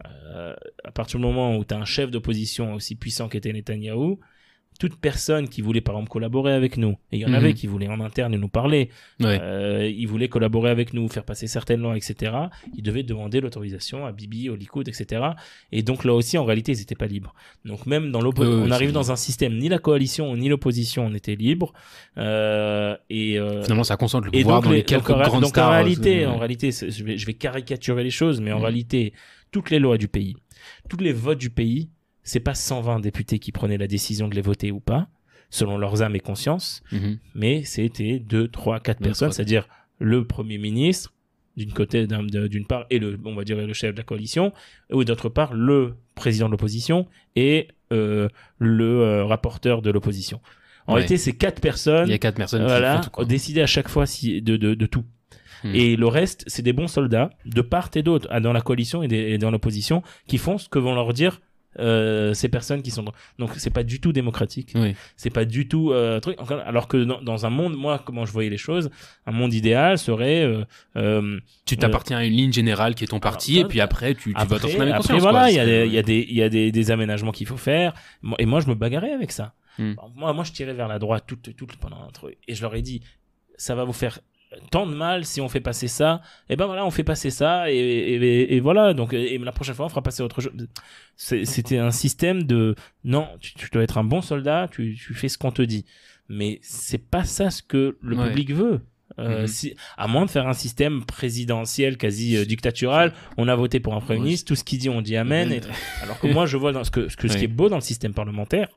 à partir du moment où tu as un chef d'opposition aussi puissant qu'était Netanyahou, toute personne qui voulait par exemple collaborer avec nous, et il y en avait mhm. qui voulaient en interne nous parler, euh, ils voulaient collaborer avec nous, faire passer certaines lois, etc., ils devaient demander l'autorisation à Bibi, au Likoud, etc. Et donc là aussi, en réalité, ils n'étaient pas libres. Donc même dans l'opposition, on arrive dans un système, ni la coalition, ni l'opposition, on était libre. Euh, et euh, Finalement, ça concentre le pouvoir dans les, quelques donc, grandes En réalité, en réalité je, vais, je vais caricaturer les choses, mais en réalité, toutes les lois du pays, tous les votes du pays c'est pas 120 députés qui prenaient la décision de les voter ou pas, selon leurs âmes et consciences, mhm. mais c'était 2, 3, 4 personnes, c'est-à-dire le Premier ministre, d'une côté d'une part et le on va dire le chef de la coalition ou d'autre part le président de l'opposition et euh, le euh, rapporteur de l'opposition. En réalité, c'est quatre personnes. Il y a quatre personnes. qui à chaque fois si, de, tout. Hmm. Et le reste, c'est des bons soldats de part et d'autre, ah, dans la coalition et, et dans l'opposition, qui font ce que vont leur dire euh, ces personnes qui sont donc c'est pas du tout démocratique oui. c'est pas du tout euh, truc alors que dans, un monde moi comment je voyais les choses un monde idéal serait euh, euh tu t'appartiens euh, à une ligne générale qui est ton parti et puis après tu, tu après, votes après voilà il y a des il y a des il y a des, aménagements qu'il faut faire et moi je me bagarrais avec ça hmm. moi moi je tirais vers la droite tout, tout pendant un truc et je leur ai dit ça va vous faire tant de mal si on fait passer ça et ben voilà on fait passer ça et, voilà donc et la prochaine fois on fera passer autre chose c'était un système de non tu, dois être un bon soldat tu, fais ce qu'on te dit mais c'est pas ça ce que le public veut euh, mm-hmm. à moins de faire un système présidentiel quasi euh, dictatural, on a voté pour un premier ministre, tout ce qu'il dit on dit amen. alors que moi je vois dans ce qui est beau dans le système parlementaire,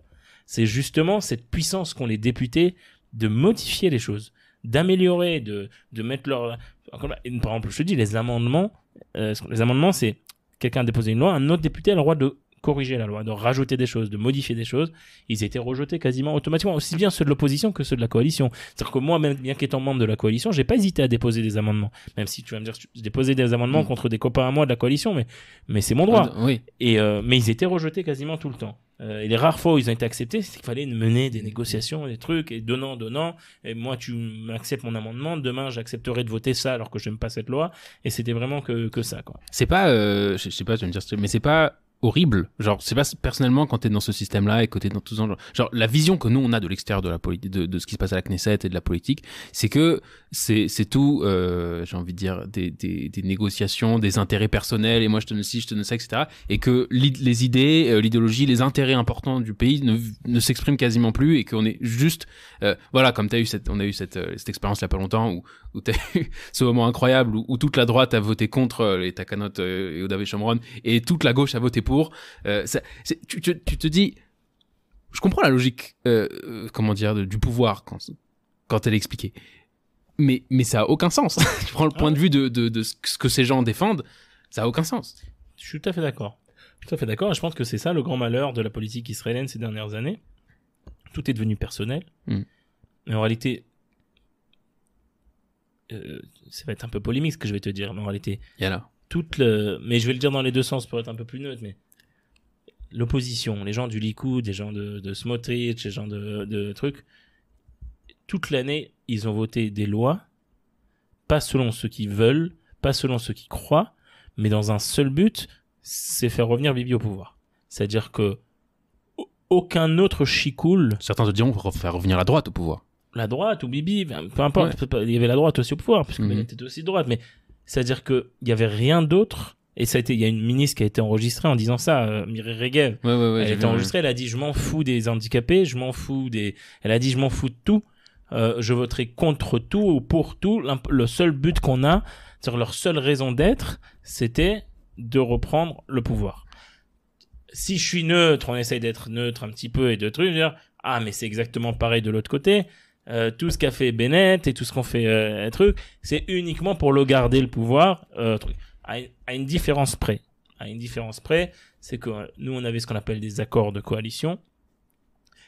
c'est justement cette puissance qu'ont les députés de modifier les choses d'améliorer, de, de mettre leur. Par exemple, je te dis, les amendements, euh, les amendements, c'est quelqu'un a déposé une loi, un autre député a le droit de corriger la loi, de rajouter des choses, de modifier des choses, ils étaient rejetés quasiment automatiquement, aussi bien ceux de l'opposition que ceux de la coalition. C'est-à-dire que moi, même bien qu'étant membre de la coalition, j'ai pas hésité à déposer des amendements. Même si tu vas me dire, j'ai déposé des amendements mm. contre des copains à moi de la coalition, mais, mais c'est mon droit. Ah, oui. Et, euh, mais ils étaient rejetés quasiment tout le temps. Euh, et les rares fois où ils ont été acceptés, c'est qu'il fallait mener des négociations, des trucs, et donnant, donnant. Et moi, tu m'acceptes mon amendement, demain, j'accepterai de voter ça alors que j'aime pas cette loi. Et c'était vraiment que, que ça, quoi. C'est pas, euh, je sais pas, je vais me dire, mais c'est pas horrible. Genre, c'est pas personnellement quand t'es dans ce système-là et que t'es dans tous les Genre, genre, la vision que nous on a de l'extérieur de la politique, de, ce qui se passe à la Knesset et de la politique, c'est que c'est c'est tout. Euh, j'ai envie de dire des, des, négociations, des intérêts personnels. Et moi je te ne ci, je te donne ça, etc. Et que les idées, euh, l'idéologie, les intérêts importants du pays ne, ne s'expriment quasiment plus et qu'on est juste. Euh, voilà, comme t'as eu cette, on a eu cette, cette expérience il y a pas longtemps où où t'as *laughs* eu ce moment incroyable où, toute la droite a voté contre euh, les Takanot euh, et Odave Chamron et toute la gauche a voté pour. Euh, tu, te dis, je comprends la logique, comment dire, du pouvoir quand, quand elle est expliquée. Mais, mais ça a aucun sens. *laughs* tu prends le point ah de vue de, ce que ces gens défendent, ça a aucun sens. Je suis tout à fait d'accord. Tout à fait d'accord. je pense que c'est ça le grand malheur de la politique israélienne ces dernières années. Tout est devenu personnel. Mais hmm. en réalité, euh, ça va être un peu polémique ce que je vais te dire, mais en réalité, là. toute le, mais je vais le dire dans les deux sens pour être un peu plus neutre, mais l'opposition, les gens du Likoud, les gens de, de Smotrich, les gens de, trucs, toute l'année, ils ont voté des lois, pas selon ce qu'ils veulent, pas selon ce qu'ils croient, mais dans un seul but, c'est faire revenir Bibi au pouvoir. C'est-à-dire que aucun autre chicoule. Certains te diront faire revenir la droite au pouvoir la droite ou Bibi, peu importe, il y avait la droite aussi au pouvoir, puisque qu'elle mhm. était aussi droite, mais c'est-à-dire qu'il n'y avait rien d'autre. Et ça a été, il y a une ministre qui a été enregistrée en disant ça, euh, Mireille Regev. elle a été enregistrée, elle a dit je m'en fous des handicapés, je m'en fous des. Elle a dit je m'en fous de tout, euh, je voterai contre tout ou pour tout. Le seul but qu'on a, sur leur seule raison d'être, c'était de reprendre le pouvoir. Si je suis neutre, on essaye d'être neutre un petit peu et de trucs, ah mais c'est exactement pareil de l'autre côté. Euh, tout ce qu'a fait Bennett et tout ce qu'on fait euh, truc, c'est uniquement pour le garder le pouvoir euh, À, une différence près. À une différence près, c'est que euh, nous on avait ce qu'on appelle des accords de coalition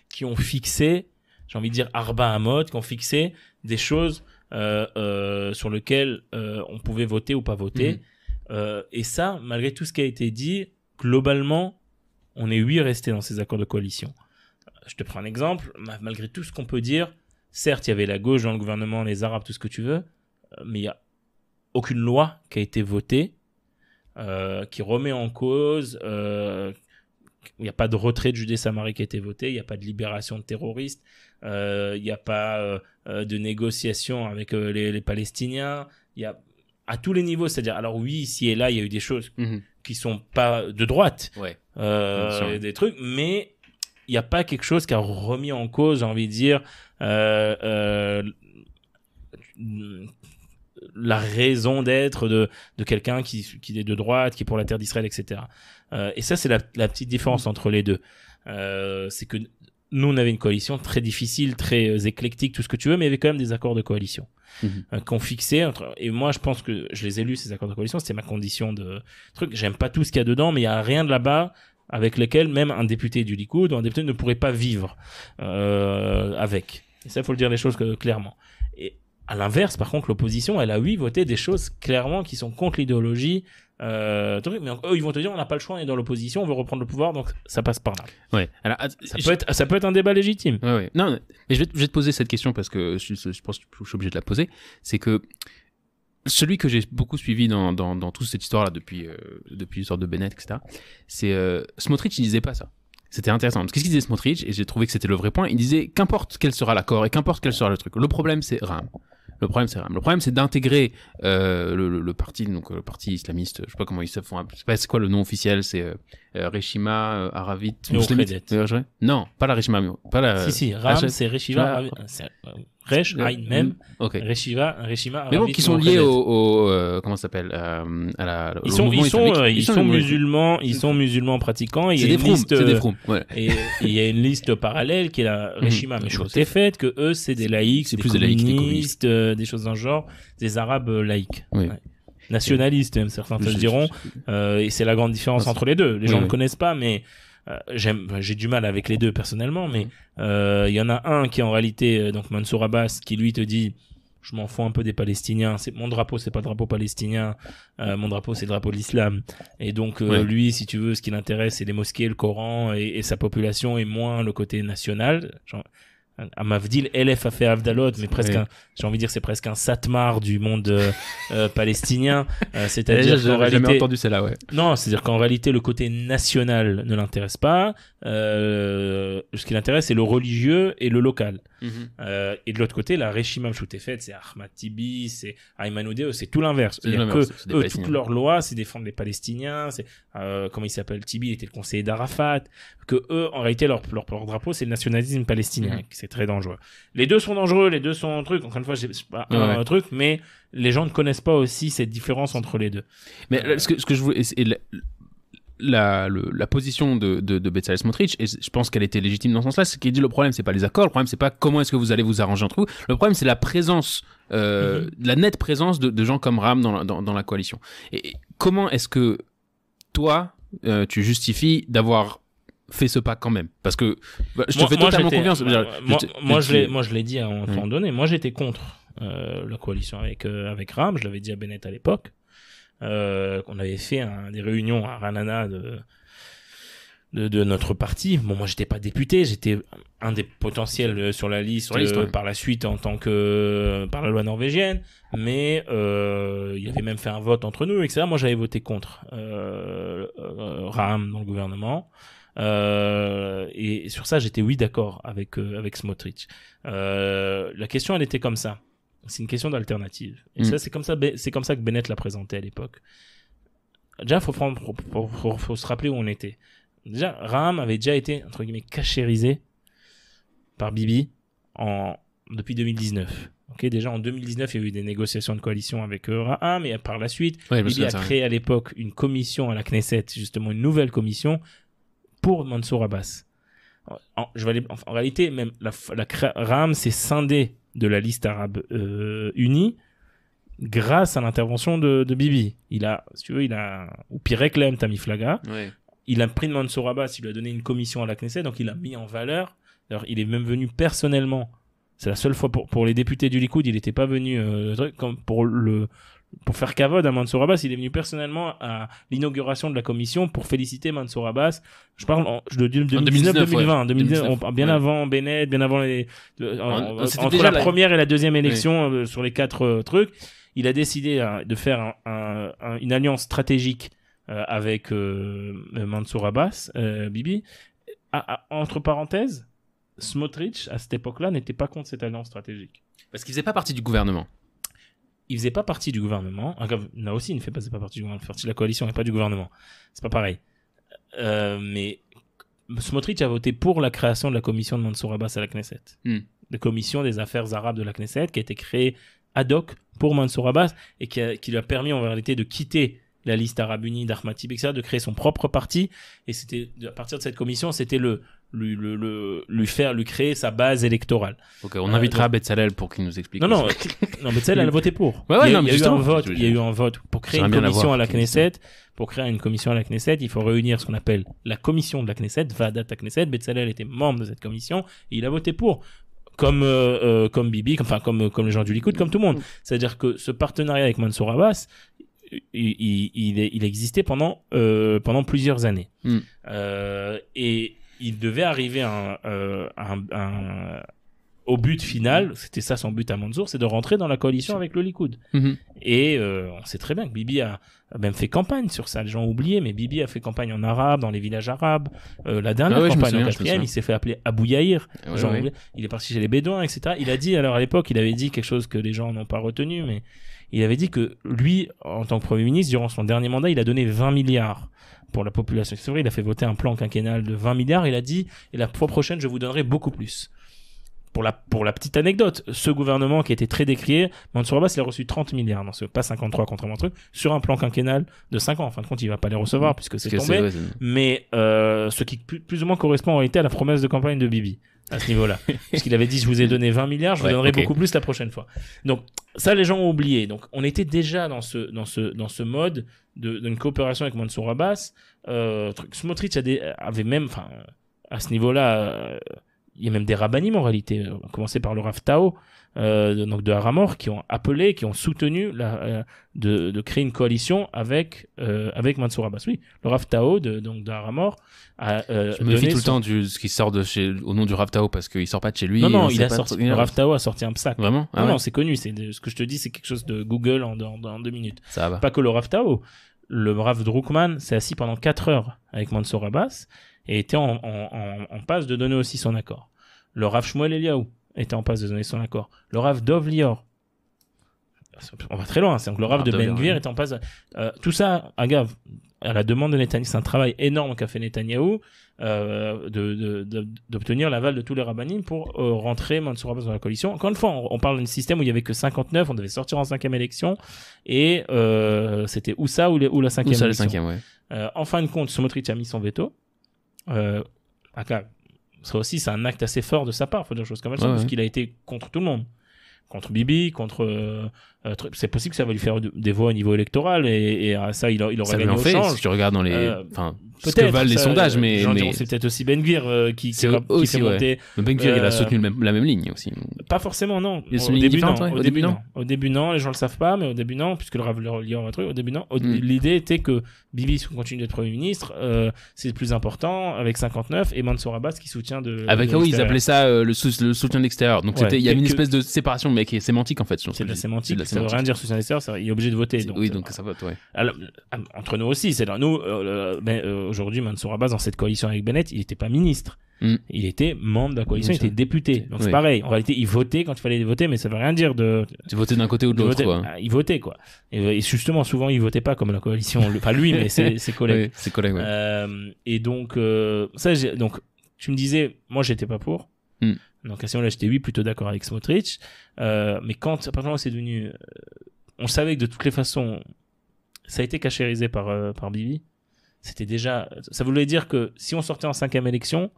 qui ont fixé, j'ai envie de dire Arba à mode, qui ont fixé des choses sur lesquelles on pouvait voter ou pas voter. Mhm. et ça, malgré tout ce qui a été dit, globalement, on est huit restés dans ces accords de coalition. Je te prends un exemple, malgré tout ce qu'on peut dire, Certes, il y avait la gauche dans le gouvernement, les Arabes, tout ce que tu veux, euh, mais il n'y a aucune loi qui a été votée euh, qui remet en cause. Euh, il n'y a pas de retrait de Judée-Samarie qui a été voté, il n'y a pas de libération de terroristes, il n'y a pas de négociation avec les, Palestiniens. Il y a à tous les niveaux, c'est-à-dire, alors oui, ici et là, il y a eu des choses mhm. qui sont pas de droite, ouais. des trucs, mais il n'y a pas quelque chose qui a remis en cause, j'ai envie de dire, euh, euh, la raison d'être de, de quelqu'un qui, qui, est de droite, qui est pour la terre d'Israël, etc. Euh, et ça, c'est la, la, petite différence entre les deux. Euh, c'est que nous, on avait une coalition très difficile, très euh, éclectique, tout ce que tu veux, mais il y avait quand même des accords de coalition mhm. qu'on fixait. Entre... Et moi, je pense que je les ai lus, ces accords de coalition, c'était ma condition de truc. J'aime pas tout ce qu'il y a dedans, mais il n'y a rien de là-bas avec lesquels même un député du Likoud ou un député ne pourrait pas vivre euh, avec. Et ça, il faut le dire les choses clairement. Et à l'inverse, par contre, l'opposition, elle a, oui, voté des choses clairement qui sont contre l'idéologie. Euh, mais eux, ils vont te dire, on n'a pas le choix, on est dans l'opposition, on veut reprendre le pouvoir, donc ça passe par là. Ouais. Alors, ça, peut être, ça peut être un débat légitime. Ouais, Non, mais je vais, te, vais, te poser cette question parce que je, je pense que je suis obligé de la poser. C'est que celui que j'ai beaucoup suivi dans, dans, toute cette histoire là depuis euh, depuis l'histoire de Bennett etc c'est euh, Smotrich il disait pas ça c'était intéressant qu'est-ce qu'il disait Smotrich et j'ai trouvé que c'était le vrai point il disait qu'importe quel sera l'accord et qu'importe quel sera le truc le problème c'est Ram le problème c'est Ram le problème c'est d'intégrer euh, le, le, parti donc le parti islamiste je sais pas comment ils se font c'est quoi le nom officiel c'est euh, euh, Rishima, euh, Aravit, euh, Non, pas la Rishima, pas la. Si si, Ram, c'est Rishima, Resh, Ain même, mm, Rishima. Mais bon, qui sont liés au, comment ça s'appelle, Ils sont, musulmans, ils sont musulmans pratiquants. C'est des froums, c'est des froums. Et il y a une liste parallèle qui est la mm, Rishima. mais chose est faite que eux, c'est des laïcs, c'est plus des communistes, des choses d'un genre, des arabes laïcs nationaliste, même hein, certains te le diront. Euh, et c'est la grande différence entre les deux. Les gens ne connaissent pas, mais euh, j'aime, j'ai du mal avec les deux personnellement. Mais mm. euh, il y en a un qui en réalité donc Mansour Abbas qui lui te dit. Je m'en fous un peu des Palestiniens. C'est mon drapeau, c'est pas le drapeau palestinien. mon drapeau, c'est le drapeau de l'islam. Et donc lui, si tu veux, ce qui l'intéresse, c'est les mosquées, le Coran et, sa population, est moins le côté national un Mavdil, LF a fait Avdalot, mais presque, j'ai envie de dire, c'est presque un satmar du monde euh, euh, *laughs* palestinien. Euh, c'est-à-dire qu'en réalité, entendu celle-là, Non, c'est-à-dire qu'en réalité, le côté national ne l'intéresse pas. ce qui l'intéresse, c'est le religieux et le local. Mhm. et de l'autre côté, la Réchima fait c'est Ahmad Tibi, c'est Ayman Odeo c'est tout l'inverse. Eux, toutes leurs lois, c'est défendre les Palestiniens. C'est comment il s'appelle Tibi, il était le conseiller d'Arafat. Que eux, en réalité, leur, leur, drapeau, c'est le nationalisme palestinien. Mhm c'est très dangereux. Les deux sont dangereux, les deux sont un truc. Encore une fois, c'est pas un truc, mais les gens ne connaissent pas aussi cette différence entre les deux. Mais ce, que, je voulais, la, la, position de, de, de et je pense qu'elle était légitime dans ce sens-là, c'est qu'il dit le problème, c'est pas les accords, le problème, c'est pas comment est-ce que vous allez vous arranger entre vous, le problème, c'est la présence, euh, mm-hmm. la nette présence de, gens comme Ram dans la, coalition. Et comment est-ce que toi, euh, tu justifies d'avoir fais ce pas quand même. Parce que bah, je te moi, fais totalement confiance. moi, je, moi, moi, je l'ai dit à un mm. moment donné. Moi, j'étais contre euh, la coalition avec, euh, avec RAM. Je l'avais dit à Bennett à l'époque. Euh, qu'on avait fait des réunions à Ranana de, de, notre parti. Bon, moi, j'étais pas député. J'étais un des potentiels sur la liste, par la suite en tant que. par la loi norvégienne. Mais il avait même fait un vote entre nous, etc. Moi, j'avais voté contre RAM dans le gouvernement. Euh, et sur ça, j'étais oui d'accord avec euh, avec Smotrich. Euh, la question, elle était comme ça. C'est une question d'alternative. Et mm. ça, c'est comme ça, c'est comme ça que Bennett l'a présenté à l'époque. Déjà, faut, faut, se rappeler où on était. Déjà, Raham avait déjà été entre guillemets cachérisé par Bibi en depuis 2019. Ok, déjà en 2019, il y a eu des négociations de coalition avec Raham, mais par la suite, il a créé à l'époque une commission à la Knesset, justement une nouvelle commission pour Mansour Abbas. En, réalité, même la, la s'est scindée de la liste arabe euh, unie grâce à l'intervention de, Bibi. Il a, si tu veux, il a, ou que Clem Tamiflaga, oui. il a pris Mansour Abbas, il lui a donné une commission à la Knesset, donc il a mis en valeur. Alors, il est même venu personnellement. C'est la seule fois pour, les députés du Likoud, il n'était pas venu euh, comme pour le, pour faire cavode à Mansour Abbas, il est venu personnellement à l'inauguration de la commission pour féliciter Mansour Abbas. Je parle en, je, de, dis, 2019, 2020, bien avant Bennett, bien avant les, euh, entre la, première et la deuxième élection euh, sur les quatre euh, trucs, il a décidé de faire une alliance stratégique avec Mansour Abbas, Bibi. entre parenthèses, Smotrich à cette époque-là n'était pas contre cette alliance stratégique. Parce qu'il faisait pas partie du gouvernement il faisait pas partie du gouvernement. Là ah, aussi, il ne fait pas, partie du gouvernement. Il partie de la coalition et pas du gouvernement. C'est pas pareil. Euh, mais Smotrich a voté pour la création de la commission de Mansour Abbas à la Knesset. Hmm. La commission des affaires arabes de la Knesset qui a été créée ad hoc pour Mansour Abbas et qui, lui a permis en réalité de quitter la liste arabe unie d'Ahmad Tibi, de créer son propre parti. Et c'était à partir de cette commission, c'était le lui, le, lui faire, lui créer sa base électorale. Ok, on invitera euh, pour qu'il nous explique. Non, non, euh, non Betsalel, a voté pour. il y a, eu un vote, pour créer une commission à la Knesset. Pour créer une commission à la Knesset, il faut réunir ce qu'on appelle la commission de la Knesset, Vadat la Knesset. Betsalel était membre de cette commission et il a voté pour comme euh, euh, comme Bibi, comme, enfin comme comme les gens du Likoud, comme tout le monde. C'est-à-dire que ce partenariat avec Mansour Abbas, il, il, il existait pendant pendant plusieurs années. Hmm. Euh, et il devait arriver euh, au but final, c'était ça son but à Mansour, c'est de rentrer dans la coalition avec le Likoud. Mhm. Et euh, on sait très bien que Bibi a, même fait campagne sur ça. Les gens ont oublié, mais Bibi a fait campagne en arabe, dans les villages arabes. Euh, la dernière campagne en quatrième, il s'est fait appeler Abou Yahir. Il est parti chez les Bédouins, etc. Il a dit, alors à l'époque, il avait dit quelque chose que les gens n'ont pas retenu, mais il avait dit que lui, en tant que Premier ministre, durant son dernier mandat, il a donné 20 milliards pour la population extérieure. Il a fait voter un plan quinquennal de 20 milliards. Il a dit, et la fois prochaine, je vous donnerai beaucoup plus pour la, pour la petite anecdote, ce gouvernement qui était très décrié, Mansour Abbas, il a reçu 30 milliards, non, pas 53 contrairement à truc, sur un plan quinquennal de 5 ans. En fin de compte, il va pas les recevoir mmh. puisque c'est tombé. mais euh, ce qui plus ou moins correspond en réalité à la promesse de campagne de Bibi à ce niveau-là. *laughs* Parce qu'il avait dit, je vous ai donné 20 milliards, je vous donnerai beaucoup plus la prochaine fois. Donc, ça, les gens ont oublié. Donc, on était déjà dans ce, dans ce, dans ce mode d'une coopération avec Mansour Abbas. Euh, Smotrich avait même, enfin, à ce niveau-là, euh, il y a même des rabbinim en réalité, à commencer par le Rav Tao, euh, donc de Haramor, qui ont appelé, qui ont soutenu la, euh, de, créer une coalition avec, euh, avec Mansour Abbas. Oui, le Rav Tao de, donc Haramor a. Je me fie tout le temps de ce qui sort de chez, au nom du Rav Tao parce qu'il sort pas de chez lui. Non, non, il a sorti, le Rav Tao a sorti un psaque. Vraiment ah Non, non c'est connu. C'est ce que je te dis, c'est quelque chose de Google en, deux minutes. Ça va. Pas que le Rav Tao. Le Rav Drukman s'est assis pendant quatre heures avec Mansour Abbas et était en, passe de donner aussi son accord. Le Rav Shmuel Eliaou était en passe de donner son accord. Le Rav Dov Lior. On va très loin. C'est le Rav de Ben Gvir était en passe. Euh, tout ça, agave, à la demande de Netanyahu, c'est un travail énorme qu'a fait Netanyahu euh, d'obtenir l'aval de tous les rabbinim pour euh, rentrer Mansour Abbas dans la coalition. Encore une fois, on, parle d'un système où il y avait que 59, on devait sortir en cinquième élection et euh, c'était ou ça ou, la cinquième élection. en fin de compte, Smotrich a mis son veto euh, ça aussi, c'est un acte assez fort de sa part, faut dire choses comme ça parce qu'il a été contre tout le monde contre Bibi, contre. Euh, euh, c'est possible que ça va lui faire des voix au niveau électoral et, à euh, ça, il, il aurait gagné en au fait, change. Si tu regardes dans les. Enfin, ce que valent les sondages, mais. C'est peut-être aussi Ben Guir qui, qui, aussi, fait Ben Guir, il a soutenu la même ligne aussi. Pas forcément, non. Au, début, non. au, début, non. Au début, non. Les gens le savent pas, mais au début, non, puisque le Raveleur un truc. Au début, non. Hmm. L'idée était que Bibi continue d'être Premier ministre, c'est le plus important, avec 59, et Mansour Abbas qui soutient de. Avec, oui, ils appelaient ça le, soutien de l'extérieur. Donc, il y a une espèce de séparation, qui est sémantique en fait. c'est de la sémantique. Ça veut rien dire sous il est obligé de voter. oui, euh, donc ça vote, euh, entre nous aussi, c'est nous, euh, aujourd'hui, Mansour Abbas, dans cette coalition avec Bennett, il n'était pas ministre. Hmm. Il était membre de la coalition, il était député. Donc c'est pareil. En réalité, il votait quand il fallait voter, mais ça veut rien dire de. Tu votais d'un côté ou de l'autre, quoi. Ah, il votait, quoi. Et, justement, souvent, il votait pas comme la coalition, pas lui, mais ses, collègues. *laughs* ses collègues, Et donc, ça, donc, tu me disais, moi, j'étais pas pour. Hmm. Donc à ce moment-là, j'étais plutôt d'accord avec Smotrich. Euh, mais quand, apparemment, c'est devenu. Euh, on savait que de toutes les façons, ça a été cachérisé par, euh, par Bibi. C'était déjà. Ça voulait dire que si on sortait en cinquième élection,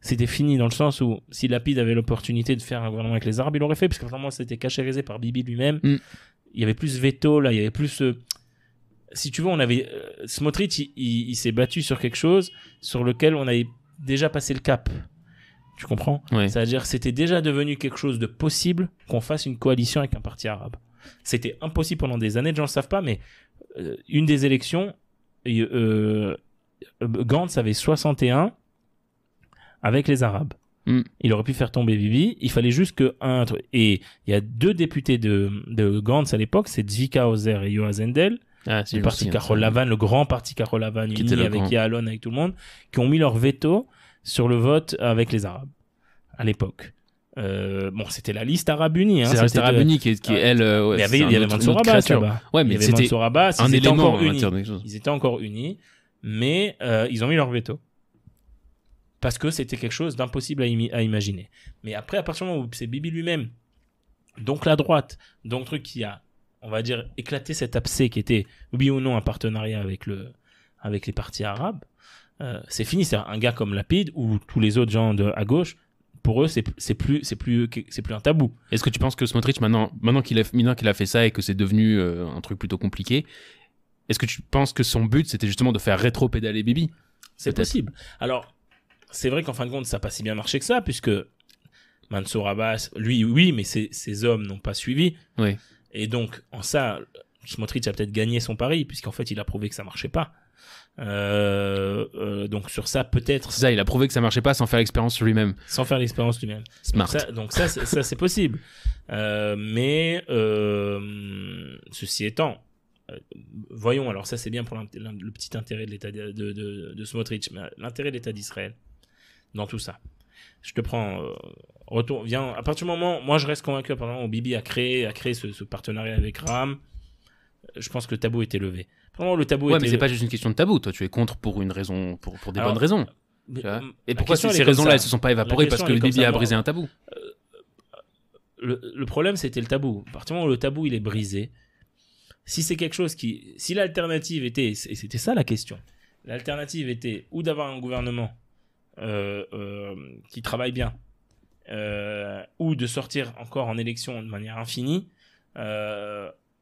c'était fini dans le sens où si Lapid avait l'opportunité de faire un gouvernement avec les Arabes, il l'aurait fait, parce que a c'était cachérisé par Bibi lui-même. Mm. Il y avait plus veto, là, il y avait plus si tu veux, on avait Smotrich, il, il s'est battu sur quelque chose sur lequel on avait déjà passé le cap. Tu comprends C'est-à-dire que c'était déjà devenu quelque chose de possible qu'on fasse une coalition avec un parti arabe. C'était impossible pendant des années, les gens ne le savent pas, mais euh, une des élections, euh, euh, Gantz avait 61 avec les Arabes. Hmm. Il aurait pu faire tomber Bibi, il fallait juste que un Et il y a deux députés de, de Gantz à l'époque, c'est Zvika Ozer et Yoaz Zendel, ah, parti Carol Lavan, le grand parti Carol Lavan, avec Yalon, avec tout le monde, qui ont mis leur veto sur le vote avec les Arabes à l'époque. Euh, bon, c'était la liste arabe unie. Hein, c'est la liste arabe unie qui, qui, ah, elle. Euh, il y avait, il y Ouais, mais c'était encore unis. Ils étaient encore unis, mais euh, ils ont mis leur veto. Parce que c'était quelque chose d'impossible à, imaginer. Mais après, à partir du moment où c'est Bibi lui-même, donc la droite, donc le truc qui a, on va dire, éclaté cet abcès qui était, oui ou non, un partenariat avec, le, avec les partis arabes, euh, c'est fini. C'est un gars comme Lapide ou tous les autres gens de, à gauche, pour eux, c'est plus, c'est plus, c'est plus un tabou. Est-ce que tu penses que Smotrich, maintenant, maintenant qu'il a, qu'il a fait ça et que c'est devenu euh, un truc plutôt compliqué, est-ce que tu penses que son but, c'était justement de faire rétro-pédaler Bibi C'est possible. Alors, c'est vrai qu'en fin de compte, ça n'a pas si bien marché que ça, puisque Mansour Abbas, lui, oui, mais ses, hommes n'ont pas suivi. Oui. Et donc, en ça, Smotrich a peut-être gagné son pari, puisqu'en fait, il a prouvé que ça marchait pas. Euh, euh, donc sur ça peut-être. Ça, il a prouvé que ça marchait pas sans faire l'expérience lui-même. Sans faire l'expérience lui-même. Smart. Donc ça, ça, c'est possible. Euh, mais ceci étant, voyons. Alors ça, c'est bien pour le petit intérêt de l'État de, de, de, Smotrich, mais l'intérêt de l'État d'Israël dans tout ça. Je te prends. retour. Viens. À partir du moment, moi, je reste convaincu. Par exemple, Bibi a créé, a créé ce, ce partenariat avec Ram, je pense que le tabou était levé. Vraiment, le tabou. Ouais, était... mais c'est pas juste une question de tabou. Toi, tu es contre pour une raison, pour, pour des bonnes raisons. Hum, et pourquoi ces raisons-là, elles se sont pas évaporées parce que le bébé a brisé un tabou euh, le, problème, c'était le tabou. À partir du moment où le tabou, il est brisé, si c'est quelque chose qui. Si l'alternative était. Et c'était ça la question. L'alternative était ou d'avoir un gouvernement euh, euh, qui travaille bien, ou de sortir encore en élection de manière infinie,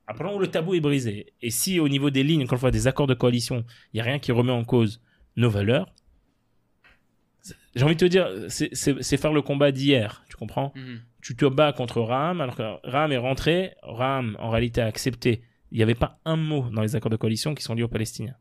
apparemment où le tabou est brisé. Et si au niveau des lignes, encore une fois, des accords de coalition, il n'y a rien qui remet en cause nos valeurs, j'ai envie de te dire, c'est faire le combat d'hier, tu comprends mhm. Tu te bats contre Raham, alors que Raham est rentré, Raham en réalité a accepté. Il n'y avait pas un mot dans les accords de coalition qui sont liés aux Palestiniens.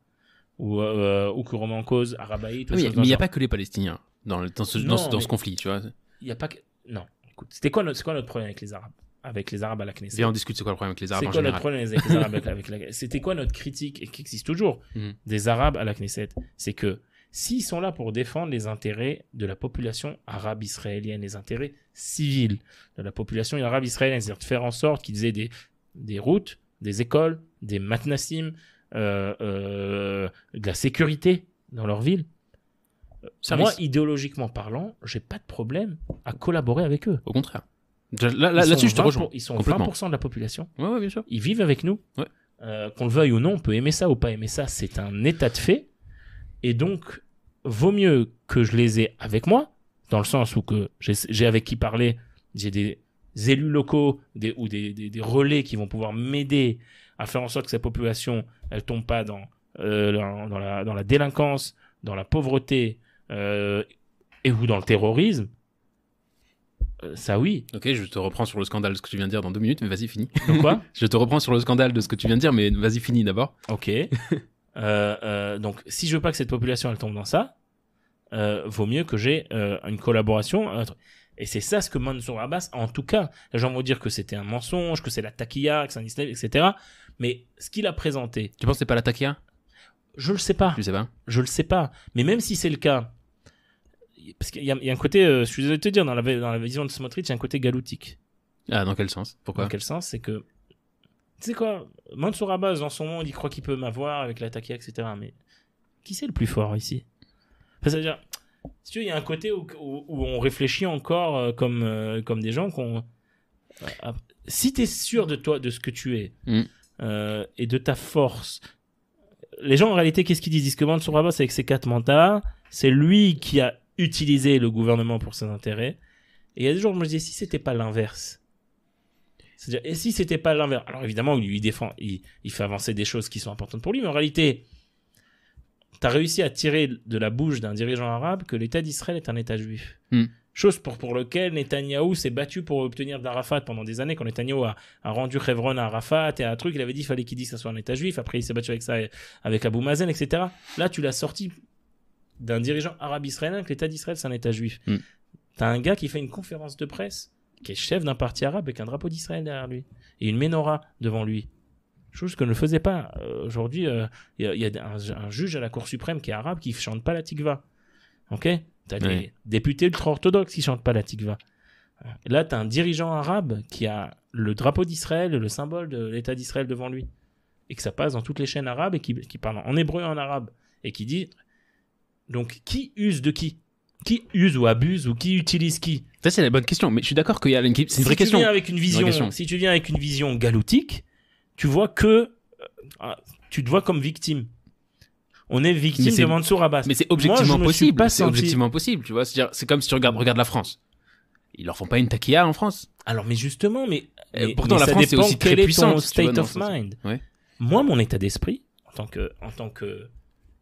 Ou, euh, qui remet en cause Arabaït. mais il n'y a pas que les Palestiniens dans, ce, conflit, tu vois. Il n'y a pas que... Non. Écoute, c'était quoi, notre problème avec les Arabes avec les Arabes à la Knesset. Et on discute, c'est quoi le problème avec les Arabes C'était quoi notre critique, et qui existe toujours, mhm. des Arabes à la Knesset C'est que s'ils sont là pour défendre les intérêts de la population arabe israélienne, les intérêts civils de la population arabe israélienne, c'est-à-dire de faire en sorte qu'ils aient des, routes, des écoles, des matnassim, euh, euh, de la sécurité dans leur ville, Moi, idéologiquement parlant, j'ai pas de problème à collaborer avec eux. Au contraire. Là-dessus, je te rejoins. ils sont 20% de la population. Ouais, bien sûr. Ils vivent avec nous. Ouais. Euh, qu'on le veuille ou non, on peut aimer ça ou pas aimer ça, c'est un état de fait. Et donc, vaut mieux que je les ai avec moi, dans le sens où que j'ai avec qui parler, j'ai des élus locaux ou des, des, relais qui vont pouvoir m'aider à faire en sorte que cette population, elle tombe pas dans, euh, la, dans la délinquance, dans la pauvreté euh, et ou dans le terrorisme. Euh, ça oui. Ok, je te reprends sur le scandale de ce que tu viens de dire dans deux minutes, mais vas-y, finis. quoi *laughs* Je te reprends sur le scandale de ce que tu viens de dire, mais vas-y, finis d'abord. Ok. *laughs* Euh, euh, donc, si je veux pas que cette population elle tombe dans ça, vaut mieux que j'ai une collaboration. Et c'est ça ce que Mansour Abbas, en tout cas, les gens vont dire que c'était un mensonge, que c'est la taquilla, que c'est un islam, etc. Mais ce qu'il a présenté. Tu penses que c'est pas la taquilla Je le sais pas. Tu sais pas Je le sais pas. Mais même si c'est le cas, parce qu'il y, a un côté, euh, je suis désolé de te dire, dans la, dans la vision de Smotrich, il y a un côté galoutique. Ah, dans quel sens Pourquoi Dans quel sens C'est que, tu sais quoi, Mansour Abbas, dans son monde, il croit qu'il peut m'avoir avec l'attaqué etc. Mais qui c'est le plus fort ici enfin, Ça veut dire, si tu veux, il y a un côté où, on réfléchit encore euh, comme, euh, comme des gens qu'on. Ah, si tu es sûr de toi, de ce que tu es, hmm. et de ta force, les gens en réalité, qu'est-ce qu'ils disent Ils disent que Mansour Abbas, avec ses quatre mandats, c'est lui qui a utiliser le gouvernement pour ses intérêts. Et il y a des jours je me disais, si c'était pas l'inverse C'est-à-dire, et si c'était pas l'inverse Alors évidemment, lui, il défend, il, fait avancer des choses qui sont importantes pour lui, mais en réalité, tu as réussi à tirer de la bouche d'un dirigeant arabe que l'État d'Israël est un État juif. Hmm. Chose pour, laquelle lequel Netanyahou s'est battu pour obtenir d'Arafat pendant des années. Quand Netanyahou a, rendu Hebron à Arafat et à un truc, il avait dit qu'il fallait qu'il dise que ça soit un État juif. Après, il s'est battu avec ça, avec Abou Mazen, etc. Là, tu l'as sorti d'un dirigeant arabe israélien que l'État d'Israël, c'est un État juif. Hmm. T'as un gars qui fait une conférence de presse, qui est chef d'un parti arabe avec un drapeau d'Israël derrière lui, et une menorah devant lui. Chose que ne faisait pas. Euh, aujourd'hui, il euh, y a, un, juge à la Cour suprême qui est arabe qui chante pas la tikva. Ok T'as des députés ultra-orthodoxes qui chantent pas la tikva. Là, t'as un dirigeant arabe qui a le drapeau d'Israël, le symbole de l'État d'Israël devant lui. Et que ça passe dans toutes les chaînes arabes et qui, qui parle en hébreu et en arabe. Et qui dit donc, qui use de qui Qui use ou abuse ou qui utilise qui Ça, c'est la bonne question. Mais je suis d'accord qu'il y a une, c'est une vraie question. Avec une vision, si tu viens avec une vision galoutique, tu vois que euh, ah, tu te vois comme victime. On est victime de Mansour Abbas. Mais c'est objectivement possible. C'est objectivement possible, tu vois. C'est comme si tu regardes, regarde la France. Ils leur font pas une taquilla en France. Alors, mais justement, mais, euh, pourtant la France c'est aussi très est puissante. state of mind. Moi, mon état d'esprit en tant que en tant que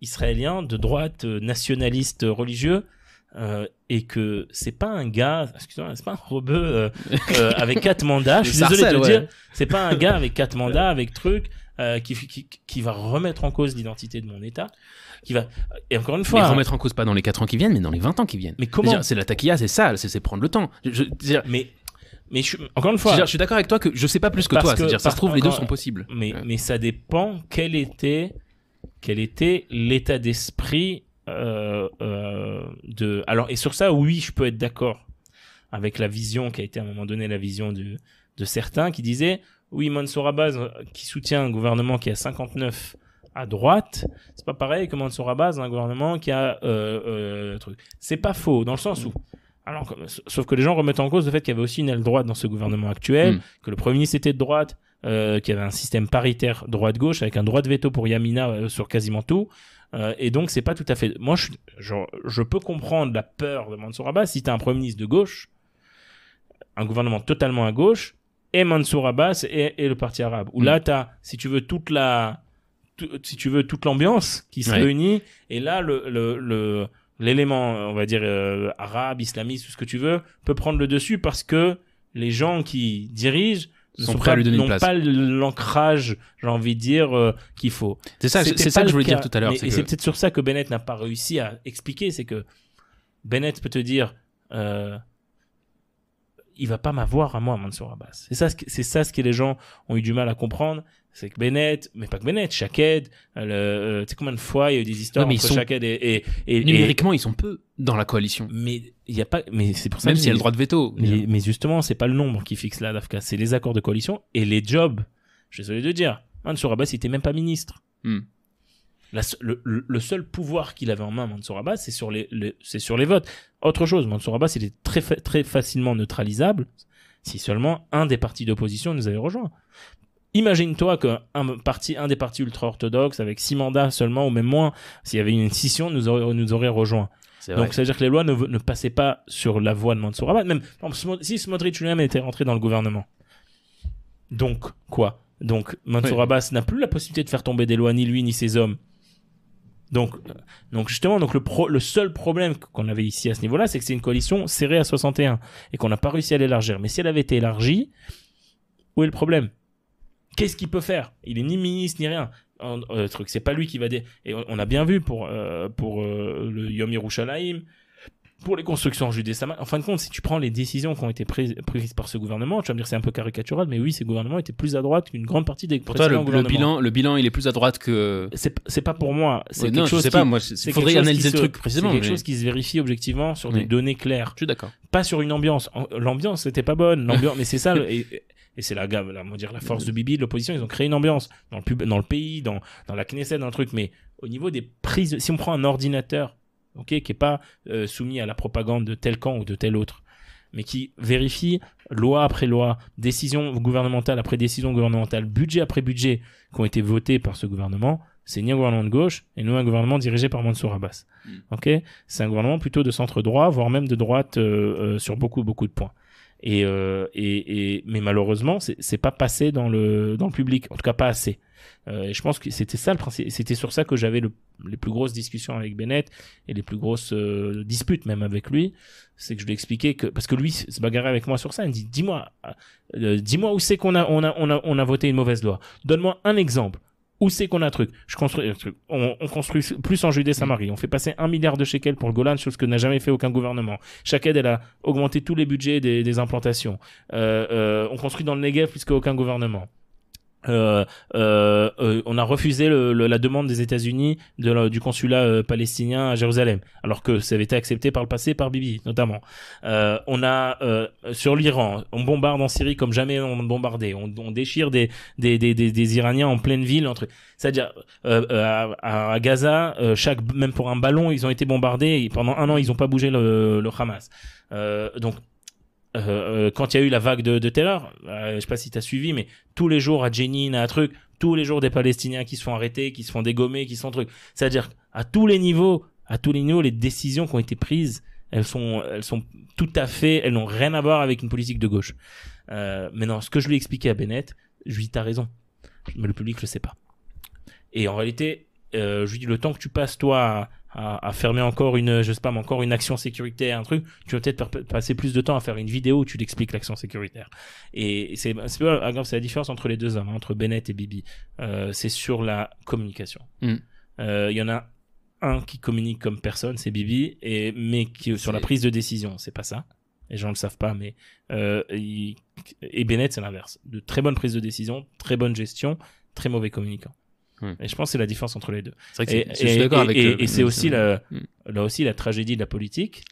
israélien de droite euh, nationaliste euh, religieux euh, et que c'est pas un gars, excusez-moi, c'est pas un *laughs* avec quatre mandats. Je suis désolé de le dire, c'est pas un gars avec quatre *laughs* mandats, avec truc qui, qui, qui va remettre en cause l'identité de mon État, qui va et encore une fois mais hein. remettre en cause pas dans les quatre ans qui viennent, mais dans les 20 ans qui viennent. Mais comment C'est la taquilla, c'est ça, c'est prendre le temps. Je, mais mais je, encore une fois, je, suis d'accord avec toi que je sais pas plus que toi toi. à dire, ça se trouve, les deux sont possibles. Mais, mais ça dépend quel était quel était l'état d'esprit euh, euh, de. Alors, et sur ça, oui, je peux être d'accord avec la vision qui a été à un moment donné la vision de, de certains qui disaient oui, Mansour Abbas euh, qui soutient un gouvernement qui a 59 à droite, c'est pas pareil que Mansour Abbas, un gouvernement qui a euh, truc. C'est pas faux dans le sens où. Alors, sauf que les gens remettent en cause le fait qu'il y avait aussi une aile droite dans ce gouvernement actuel, mm. que le premier ministre était de droite, euh, qui avait un système paritaire droite-gauche avec un droit de veto pour Yamina euh, sur quasiment tout. Euh, et donc c'est pas tout à fait. Moi je, peux comprendre la peur de Mansour Abbas si t'as un premier ministre de gauche, un gouvernement totalement à gauche et Mansour Abbas et, le parti arabe. Où mm. là t'as si tu veux toute la si tu veux toute l'ambiance qui se réunit et là le, le, l'élément, on va dire, arabe, islamiste, tout ce que tu veux, peut prendre le dessus parce que les gens qui dirigent n'ont pas, l'ancrage, j'ai envie de dire, euh, qu'il faut. C'est ça, c'est ça que je voulais dire tout à l'heure. c'est peut-être sur ça que Bennett n'a pas réussi à expliquer, c'est que Bennett peut te dire, euh, il va pas m'avoir à moi, Mansour Abbas. C'est ça, c'est ça ce que les gens ont eu du mal à comprendre, c'est que Bennett, mais pas que Bennett, chaque aide euh, tu sais combien de fois il y a eu des histoires où entre et, numériquement ils sont peu dans la coalition. Mais il y a pas, mais c'est pour ça. Même s'il y a le droit de veto. Mais, justement, c'est pas le nombre qui fixe la DAFCA, c'est les accords de coalition et les jobs. Je suis désolé de dire, Mansour Abbas il était même pas ministre. Hmm. le, seul pouvoir qu'il avait en main, Mansour Abbas, c'est sur les, sur les votes. Autre chose, Mansour Abbas, il est très, très facilement neutralisable si seulement un des partis d'opposition nous avait rejoint. Imagine-toi qu'un un des partis ultra-orthodoxes, avec six mandats seulement, ou même moins, s'il y avait une scission, nous aurions nous aurait rejoint. Donc, c'est-à-dire que les lois ne, ne, passaient pas sur la voie de Mansour Même si Smotrich lui-même était rentré dans le gouvernement. Donc, quoi Donc, Mansour n'a plus la possibilité de faire tomber des lois, ni lui, ni ses hommes. Donc, euh, donc justement, donc le, le seul problème qu'on avait ici à ce niveau-là, c'est que c'est une coalition serrée à 61 et qu'on n'a pas réussi à l'élargir. Mais si elle avait été élargie, où est le problème Qu'est-ce qu'il peut faire Il est ni ministre ni rien. Euh, truc, c'est pas lui qui va dire. Et on, a bien vu pour euh, pour euh, le Yom Yerushalayim, pour les constructions en En fin de compte, si tu prends les décisions qui ont été prises, par ce gouvernement, tu vas me dire c'est un peu caricatural, mais oui, ces gouvernements étaient plus à droite qu'une grande partie des pour toi, le, bilan, le bilan, il est plus à droite que. C'est pas pour moi. C'est quelque chose. pas, il faudrait analyser le truc précisément. C'est quelque chose qui se vérifie objectivement sur des données claires. Je suis d'accord. Pas sur une ambiance. L'ambiance c'était pas bonne. mais c'est ça. *laughs* Et, et c'est la, la, dire, la force mm. de Bibi, de l'opposition. Ils ont créé une ambiance dans le, dans le pays, dans, la Knesset, dans le truc. Mais au niveau des prises, si on prend un ordinateur, ok, qui n'est pas euh, soumis à la propagande de tel camp ou de tel autre, mais qui vérifie loi après loi, décision gouvernementale après décision gouvernementale, budget après budget qui ont été votés par ce gouvernement, c'est ni un gouvernement de gauche et nous un gouvernement dirigé par Mansour Abbas. Mm. Ok, c'est un gouvernement plutôt de centre droit, voire même de droite euh, euh, sur beaucoup beaucoup de points. Et, euh, et, et, mais malheureusement, c'est pas passé dans le, dans le public, en tout cas pas assez. Euh, je pense que c'était ça le principe. C'était sur ça que j'avais le, les plus grosses discussions avec Bennett et les plus grosses euh, disputes même avec lui. C'est que je lui expliquais que parce que lui se bagarrait avec moi sur ça. Il me dit dis-moi, euh, dis-moi où c'est qu'on a on, a, on a, on a voté une mauvaise loi. Donne-moi un exemple. Où c'est qu'on a un truc Je construis On, construit plus en Judée-Samarie. On fait passer un milliard de shekels pour le Golan, chose que n'a jamais fait aucun gouvernement. Chaque aide, elle a augmenté tous les budgets des, implantations. Euh, euh, on construit dans le Negev plus qu'aucun gouvernement. Euh, euh, euh, on a refusé la demande des États-Unis de, du consulat palestinien à Jérusalem, alors que ça avait été accepté par le passé par Bibi notamment. on a sur l'Iran, on bombarde en Syrie comme jamais on bombardait, on, on déchire des des, des, des, Iraniens en pleine ville, entre... c'est-à-dire à, Gaza, chaque même pour un ballon, ils ont été bombardés et pendant un an ils n'ont pas bougé le, le Hamas. donc euh, euh, quand il y a eu la vague de, de Taylor, euh, je sais pas si tu as suivi, mais tous les jours à Jenin, à un truc, tous les jours des Palestiniens qui se font arrêter, qui se font dégommer, qui sont truc. C'est-à-dire à tous les niveaux, à tous les niveaux, les décisions qui ont été prises, elles sont, elles sont tout à fait, elles n'ont rien à voir avec une politique de gauche. Euh, mais non, ce que je lui ai expliqué à Bennett, je lui dis t'as raison, mais le public le sait pas. Et en réalité, je lui dis le temps que tu passes toi à, fermer encore une, je sais pas, encore une action sécuritaire, un truc, tu vas peut-être passer plus de temps à faire une vidéo où tu l'expliques l'action sécuritaire. Et c'est c'est la différence entre les deux hommes, hein, entre Bennett et Bibi. Euh, c'est sur la communication. Il mm. euh, y en a un qui communique comme personne, c'est Bibi, et mais qui sur la prise de décision, c'est pas ça. Les gens le savent pas, mais euh, et Bennett c'est l'inverse. De très bonne prise de décision, très bonne gestion, très mauvais communicant. Hmm. Et je pense que c'est la différence entre les deux. C'est vrai que et, d'accord avec. Euh, et, c'est aussi hmm. la, aussi la tragédie de la politique,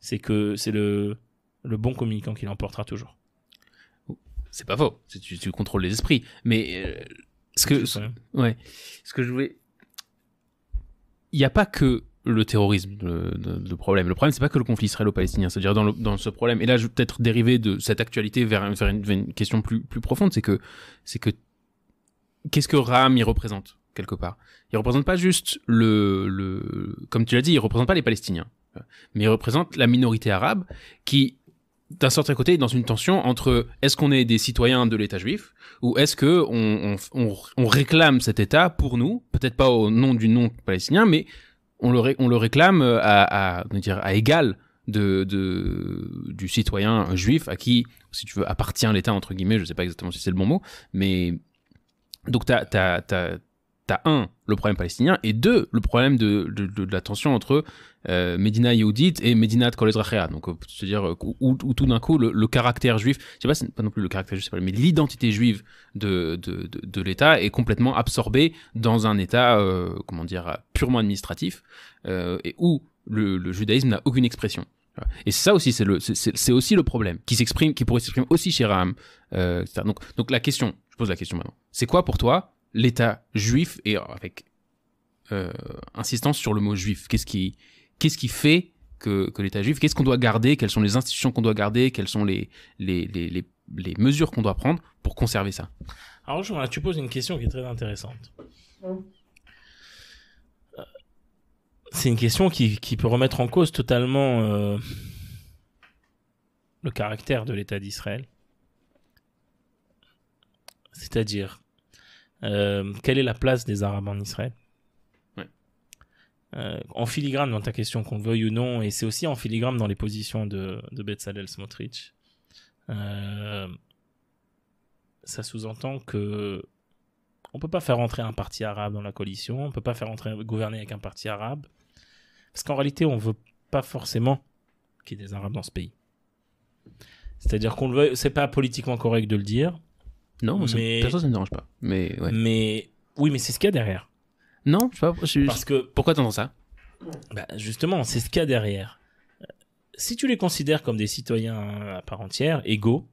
c'est que c'est le, le bon communicant qui l'emportera toujours. C'est pas faux. Tu, tu, contrôles les esprits, mais euh, ce que ouais, ce que je voulais, il n'y a pas que le terrorisme, le, problème. Le problème, c'est pas que le conflit israélo-palestinien. C'est-à-dire dans, dans, ce problème. Et là, je vais peut-être dériver de cette actualité vers, une, vers une, question plus, plus profonde. C'est que, c'est que qu'est-ce que RAM y représente quelque part Il représente pas juste le, le comme tu l'as dit, il représente pas les Palestiniens, mais il représente la minorité arabe qui d'un certain côté est dans une tension entre est-ce qu'on est des citoyens de l'État juif ou est-ce que on, on, on, réclame cet État pour nous, peut-être pas au nom du nom palestinien, mais on le, on le réclame à, à, dire, à égal de, de, du citoyen juif à qui, si tu veux, appartient l'État, entre guillemets, je ne sais pas exactement si c'est le bon mot, mais donc, tu as, ta un, le problème palestinien, et deux, le problème de, la tension entre euh, Médina et Médina de Kol Donc, c'est-à-dire euh, euh, où, tout d'un coup, le, caractère juif, je sais pas, pas non plus le caractère juif, mais l'identité juive de, de, l'État est complètement absorbée dans un État, comment dire, purement administratif, et où le, judaïsme n'a aucune expression. Et ça aussi, c'est aussi le problème qui s'exprime, qui pourrait s'exprimer aussi chez Raham. donc, donc la question, pose la question maintenant. C'est quoi pour toi l'État juif et euh, avec euh, insistance sur le mot juif Qu'est-ce qui, quest qui fait que, l'État juif Qu'est-ce qu'on doit garder Quelles sont les institutions qu'on doit garder Quelles sont les, les, mesures qu'on doit prendre pour conserver ça Alors, je, là, tu poses une question qui est très intéressante. Euh, c'est une question qui, peut remettre en cause totalement le caractère de l'État d'Israël c'est-à-dire euh, quelle est la place des Arabes en Israël euh, en filigrane dans ta question, qu'on le veuille ou non, et c'est aussi en filigrane dans les positions de, de Betzalel Smotrich, euh, ça sous-entend que on peut pas faire entrer un parti arabe dans la coalition, on ne peut pas faire entrer gouverner avec un parti arabe, parce qu'en réalité, on ne veut pas forcément qu'il y ait des Arabes dans ce pays. C'est-à-dire qu'on le veut, c'est pas politiquement correct de le dire, non, ça, me dérange pas. Mais, mais oui, mais c'est ce qu'il y a derrière. Non, je sais pas. Parce que pourquoi t'entends ça bah, justement, c'est ce qu'il y a derrière. Euh, si tu les considères comme des citoyens euh, à part entière, égaux,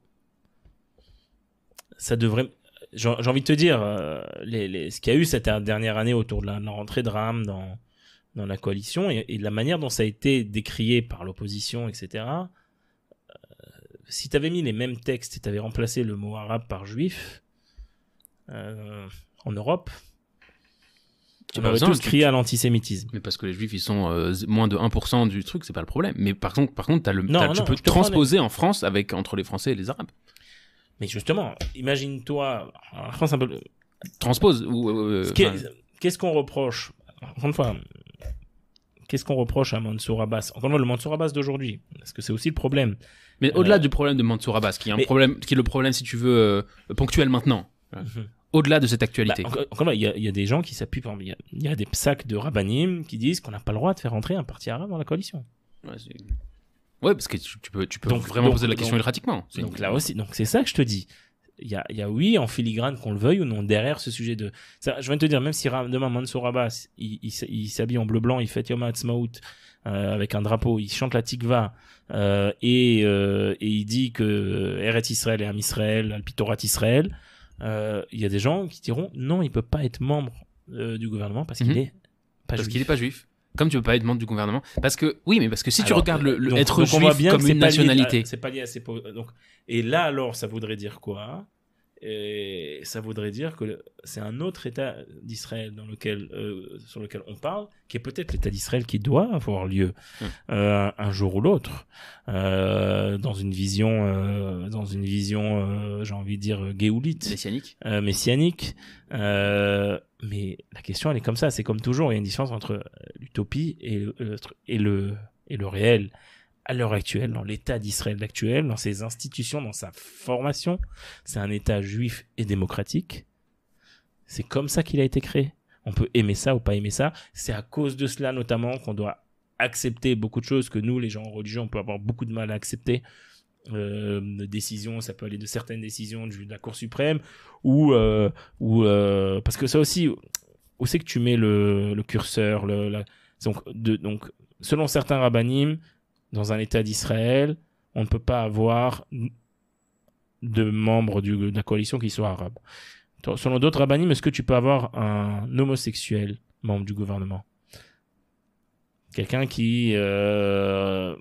ça devrait. J'ai envie de te dire, euh, ce qu'il y a eu cette dernière année autour de la, rentrée de RAM dans, dans la coalition et, et, la manière dont ça a été décrié par l'opposition, etc si t'avais mis les mêmes textes et t'avais remplacé le mot arabe par juif, euh, en Europe, tu ben, aurais tous crié à l'antisémitisme. Mais parce que les juifs, ils sont euh, moins de 1% du truc, c'est pas le problème. Mais par contre, par contre as le, tu peux transposer en France avec, entre les Français et les Arabes. Mais justement, imagine-toi, en France un peu... Euh, Transpose. Ou, qu'est-ce qu'on reproche Encore une fois, qu'est-ce qu'on reproche à Mansour Abbas Encore une fois, le Mansour Abbas d'aujourd'hui, parce que c'est aussi le problème. Mais au-delà du problème de Mansour Abbas, qui est, un problème, qui est le problème, si tu veux, euh, ponctuel maintenant. au-delà de cette bah, actualité. une fois, il, y, a, des gens qui s'appuient, il y, a des sacs de Rabanim qui disent qu'on n'a pas le droit de faire entrer un parti arabe dans la coalition. Ouais, parce que tu, peux, tu peux donc, vraiment poser la question ultratiquement. Donc, donc là aussi, donc c'est ça que je te dis. Il y a, y a, oui, en filigrane, qu'on le veuille ou non, derrière ce sujet de. Ça, je viens de te dire, même si demain Mansour Abbas, il, s'habille en bleu-blanc, il fait Yom Ha'atzmaut euh, avec un drapeau, il chante la tikva, euh, euh, et, il dit que Eret Israël et Am Israël, Alpitorat Israël. Euh, il y a des gens qui diront non, il peut pas être membre du gouvernement parce qu'il n'est mhm. est pas parce qu'il est pas juif. Comme tu peux pas être membre du gouvernement, parce que oui, mais parce que si tu regardes le, être juif comme une nationalité, c'est pas lié à donc et là alors ça voudrait dire quoi et ça voudrait dire que c'est un autre État d'Israël dans lequel, euh, sur lequel on parle, qui est peut-être l'État d'Israël qui doit avoir lieu hmm. euh, un jour ou l'autre, euh, dans une vision, dans une vision, j'ai envie de dire géoulite, messianique, messianique. mais la question, elle est comme ça. C'est comme toujours, il y a une différence entre l'utopie et, et le et le réel à l'heure actuelle, dans l'État d'Israël actuel, dans ses institutions, dans sa formation. C'est un État juif et démocratique. C'est comme ça qu'il a été créé. On peut aimer ça ou pas aimer ça. C'est à cause de cela notamment qu'on doit accepter beaucoup de choses que nous, les gens en religion, on peut avoir beaucoup de mal à accepter. Euh, décisions, ça peut aller de certaines décisions de la Cour suprême, ou, euh, ou euh, parce que ça aussi, où c'est que tu mets le, curseur donc, de, donc, selon certains rabbinim, dans un État d'Israël, on ne peut pas avoir de membres de la coalition qui soient arabes. Selon d'autres mais est-ce que tu peux avoir un homosexuel membre du gouvernement Quelqu'un qui... Euh,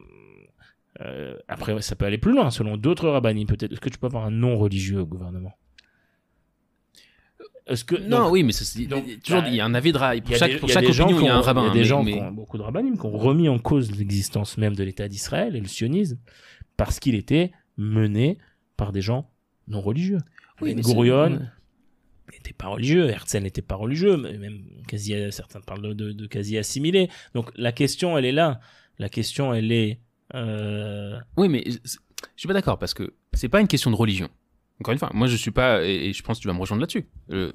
euh, après, ça peut aller plus loin, selon d'autres rabbinis, peut-être. Est-ce que tu peux avoir un non-religieux au gouvernement que non, oui, mais toujours, bah, il y a un avis de Pour chaque, il y a rabbin. Il y a des gens qui ont beaucoup de rabbinim qui ont remis en cause l'existence même de l'État d'Israël et le sionisme parce qu'il était mené par des gens non religieux. Gourion n'était pas religieux, Herzl n'était pas religieux, même quasi, certains parlent de, quasi assimilé. Donc la question, elle est là. La question, elle est. Euh, oui, mais je suis pas d'accord parce que c'est pas une question de religion. Encore une fois, moi je suis pas, et, je pense que tu vas me rejoindre là-dessus. Euh,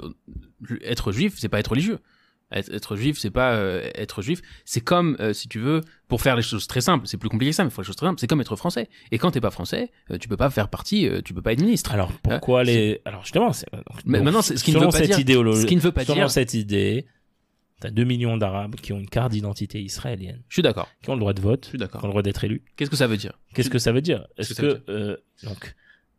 être juif, c'est pas être religieux. Être, être juif, c'est pas euh, être juif. C'est comme, euh, si tu veux, pour faire les choses très simples, c'est plus compliqué que ça, mais faut les choses très simples. C'est comme être français. Et quand t'es pas français, tu peux pas faire partie, tu peux pas être ministre. Alors pourquoi les, alors justement, c'est, mais maintenant, ce qui ne veut pas cette dire, ce qui ne veut pas selon dire, cette idée, T'as 2 millions d'Arabes qui ont une carte d'identité israélienne. Je suis d'accord. Qui ont le droit de vote. Je suis d'accord. Qui ont le droit d'être élu. Qu'est-ce que ça veut dire Qu'est-ce que ça veut dire Est-ce que, donc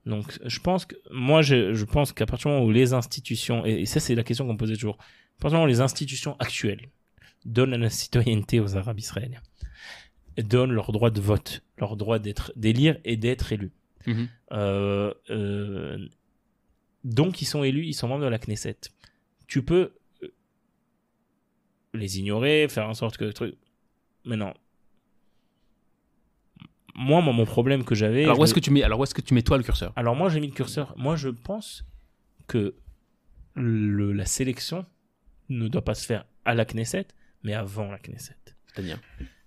donc, je pense que, moi, je, pense qu'à partir du moment où les institutions, et, ça, c'est la question qu'on me posait toujours, à partir du moment où les institutions actuelles donnent la citoyenneté aux Arabes israéliens, donnent leur droit de vote, leur droit d'être, d'élire et d'être élus. Mhm. Euh, euh, donc, ils sont élus, ils sont membres de la Knesset. Tu peux euh, les ignorer, faire en sorte que le truc. Mais non, moi, mon problème que j'avais. Alors, où est-ce que tu mets, alors, où est-ce que tu mets toi le curseur Alors, moi, j'ai mis le curseur. Moi, je pense que le, la sélection ne doit pas se faire à la Knesset, mais avant la Knesset. C'est-à-dire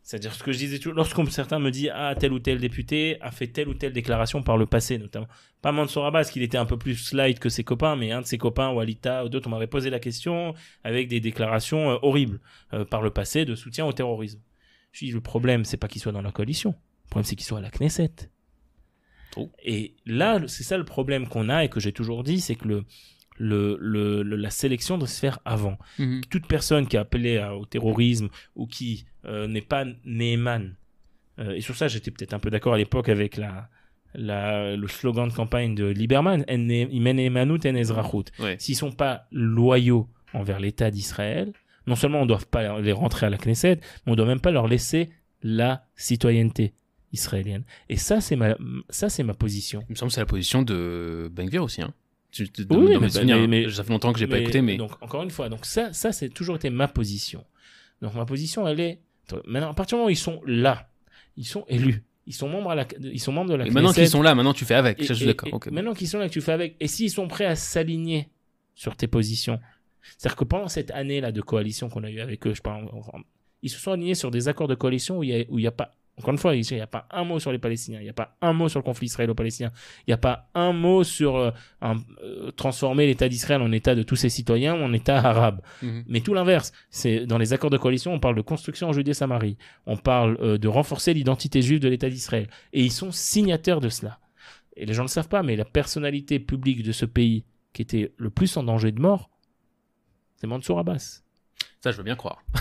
C'est-à-dire ce que je disais toujours, lorsqu'on certains me disent ah tel ou tel député a fait telle ou telle déclaration par le passé notamment, pas Mansour Abbas qu'il était un peu plus slide que ses copains, mais un de ses copains Walita ou d'autres on m'avait posé la question avec des déclarations euh, horribles euh, par le passé de soutien au terrorisme. Je dis le problème c'est pas qu'il soit dans la coalition, problème, c'est qu'ils soient à la Knesset. Oh. Et là, c'est ça le problème qu'on a et que j'ai toujours dit, c'est que le, le, la sélection doit se faire avant. Mhm. Toute personne qui a appelé au terrorisme ou qui euh, n'est pas néman euh, et sur ça j'étais peut-être un peu d'accord à l'époque avec la, le slogan de campagne de Lieberman, s'ils s'ils sont pas loyaux envers l'État d'Israël, non seulement on ne doit pas les rentrer à la Knesset, mais on ne doit même pas leur laisser la citoyenneté israélienne. Et ça, c'est ma, ça, c'est ma position. Il me semble que c'est la position de Ben aussi. Hein. oui, mais, ça fait longtemps que j'ai pas écouté, mais donc encore une fois, donc ça, ça, c'est toujours été ma position. Donc ma position, elle est maintenant à partir du moment où ils sont là, ils sont élus, ils sont membres à la, ils sont membres de la. Et maintenant qu'ils sont là, maintenant tu fais avec. Maintenant qu'ils sont là, tu fais avec. Et s'ils sont prêts à s'aligner sur tes positions, c'est-à-dire que pendant cette année là de coalition qu'on a eu avec eux, je parle, ils se sont alignés sur des accords de coalition où il n'y a, a, pas encore une fois, il n'y a pas un mot sur les Palestiniens, il n'y a pas un mot sur le conflit israélo-palestinien, il n'y a pas un mot sur euh, euh, transformer l'État d'Israël en État de tous ses citoyens ou en État arabe. Mhm. Mais tout l'inverse, c'est dans les accords de coalition, on parle de construction en Judée-Samarie, on parle euh, de renforcer l'identité juive de l'État d'Israël, et ils sont signataires de cela. Et les gens ne le savent pas, mais la personnalité publique de ce pays qui était le plus en danger de mort, c'est Mansour Abbas. Ça, je veux bien croire. *laughs*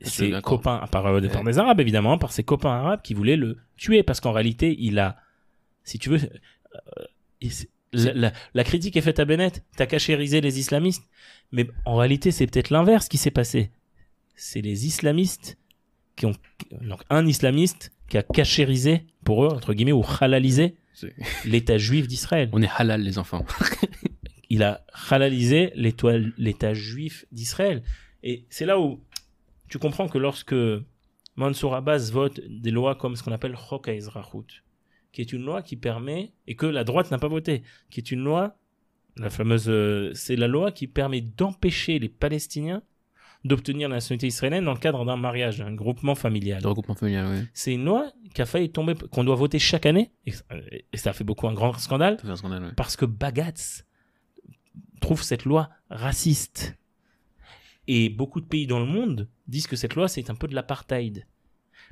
c'est *laughs* copains, par, à par euh, des Arabes évidemment, hein, par ses copains arabes qui voulaient le tuer parce qu'en réalité, il a, si tu veux, euh, la, la, critique est faite à Bennett, t'as cachérisé les islamistes, mais en réalité, c'est peut-être l'inverse qui s'est passé. C'est les islamistes qui ont, donc un islamiste qui a cachérisé pour eux, entre guillemets, ou halalisé *laughs* l'État juif d'Israël. On est halal, les enfants. il a halalisé l'État juif d'Israël. Et c'est là où tu comprends que lorsque Mansour Abbas vote des lois comme ce qu'on appelle Chok qui est une loi qui permet, et que la droite n'a pas voté, qui est une loi, la fameuse, euh, c'est la loi qui permet d'empêcher les Palestiniens d'obtenir la nationalité israélienne dans le cadre d'un mariage, d'un groupement familial. regroupement familial, C'est une loi qui failli tomber, qu'on doit voter chaque année, et, ça a fait beaucoup un grand scandale, parce que Bagatz trouve cette loi raciste. Et beaucoup de pays dans le monde disent que cette loi, c'est un peu de l'apartheid.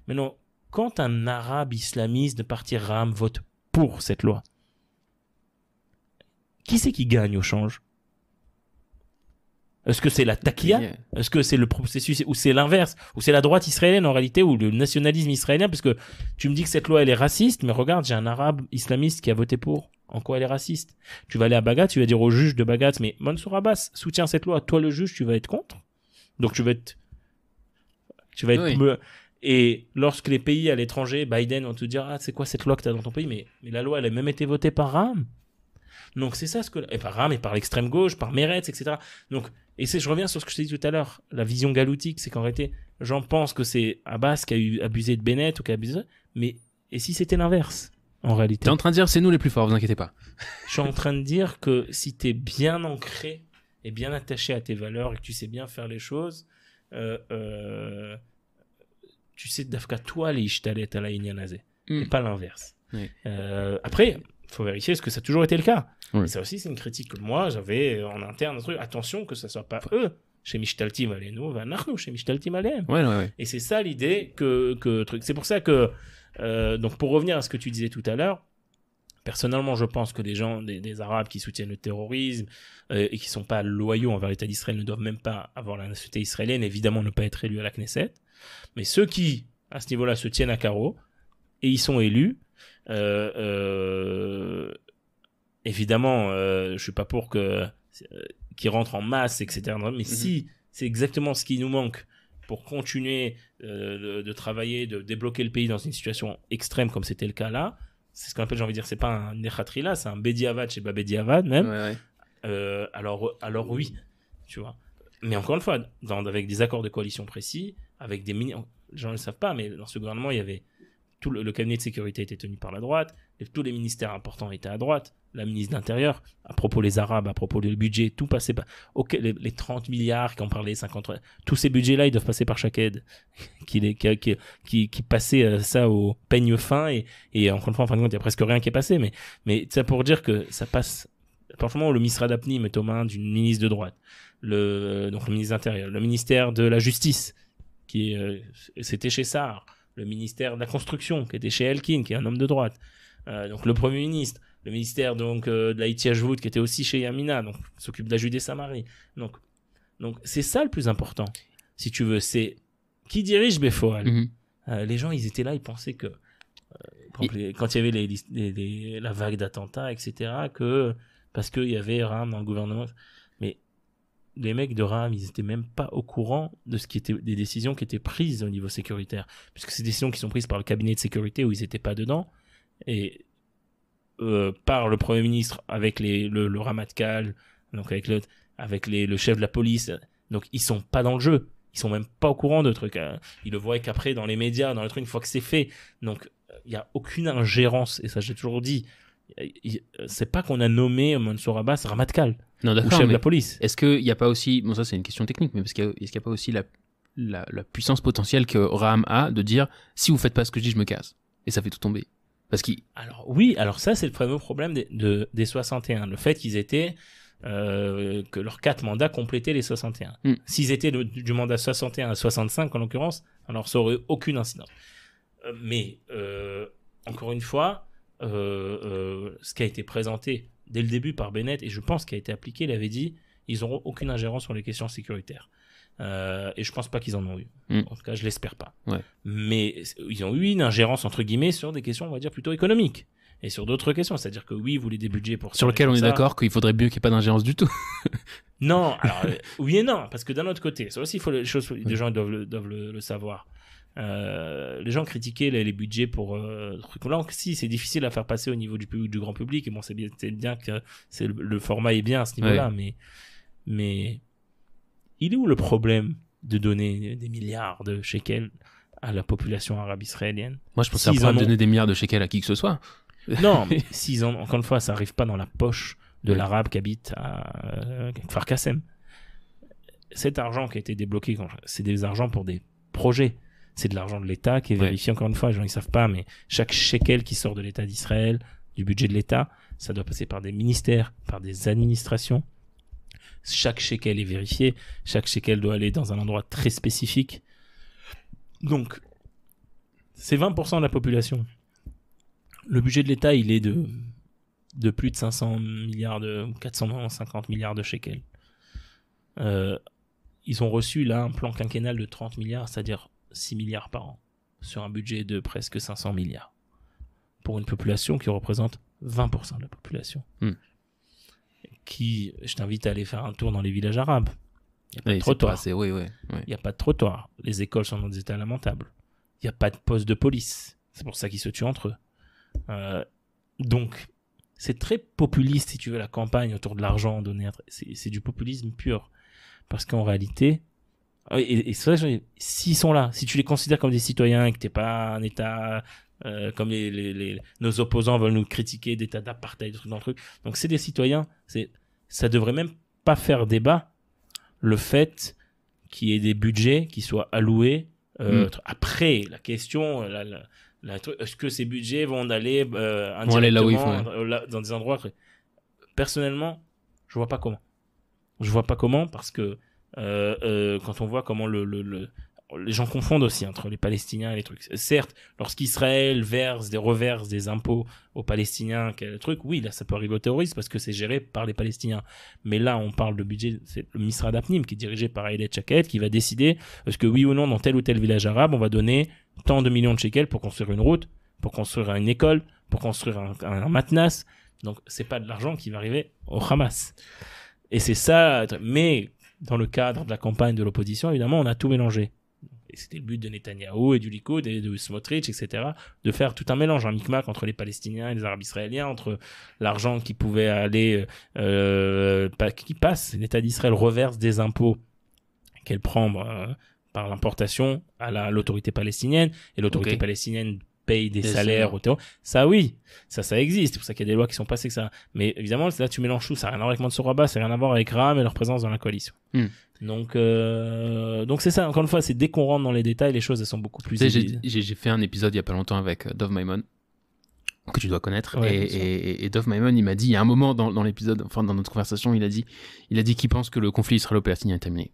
Maintenant, quand un arabe islamiste de parti RAM vote pour cette loi, qui c'est qui gagne au change est-ce que c'est la takia Est-ce que c'est le processus ou c'est l'inverse Ou c'est la droite israélienne en réalité ou le nationalisme israélien Parce que tu me dis que cette loi elle est raciste, mais regarde, j'ai un arabe islamiste qui a voté pour. En quoi elle est raciste Tu vas aller à Bagat, tu vas dire au juge de Bagat, mais Mansour Abbas soutient cette loi. Toi le juge, tu vas être contre. Donc tu vas être, tu vas être. Et lorsque les pays à l'étranger, Biden vont te dire ah c'est quoi cette loi que tu as dans ton pays Mais mais la loi elle a même été votée par Ram. Donc c'est ça ce que et par Ram et par l'extrême gauche, par Meretz, etc. Donc et je reviens sur ce que je t'ai dit tout à l'heure, la vision galoutique, c'est qu'en réalité, j'en pense que c'est Abbas qui a eu abusé de Bennett ou qui a abusé, mais et si c'était l'inverse en réalité T'es en train de dire c'est nous les plus forts, vous inquiétez pas. *laughs* je suis en train de dire que si t'es bien ancré et bien attaché à tes valeurs et que tu sais bien faire les choses, euh, euh, tu sais d'Afka toi les Ishtalet à la Inyanazé, hmm. et pas l'inverse. Euh, après, faut vérifier est-ce que ça a toujours été le cas. ça aussi, c'est une critique que moi j'avais euh, en interne. Attention que ça soit pas eux chez nous Alenu, nous chez Mishtaltim chez Ouais, ouais, ouais. Et c'est ça l'idée que, que truc. C'est pour ça que euh, donc pour revenir à ce que tu disais tout à l'heure. Personnellement, je pense que des gens, des, Arabes qui soutiennent le terrorisme euh, et qui sont pas loyaux envers l'État d'Israël ne doivent même pas avoir la nationalité israélienne, évidemment ne pas être élus à la Knesset. Mais ceux qui, à ce niveau-là, se tiennent à carreau et ils sont élus, euh, euh, évidemment, euh, je suis pas pour que rentre rentre en masse, etc. Mais mhm. si c'est exactement ce qui nous manque pour continuer de, travailler, de débloquer le pays dans une situation extrême comme c'était le cas là. C'est ce qu'on appelle, j'ai envie de dire, c'est pas un là, c'est un Bediavad chez Babediavad même. alors, alors oui, tu vois. Mais encore une fois, avec des accords de coalition précis, avec des mini. Les gens ne le savent pas, mais dans ce gouvernement, il y avait tout le, cabinet de sécurité était tenu par la droite, tous les ministères importants étaient à droite, la ministre d'Intérieur, à propos des Arabes, à propos du budget, tout passait par... les, 30 milliards qui parlait, parlaient, 50... Tous ces budgets-là, ils doivent passer par chaque aide, *laughs* qui, qui, qui, passait euh, ça au peigne fin, et, fois, en fin de compte, il n'y a presque rien qui est passé, mais, mais ça pour dire que ça passe... Parfois, le ministre d'Apni est aux mains d'une ministre de droite, le, donc le ministre d'Intérieur, le ministère de la Justice, qui euh, c'était chez Sarr le ministère de la construction qui était chez Elkin, qui est un homme de droite, euh, donc le premier ministre, le ministère donc euh, de la Wood qui était aussi chez Yamina, donc s'occupe de la Judée-Samarie. Donc donc c'est ça le plus important, si tu veux, c'est qui dirige Befoal. Mhm. Euh, les gens ils étaient là, ils pensaient que quand il y avait les, la vague d'attentats, etc., que parce qu'il y avait Ram dans le gouvernement les mecs de RAM, ils étaient même pas au courant de ce qui était des décisions qui étaient prises au niveau sécuritaire, puisque ces décisions qui sont prises par le cabinet de sécurité où ils n'étaient pas dedans et euh, par le premier ministre avec les, le, Ramatkal, donc avec le, avec les, le chef de la police, donc ils sont pas dans le jeu, ils sont même pas au courant de trucs, hein. ils le voient qu'après dans les médias, dans le truc une fois que c'est fait, donc il y a aucune ingérence et ça j'ai toujours dit, c'est pas qu'on a nommé Mansour Abbas Ramatkal non, chef de la police. Est-ce qu'il n'y a pas aussi, bon ça c'est une question technique, mais est-ce qu'il n'y a, pas aussi la, puissance potentielle que Ram a de dire si vous faites pas ce que je dis, je me casse Et ça fait tout tomber. Parce Alors oui, alors ça c'est le fameux problème des, des 61, le fait qu'ils étaient... Euh, que leurs quatre mandats complétaient les 61. Hmm. S'ils étaient du mandat 61 à 65 en l'occurrence, alors ça aurait aucune incidence. Euh, mais euh, encore une fois, ce qui a été présenté dès le début par Bennett, et je pense qu'il a été appliqué, il avait dit ils n'auront aucune ingérence sur les questions sécuritaires. Euh, et je pense pas qu'ils en ont eu. Mm. En tout cas, je l'espère pas. Mais ils ont eu une ingérence entre guillemets sur des questions, on va dire plutôt économiques et sur d'autres questions. C'est-à-dire que oui, vous voulez des budgets pour sur lequel on est d'accord qu'il faudrait mieux qu'il n'y ait pas d'ingérence du tout. non, euh, oui et non, parce que d'un autre côté, ça aussi, il faut les choses, les gens doivent doivent le savoir. Euh, les gens critiquaient les, budgets pour euh, là si c'est difficile à faire passer au niveau du grand public et bon c'est bien, que c'est le, format est bien à ce niveau là mais mais il est où le problème de donner des milliards de shekels à la population arabe israélienne moi je pense qu'ils de donner des milliards de shekels à qui que ce soit *laughs* non *laughs* mais encore une fois ça arrive pas dans la poche de l'arabe qui habite à euh, Farkasem cet argent qui a été débloqué c'est des argent pour des projets c'est de l'argent de l'État qui est vérifié. Encore une fois, les gens ne savent pas, mais chaque shekel qui sort de l'État d'Israël, du budget de l'État, ça doit passer par des ministères, par des administrations. Chaque shekel est vérifié, chaque shekel doit aller dans un endroit très spécifique. Donc, c'est 20% de la population. Le budget de l'État, il est de, de plus de 500 milliards de 450 milliards de shekels. Euh, ils ont reçu là un plan quinquennal de 30 milliards, c'est-à-dire 6 milliards par an sur un budget de presque 500 milliards pour une population qui représente 20% de la population. Hmm. Qui, je t'invite à aller faire un tour dans les villages arabes. Il n'y a pas de trottoir. oui, oui, Il a pas de trottoir. Les écoles sont dans des états lamentables. Il n'y a pas de poste de police. C'est pour ça qu'ils se tuent entre eux. Euh, donc, c'est très populiste, si tu veux, la campagne autour de l'argent donné. C'est du populisme pur. Parce qu'en réalité, ah et, et s'ils sont là, si tu les considères comme des citoyens et que t'es pas un État euh, comme les, nos opposants veulent nous critiquer d'état d'apartheid, dans le truc. Donc c'est des citoyens. C'est ça devrait même pas faire débat le fait qu'il y ait des budgets qui soient alloués. Euh, mm. Après la question, euh, la, est-ce que ces budgets vont aller, indirectement, là dans des endroits. Personnellement, je vois pas comment. Je vois pas comment parce que euh, euh, quand on voit comment le, les gens confondent aussi entre les Palestiniens et les trucs. Certes, lorsqu'Israël verse des reverse des impôts aux Palestiniens, quel truc, oui, là, ça peut arriver aux terroristes parce que c'est géré par les Palestiniens. Mais là, on parle de budget, c'est le Misra d'Apnim qui est dirigé par Aïdet Chaket qui va décider parce ce que oui ou non, dans tel ou tel village arabe, on va donner tant de millions de shekels pour construire une route, pour construire une école, pour construire un, un, un matnas. Donc, c'est pas de l'argent qui va arriver au Hamas. Et c'est ça, mais dans le cadre de la campagne de l'opposition, évidemment, on a tout mélangé. Et c'était le but de Netanyahu et du Likoud et de Smotrich, etc., de faire tout un mélange, un micmac entre les Palestiniens et les Arabes israéliens, entre l'argent qui pouvait aller, euh, qui passe, l'État d'Israël reverse des impôts qu'elle prend euh, par l'importation à l'autorité palestinienne, et l'autorité palestinienne paye des salaires salaires, ça oui, ça ça existe, c'est pour ça qu'il y a des lois qui sont passées que ça. Mais évidemment, là tu mélanges tout, ça n'a rien à voir avec Abbas ça n'a rien à voir avec Ram et leur présence dans la coalition. Hmm. Donc euh, donc c'est ça, encore une fois, c'est dès qu'on rentre dans les détails, les choses elles sont beaucoup plus... J'ai fait un épisode il y a pas longtemps avec euh, Dove Maimon que tu dois connaître. et, et, Dove Maimon, il m'a dit, il y a un moment dans, l'épisode, enfin dans notre conversation, il a dit, il a dit qu'il pense que le conflit israélo-palestinien est terminé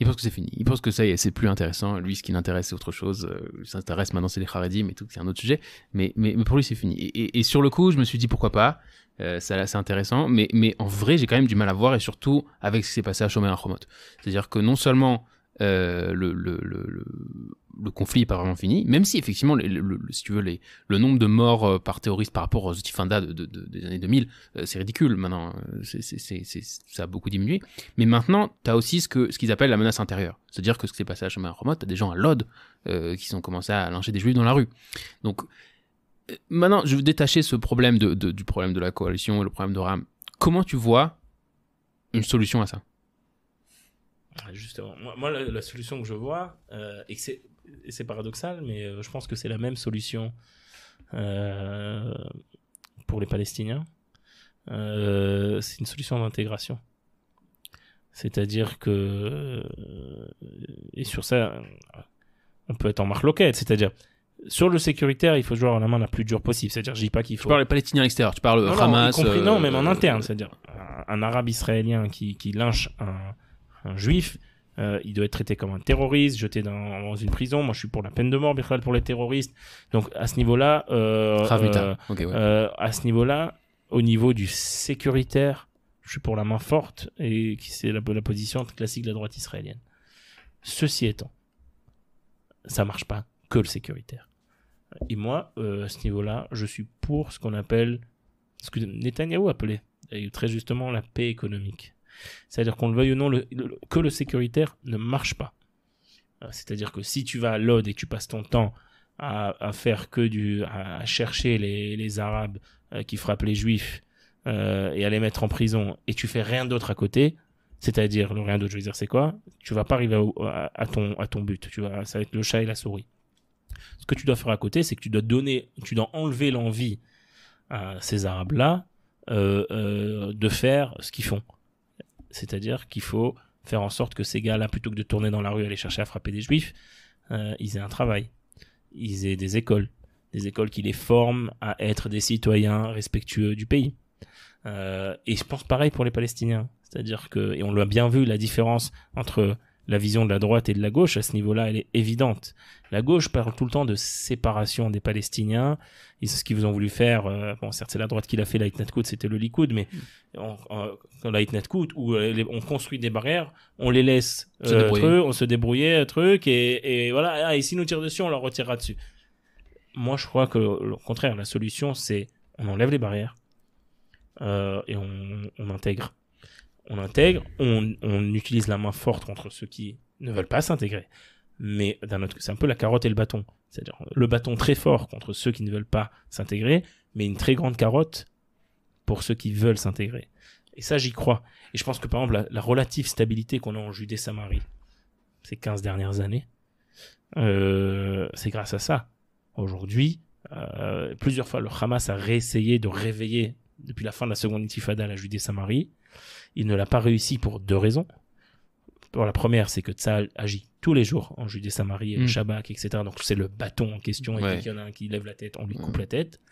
il pense que c'est fini. Il pense que ça y est, c'est plus intéressant. Lui, ce qui l'intéresse, c'est autre chose. Euh, il s'intéresse maintenant, c'est les Haredim mais tout, c'est un autre sujet. Mais, pour lui, c'est fini. Et, sur le coup, je me suis dit pourquoi pas. Euh, c'est intéressant. Mais, en vrai, j'ai quand même du mal à voir. Et surtout avec ce qui s'est passé à en remote. C'est-à-dire que non seulement euh, le, le conflit n'est pas vraiment fini, même si effectivement, le, si tu veux, le nombre de morts euh, par terroriste par rapport aux Utifanda de, des années 2000, euh, c'est ridicule maintenant, euh, ça a beaucoup diminué. Mais maintenant, tu as aussi ce qu'ils ce qu'ils appellent la menace intérieure. C'est-à-dire que ce qui s'est passé à Chemin Remote, tu as des gens à Lod qui sont commencés à lâcher des juifs dans la rue. Donc, maintenant, je veux détacher ce problème du problème de la coalition et le problème de RAM. Comment tu vois une solution à ça ah, Justement, moi, la, solution que je vois, et que c'est et c'est paradoxal, mais euh, je pense que c'est la même solution euh, pour les Palestiniens. Euh, c'est une solution d'intégration. C'est-à-dire que. Et sur ça, on peut être en marque loquette. C'est-à-dire, sur le sécuritaire, il faut jouer à la main la plus dure possible. C'est-à-dire, je dis pas qu'il faut. Tu parles des Palestiniens extérieurs, tu parles non, Hamas. Non, même en interne. C'est-à-dire, un, arabe israélien qui, qui lynche un, un juif, euh, il doit être traité comme un terroriste, jeté dans, une prison. Moi, je suis pour la peine de mort, Birkhal, pour les terroristes. Donc, à ce niveau-là, euh, euh, à ce niveau-là, au niveau du sécuritaire, je suis pour la main forte et qui c'est la, position classique de la droite israélienne. Ceci étant, ça marche pas que le sécuritaire. Et moi, à ce niveau-là, je suis pour ce qu'on appelle, ce que Netanyahu appelait très justement la paix économique. C'est-à-dire qu'on le veuille ou non, que le sécuritaire ne marche pas. Euh, c'est-à-dire que si tu vas à l'ODE et tu passes ton temps à, faire que du, à chercher les, Arabes euh, qui frappent les Juifs euh, et à les mettre en prison et tu fais rien d'autre à côté, c'est-à-dire le rien d'autre, je veux dire, c'est quoi Tu vas pas arriver à, ton, à ton but. Tu vas, ça va être le chat et la souris. Ce que tu dois faire à côté, c'est que tu dois donner, tu dois enlever l'envie à ces Arabes-là de faire ce qu'ils font. C'est-à-dire qu'il faut faire en sorte que ces gars-là, plutôt que de tourner dans la rue, aller chercher à frapper des juifs, euh, ils aient un travail, ils aient des écoles, des écoles qui les forment à être des citoyens respectueux du pays. Euh, et je pense pareil pour les Palestiniens. C'est-à-dire que, et on l'a bien vu, la différence entre la vision de la droite et de la gauche, à ce niveau-là, elle est évidente. La gauche parle tout le temps de séparation des Palestiniens c'est ce qu'ils ont voulu faire, euh, bon, certes, c'est la droite qui l'a fait, Light Coot, c'était le Likoud, mais on, euh, où euh, on construit des barrières, on les laisse, eux, on se débrouillait, truc, et, et voilà, ah, et nous tirent dessus, on leur retirera dessus. Moi, je crois que, le contraire, la solution, c'est on enlève les barrières, et on, intègre. On intègre, on, utilise la main forte contre ceux qui ne veulent pas s'intégrer. Mais d'un autre, c'est un peu la carotte et le bâton. C'est-à-dire euh, le bâton très fort contre ceux qui ne veulent pas s'intégrer, mais une très grande carotte pour ceux qui veulent s'intégrer. Et ça, j'y crois. Et je pense que par exemple, la, relative stabilité qu'on a en Judée-Samarie ces 15 dernières années, euh, c'est grâce à ça. Aujourd'hui, euh, plusieurs fois, le Hamas a réessayé de réveiller depuis la fin de la seconde intifada la Judée-Samarie. Il ne l'a pas réussi pour deux raisons. Pour la première, c'est que Tzal agit tous les jours en Judée-Samarie, le mm. Shabbat, etc. Donc c'est le bâton en question, et qu'il y en a un qui lève la tête, on lui coupe la tête,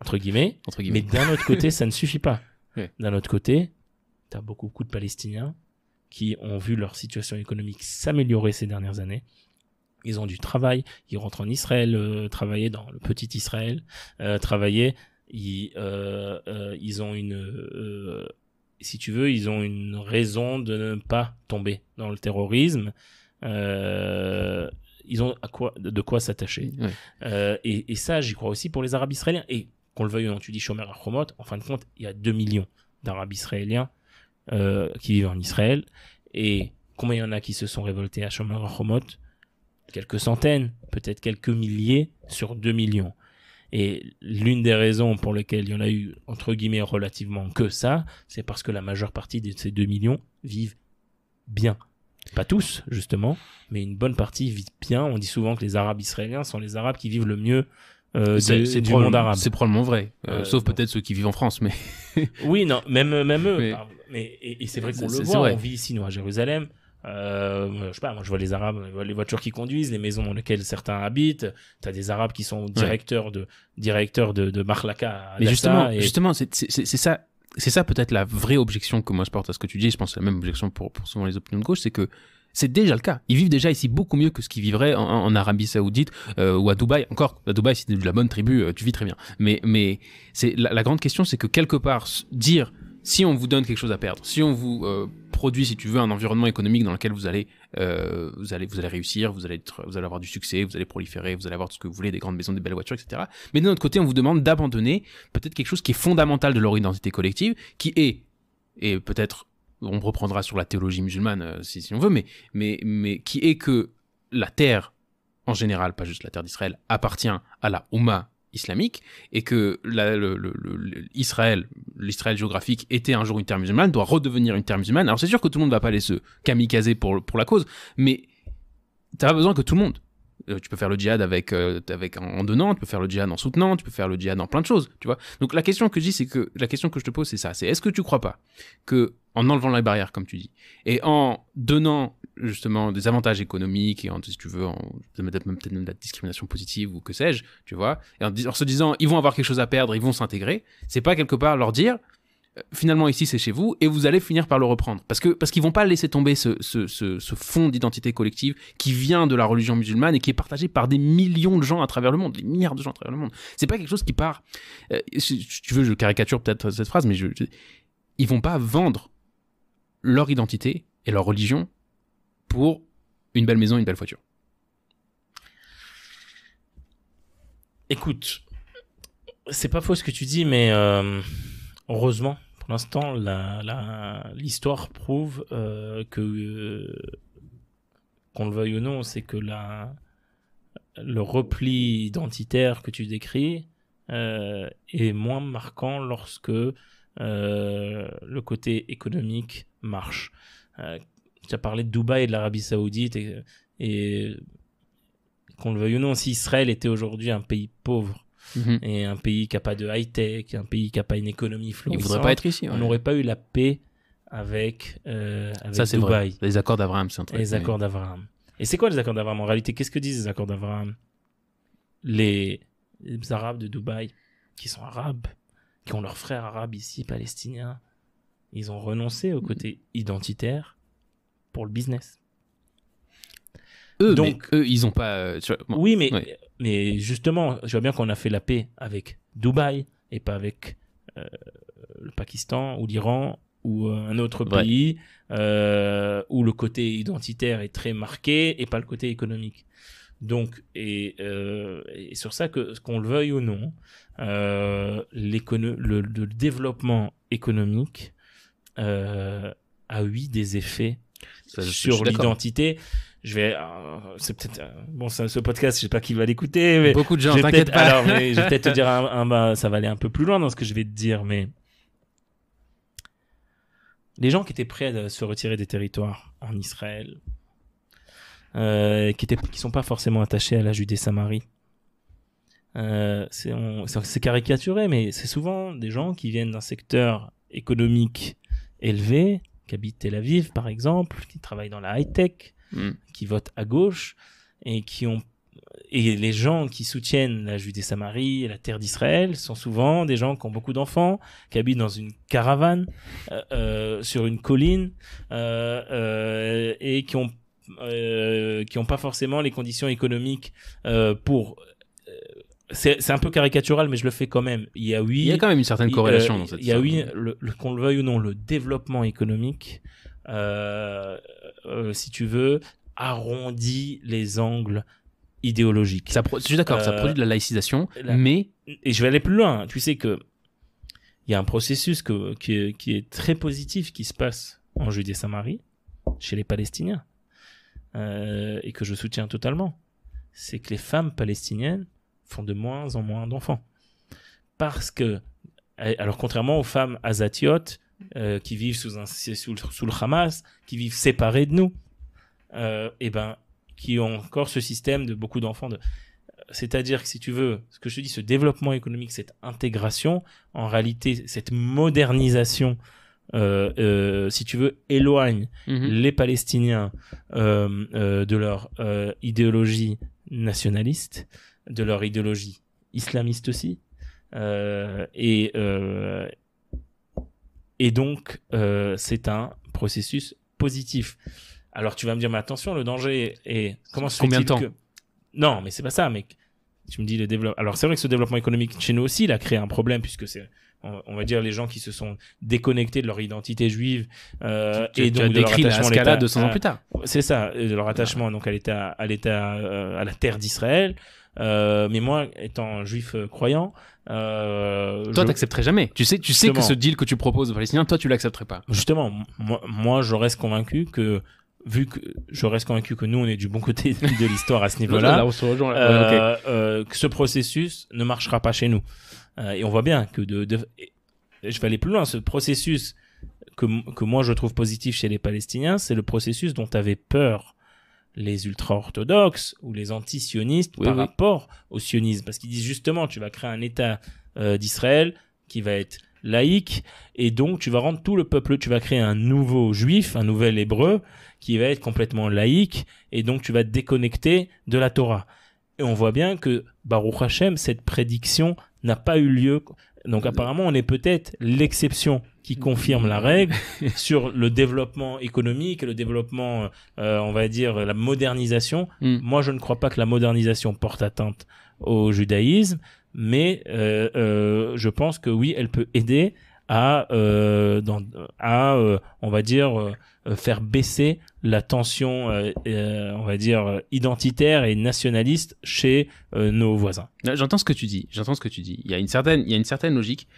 entre guillemets. Entre guillemets. Mais d'un autre côté, ça ne suffit pas. *laughs* D'un autre côté, tu as beaucoup, beaucoup de Palestiniens qui ont vu leur situation économique s'améliorer ces dernières années. Ils ont du travail, ils rentrent en Israël, euh, travailler dans le petit Israël, euh, travailler. Euh, ils ont une si tu veux, ils ont une raison de ne pas tomber dans le terrorisme euh, ils ont à quoi, de quoi s'attacher. Euh, et, ça, j'y crois aussi pour les Arabes israéliens. Et qu'on le veuille ou non, tu dis Shomer Achromot en fin de compte, il y a 2 millions d'Arabes israéliens euh, qui vivent en Israël. Et combien il y en a qui se sont révoltés à Shomer Achromot Quelques centaines, peut-être quelques milliers sur 2 millions. Et l'une des raisons pour lesquelles il y en a eu, entre guillemets, relativement que ça, c'est parce que la majeure partie de ces 2 millions vivent bien pas tous justement, mais une bonne partie vit bien. On dit souvent que les Arabes israéliens sont les Arabes qui vivent le mieux euh, c'est, du monde arabe. C'est probablement vrai, euh, euh, sauf peut-être ceux qui vivent en France, mais. *laughs* oui, non, même même eux. Mais, et, c'est vrai qu'on le voit. On vit ici, nous, à Jérusalem. Euh, je sais pas, moi je vois les Arabes, les voitures qui conduisent, les maisons dans lesquelles certains habitent. T'as des Arabes qui sont directeurs de directeurs de, de Marlaka. À mais justement, c'est justement, c'est ça c'est ça peut-être la vraie objection que moi je porte à ce que tu dis, je pense que la même objection pour, pour souvent les opinions de gauche, c'est que c'est déjà le cas. Ils vivent déjà ici beaucoup mieux que ce qu'ils vivraient en, Arabie Saoudite euh, ou à Dubaï. Encore, à Dubaï, si tu de la bonne tribu, euh, tu vis très bien. Mais, mais c'est la, grande question, c'est que quelque part, dire si on vous donne quelque chose à perdre, si on vous euh, produit, si tu veux, un environnement économique dans lequel vous allez, euh, vous allez, vous allez réussir, vous allez, être, vous allez avoir du succès, vous allez proliférer, vous allez avoir tout ce que vous voulez, des grandes maisons, des belles voitures, etc. Mais de notre côté, on vous demande d'abandonner peut-être quelque chose qui est fondamental de leur identité collective, qui est, et peut-être on reprendra sur la théologie musulmane euh, si, on veut, mais, mais, mais qui est que la terre, en général, pas juste la terre d'Israël, appartient à la Oumma islamique et que l'Israël, l'Israël géographique était un jour une terre musulmane, doit redevenir une terre musulmane. Alors c'est sûr que tout le monde ne va pas aller se kamikazer pour, pour la cause, mais tu pas besoin que tout le monde. Euh, tu peux faire le djihad avec, euh, avec en, donnant, tu peux faire le djihad en soutenant, tu peux faire le djihad en plein de choses, tu vois. Donc la question que je dis, c'est que la question que je te pose, c'est ça. C'est est-ce que tu crois pas que en enlevant la barrière, comme tu dis, et en donnant justement des avantages économiques et en, si tu veux, en, peut-être même, peut de la discrimination positive ou que sais-je, tu vois, et en, se disant ils vont avoir quelque chose à perdre, ils vont s'intégrer, c'est pas quelque part leur dire euh, finalement ici c'est chez vous et vous allez finir par le reprendre parce que parce qu'ils vont pas laisser tomber ce, ce, fond d'identité collective qui vient de la religion musulmane et qui est partagé par des millions de gens à travers le monde des milliards de gens à travers le monde c'est pas quelque chose qui part euh, si tu veux je caricature peut-être cette phrase mais ils vont pas vendre leur identité et leur religion pour une belle maison, une belle voiture Écoute, c'est pas faux ce que tu dis, mais euh, heureusement, pour l'instant, l'histoire prouve euh, que, euh, qu'on le veuille ou non, c'est que la, le repli identitaire que tu décris est moins marquant lorsque le côté économique marche tu as parlé de Dubaï et de l'Arabie Saoudite et, qu'on le veuille ou non, si Israël était aujourd'hui un pays pauvre mhm. et un pays qui n'a pas de high-tech, un pays qui n'a pas une économie florissante. pas être ici. On n'aurait pas eu la paix avec, euh, Ça, c'est Dubaï. Les accords d'Abraham, c'est un Les accords d'Abraham. Et c'est quoi les accords d'Abraham en réalité Qu'est-ce que disent les accords d'Abraham les... les... Arabes de Dubaï, qui sont arabes, qui ont leurs frères arabes ici, palestiniens, ils ont renoncé au côté identitaire pour le business. Eux, Donc, eux, ils n'ont pas. Euh, oui, mais, mais justement, je vois bien qu'on a fait la paix avec Dubaï et pas avec euh, le Pakistan ou l'Iran ou euh, un autre pays où le côté identitaire est très marqué et pas le côté économique. Donc, et, sur ça, que qu'on le veuille ou non, le, le, développement économique a eu des effets sur l'identité. Je vais, euh, c'est peut-être euh, bon, ce podcast, je sais pas qui va l'écouter, mais beaucoup de gens. T'inquiète pas. Alors, mais *laughs* je vais peut-être te dire, un, bah, ça va aller un peu plus loin dans ce que je vais te dire, mais les gens qui étaient prêts à se retirer des territoires en Israël, euh, qui étaient, qui sont pas forcément attachés à la Judée-Samarie. Euh, c'est caricaturé, mais c'est souvent des gens qui viennent d'un secteur économique élevé, qui habitent Tel Aviv, par exemple, qui travaillent dans la high-tech, hmm. qui votent à gauche, et qui ont et les gens qui soutiennent la Judée-Samarie et la terre d'Israël sont souvent des gens qui ont beaucoup d'enfants, qui habitent dans une caravane, euh, euh, sur une colline, euh, et qui ont qui n'ont pas forcément les conditions économiques pour c'est un peu caricatural, mais je le fais quand même. Il y a oui. Il y a quand même une certaine corrélation euh, dans cette. Il y a oui, le, le, qu'on le veuille ou non, le développement économique, euh, euh si tu veux, arrondit les angles idéologiques. Ça je suis d'accord, ça euh, produit de la laïcisation, mais et je vais aller plus loin. Tu sais que il y a un processus que, qui, est, qui est très positif qui se passe en Judée-Samarie chez les Palestiniens et que je soutiens totalement. C'est que les femmes palestiniennes font de moins en moins d'enfants. Parce que, eh, alors contrairement aux femmes azatiotes euh, qui vivent sous, un, sous, le, Hamas, qui vivent séparées de nous, et euh, eh ben, qui ont encore ce système de beaucoup d'enfants. De... C'est-à-dire que si tu veux, ce que je te dis, ce développement économique, cette intégration, en réalité, cette modernisation euh, si tu veux, éloigne mhm. les Palestiniens de leur idéologie nationaliste de leur idéologie, islamiste aussi. Euh, et, euh, et donc, euh, c'est un processus positif. Alors tu vas me dire, mais attention, le danger est... Comment se Combien de temps Non, mais c'est pas ça, mec. Tu me dis le développement. Alors c'est vrai que ce développement économique chez nous aussi, il a créé un problème puisque c'est, on, va dire, les gens qui se sont déconnectés de leur identité juive et donc de leur attachement 200 ans ah, plus tard. C'est ça, de leur attachement donc à l'État, à l'État, à la terre d'Israël. Euh, mais moi, étant juif euh, croyant, euh, toi, t'accepterais jamais. Tu sais, tu sais que ce deal que tu proposes aux Palestiniens, toi, tu l'accepterais pas. Justement, moi, je reste convaincu que vu que je reste convaincu que nous, on est du bon côté de l'histoire à ce *laughs* niveau-là, que ce processus ne marchera pas chez nous. et on voit bien que de, je vais aller plus loin. Ce processus que, que moi je trouve positif chez les Palestiniens, c'est le processus dont avais peur les ultra-orthodoxes ou les anti-sionistes par rapport au sionisme. Parce qu'ils disent justement, tu vas créer un État euh, d'Israël qui va être laïque et donc tu vas rendre tout le peuple, tu vas créer un nouveau juif, un nouvel hébreu qui va être complètement laïque et donc tu vas déconnecter de la Torah. Et on voit bien que Baruch Hashem, cette prédiction n'a pas eu lieu. Donc euh, apparemment, on est peut-être l'exception qui confirme la règle *laughs* sur le développement économique, et le développement, euh, on va dire, la modernisation. Mm. Moi, je ne crois pas que la modernisation porte atteinte au judaïsme, mais euh, euh, je pense que oui, elle peut aider à, euh, dans, à euh, on va dire, faire baisser la tension, on va dire, identitaire et nationaliste chez nos voisins. J'entends ce que tu dis. J'entends ce que tu dis. Il y a une certaine, il y a une certaine logique.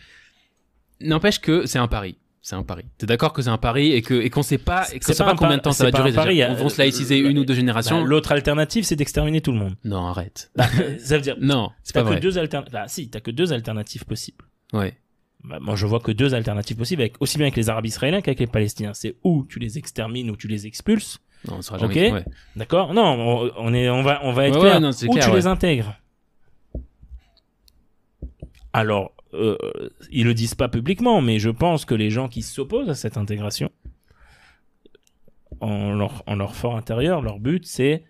N'empêche que c'est un pari c'est un pari. T'es d'accord que c'est un pari et que et qu'on sait pas et sait pas, combien de temps ça va durer. Un pari, on se euh, une ou deux générations. Bah, l'autre alternative, c'est d'exterminer tout le monde. Non, arrête. *laughs* Bah, ça veut dire non. C'est pas que deux alternatives. Bah, si, t'as que deux alternatives possibles. Ouais. Bah, moi, je vois que deux alternatives possibles, avec, aussi bien avec les Arabes israéliens qu'avec les Palestiniens. C'est ou tu les extermines ou tu les expulses. Non, on sera jamais. Ok. D'accord. Non, on, est, on va, on va être ouais, clair. tu les intègres. Alors, euh, ils le disent pas publiquement, mais je pense que les gens qui s'opposent à cette intégration, en leur, fort intérieur, leur but, c'est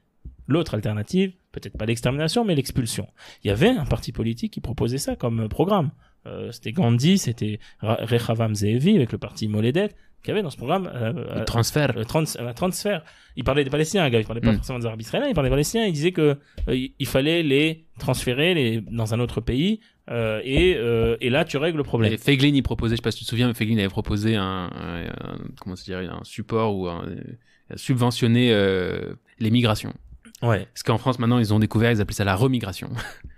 l'autre alternative, peut-être pas l'extermination, mais l'expulsion. Il y avait un parti politique qui proposait ça comme programme. Euh, c'était Gandhi, c'était Rechavam Zevi avec le parti Moledet qu'il y avait dans ce programme. Euh, le euh, transfert. Euh, transfert. Il parlait des Palestiniens, gars. Il parlait pas hmm. forcément des Arabes israéliens. Il parlait des Palestiniens. Il disait que il fallait les transférer les, dans un autre pays. et, et là, tu règles le problème. Et Feglin, il proposait, je sais pas si tu te souviens, mais Feglin avait proposé un, comment un support ou un, subventionner les migrations. Ouais. Parce qu'en France, maintenant, ils ont découvert, ils appellent ça la remigration. *laughs*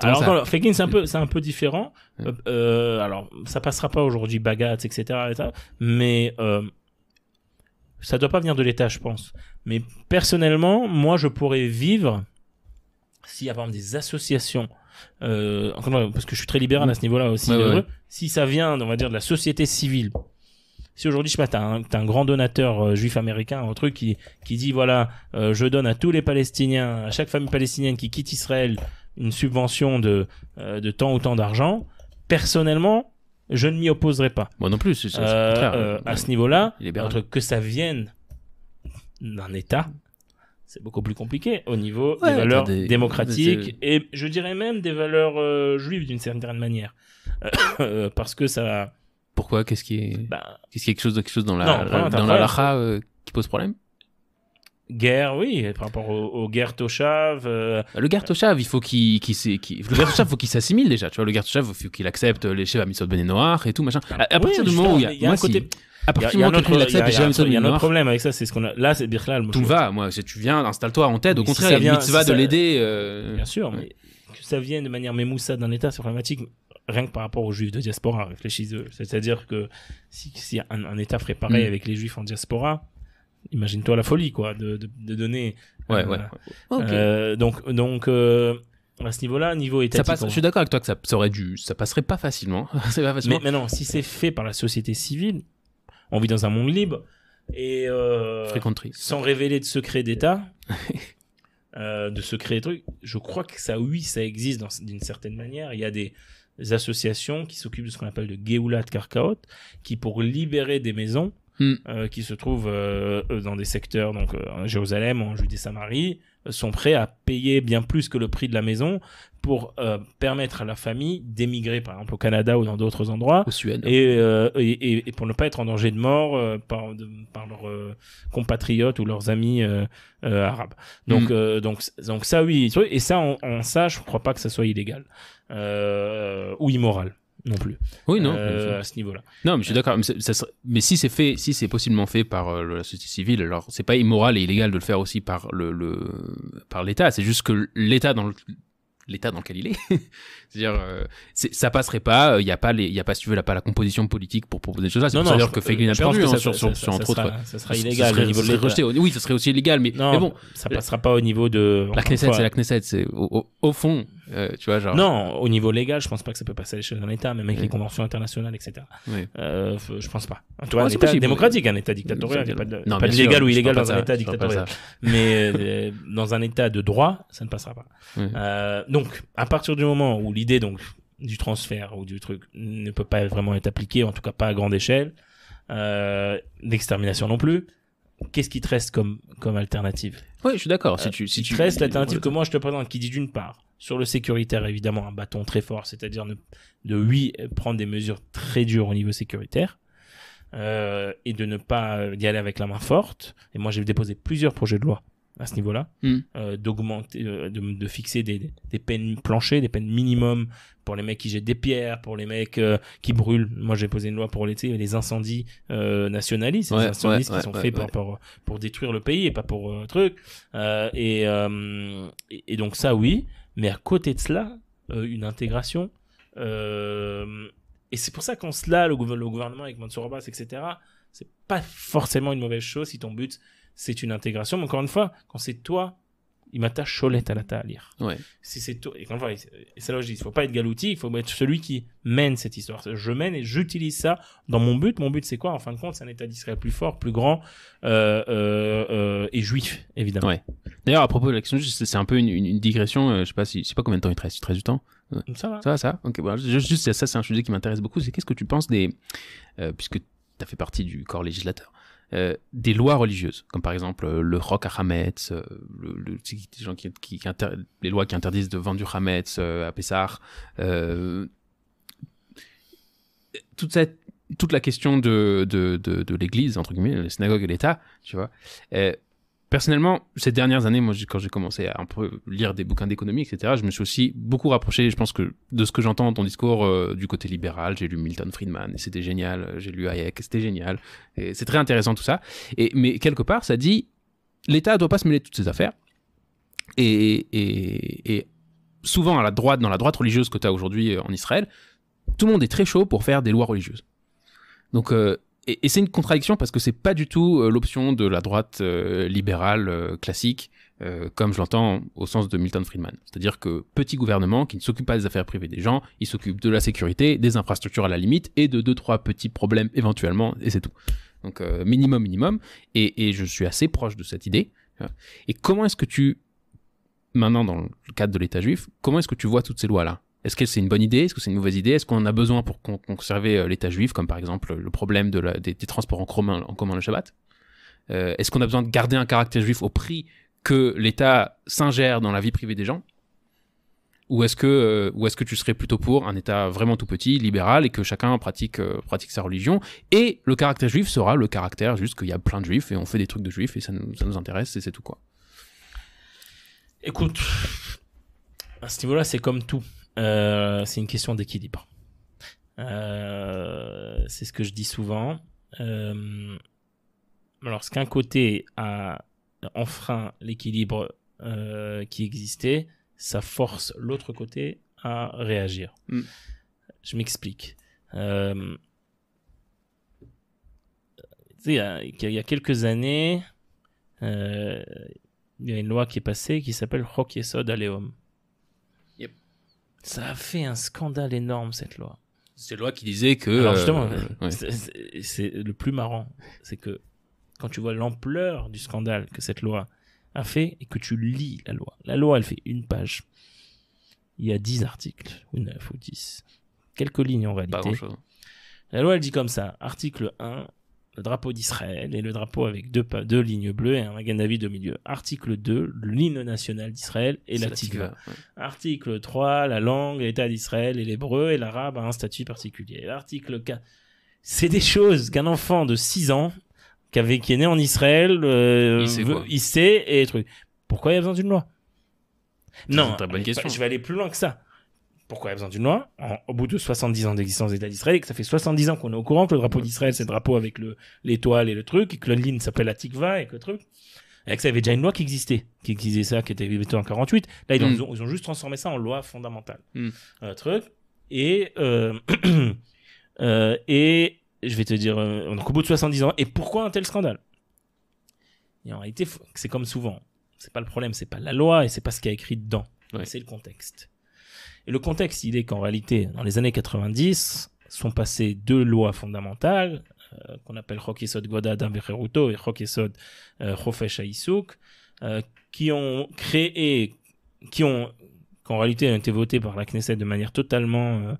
Alors, ça. c'est un peu, c'est un peu différent. Euh, euh, alors, ça passera pas aujourd'hui, Bagat, etc., mais euh, ça doit pas venir de l'État, je pense. Mais personnellement, moi, je pourrais vivre s'il y a par exemple des associations. Euh, parce que je suis très libéral à ce niveau-là aussi. Si ça vient, on va dire, de la société civile, si aujourd'hui, je sais pas, t'as un, grand donateur euh, juif américain, un truc qui, qui dit, voilà, euh, je donne à tous les Palestiniens, à chaque famille palestinienne qui quitte Israël, une subvention de, euh, de tant ou tant d'argent, personnellement, je ne m'y opposerai pas. Moi non plus, c'est euh, euh, à ce niveau-là, que ça vienne d'un État, c'est beaucoup plus compliqué au niveau des valeurs démocratiques et je dirais même des valeurs juives d'une certaine manière. *coughs* parce que ça. Pourquoi Qu'est-ce qui est. Bah qu'est-ce quelque chose, quelque chose dans la, dans la, qui pose problème Guerre, oui, par rapport aux au guerre Toshav. Euh, euh, le guerre Toshav, il faut qu'il faut qu'il s'assimile déjà, tu vois. Le guerre Toshav, il faut qu'il accepte les chefs à Mitzvot Bené Noir et tout machin. Ah, à, partir du moment où il y a, un côté... À partir du moment où il y a un autre problème avec ça, c'est ce qu'on a. Là, c'est Birklal. Tout va, moi, tu viens, installe-toi en tête. Au contraire, il y a mitzvah de l'aider. Euh, Bien sûr, mais que ça vienne de manière mémoussa d'un État, c'est rien que par rapport aux juifs de diaspora, réfléchissez-eux. C'est-à-dire que si, un, un, État ferait pareil mm. avec les juifs en diaspora, imagine-toi la folie quoi de, donner euh, ouais, ouais. Euh, donc donc euh, à ce niveau-là, niveau état. Ça passe, je suis d'accord avec toi que ça, ça, aurait ça passerait pas facilement. *laughs* Mais, non, si c'est fait par la société civile, on vit dans un monde libre et sans révéler de secrets d'État, *laughs* de secrets et trucs. Je crois que ça, oui, ça existe d'une certaine manière. Il y a des, associations qui s'occupent de ce qu'on appelle de Géoula de qui pour libérer des maisons Hmm. Euh, qui se trouvent euh, dans des secteurs, donc euh, en Jérusalem, en Judée-Samarie, sont prêts à payer bien plus que le prix de la maison pour permettre à la famille d'émigrer, par exemple au Canada ou dans d'autres endroits, Suède, et, et, et, pour ne pas être en danger de mort par, par leurs compatriotes ou leurs amis arabes. Donc, hmm. donc, donc ça, oui, et ça, en, en, ça, je crois pas que ça soit illégal ou immoral non plus. Oui, non. Euh, à ce niveau-là. Non, mais je suis d'accord. Mais, si c'est fait, si c'est possiblement fait par euh, la société civile, alors c'est pas immoral et illégal de le faire aussi par le, par l'État. C'est juste que l'État dans l'État dans lequel il est. *laughs* C'est-à-dire, euh, ça passerait pas. Il n'y a pas les, il y a pas si tu veux, pas la composition politique pour proposer des choses là. C'est pour que ça, sur, sur, entre autres. Ça, illégal. Ça serait, Oui, ça serait aussi illégal, mais, bon. Ça passera pas au niveau de. La Knesset, c'est la Knesset. C'est au, fond, euh, genre... Non, au niveau légal, je pense pas que ça peut passer à l'échelle d'un État, même avec les conventions internationales, etc. Je Euh, je pense pas. En tout cas, un État démocratique, un État dictatorial, il n'y a pas de, légal ou illégal dans un État dictatorial. *laughs* Mais euh, dans un État de droit, ça ne passera pas. Euh, donc, à partir du moment où l'idée donc du transfert ou du truc ne peut pas vraiment être appliquée, en tout cas pas à grande échelle, d'extermination non plus, qu'est-ce qui te reste comme, comme alternative oui, je suis d'accord. Si euh, tu, si tu restes l'alternative que moi je te présente, qui dit d'une part sur le sécuritaire évidemment un bâton très fort, c'est-à-dire de, oui prendre des mesures très dures au niveau sécuritaire. Euh, et de ne pas euh, y aller avec la main forte. Et moi, j'ai déposé plusieurs projets de loi à ce niveau-là, hmm. euh, d'augmenter, euh, de, fixer des, peines planchées, des peines minimum pour les mecs qui jettent des pierres, pour les mecs euh, qui brûlent. Moi, j'ai posé une loi pour l'été, les incendies nationalistes, les incendies qui sont faits pour, pour, détruire le pays et pas pour truc. Et, et, donc ça, oui, mais à côté de cela, une intégration. et c'est pour ça qu'en cela, le, le gouvernement avec Mansour Abbas, etc., c'est pas forcément une mauvaise chose si ton but c'est une intégration. Mais encore une fois, quand c'est toi, il m'attache Cholette à la à lire. Ouais. Si c'est toi, et quand c'est là où je dis, il faut pas être galouti, il faut être celui qui mène cette histoire. Je mène et j'utilise ça dans mon but. Mon but, c'est quoi En fin de compte, c'est un état d'Israël plus fort, plus grand euh, euh, euh, et juif, évidemment. Ouais. D'ailleurs, à propos de l'action question, c'est un peu une, digression. je sais pas si, sais pas combien de temps il te reste. Il du temps. Ça va. Ça ça. Ok. juste ça, c'est un sujet qui m'intéresse beaucoup. C'est qu'est-ce que tu penses des, puisque tu as fait partie du corps législateur euh, des lois religieuses, comme par exemple euh, le rock à Hametz, euh, le, les, gens qui, les lois qui interdisent de vendre du Hametz à Pessar, toute, cette, toute la question de, de, de, de l'Église, entre guillemets, la synagogue et l'État, tu vois, personnellement, ces dernières années, moi, quand j'ai commencé à un peu lire des bouquins d'économie, etc., je me suis aussi beaucoup rapproché, je pense que de ce que j'entends dans ton discours euh, du côté libéral. J'ai lu Milton Friedman, et c'était génial. J'ai lu Hayek, c'était génial. c'est très intéressant tout ça. mais quelque part, ça dit, l'État ne doit pas se mêler de toutes ces affaires. Et, souvent, à la droite, dans la droite religieuse que tu as aujourd'hui euh, en Israël, tout le monde est très chaud pour faire des lois religieuses. Donc, euh, et, c'est une contradiction parce que c'est pas du tout euh, l'option de la droite euh, libérale euh, classique, comme je l'entends au sens de Milton Friedman. C'est-à-dire que petit gouvernement qui ne s'occupe pas des affaires privées des gens, il s'occupe de la sécurité, des infrastructures à la limite et de deux trois petits problèmes éventuellement et c'est tout. Donc minimum minimum. et je suis assez proche de cette idée. Et comment est-ce que tu maintenant dans le cadre de l'État juif, comment est-ce que tu vois toutes ces lois là est-ce que c'est une bonne idée Est-ce que c'est une mauvaise idée Est-ce qu'on a besoin pour conserver euh, l'État juif, comme par exemple le problème des, transports en commun, le Shabbat euh, Est-ce qu'on a besoin de garder un caractère juif au prix que l'État s'ingère dans la vie privée des gens ou est-ce que, euh, tu serais plutôt pour un État vraiment tout petit, libéral, et que chacun pratique, sa religion Et le caractère juif sera le caractère juste qu'il y a plein de juifs et on fait des trucs de juifs et ça nous intéresse et c'est tout quoi. Écoute, à ce niveau-là, c'est comme tout. Euh, c'est une question d'équilibre. Euh, c'est ce que je dis souvent. Euh, lorsqu'un côté a enfreint l'équilibre qui existait, ça force l'autre côté à réagir. Hmm. Je m'explique. il y, a quelques années, il y a une loi qui est passée qui s'appelle Rock et ça a fait un scandale énorme cette loi. la loi qui disait que. Alors justement, euh, *laughs* c'est le plus marrant, c'est que quand tu vois l'ampleur du scandale que cette loi a fait et que tu lis la loi, la loi elle fait une page. Il y a 10 articles, ou 9 ou 10. Quelques lignes en réalité. Pas la loi elle dit comme ça, article 1, le drapeau d'Israël et le drapeau avec deux, deux lignes bleues et un Magan David au milieu. Article 2, l'hymne national d'Israël et la tigre. Article 3, la langue, l'État d'Israël et l'hébreu et l'arabe a un statut particulier. Article 4, c'est des choses qu'un enfant de 6 ans qui, avait, qui est né en Israël euh, il, sait et truc. Pourquoi il y a besoin d'une loi Non, bonne question. je vais aller plus loin que ça pourquoi il y a besoin d'une loi au bout de 70 ans d'existence d'État d'Israël et que ça fait 70 ans qu'on est au courant que le drapeau d'Israël c'est le drapeau avec le l'étoile et le truc et que l'online s'appelle la Tikva et que le truc et que ça avait déjà une loi qui existait qui existait ça qui était votée en 48 là mm. ils, ont, juste transformé ça en loi fondamentale mm. truc et euh, *clears throat* euh, et je vais te dire euh, au bout de 70 ans et pourquoi un tel scandale et en réalité c'est comme souvent c'est pas le problème c'est pas la loi et c'est pas ce qu'il y a écrit dedans c'est le contexte et le contexte, il est qu'en réalité, dans les années 90, sont passées deux lois fondamentales, euh, qu'on appelle Roquesod Goda d'Ambereruto et Roquesod Hofesh euh, euh, qui ont créé, qui ont, qu'en réalité ont été votées par la Knesset de manière totalement euh,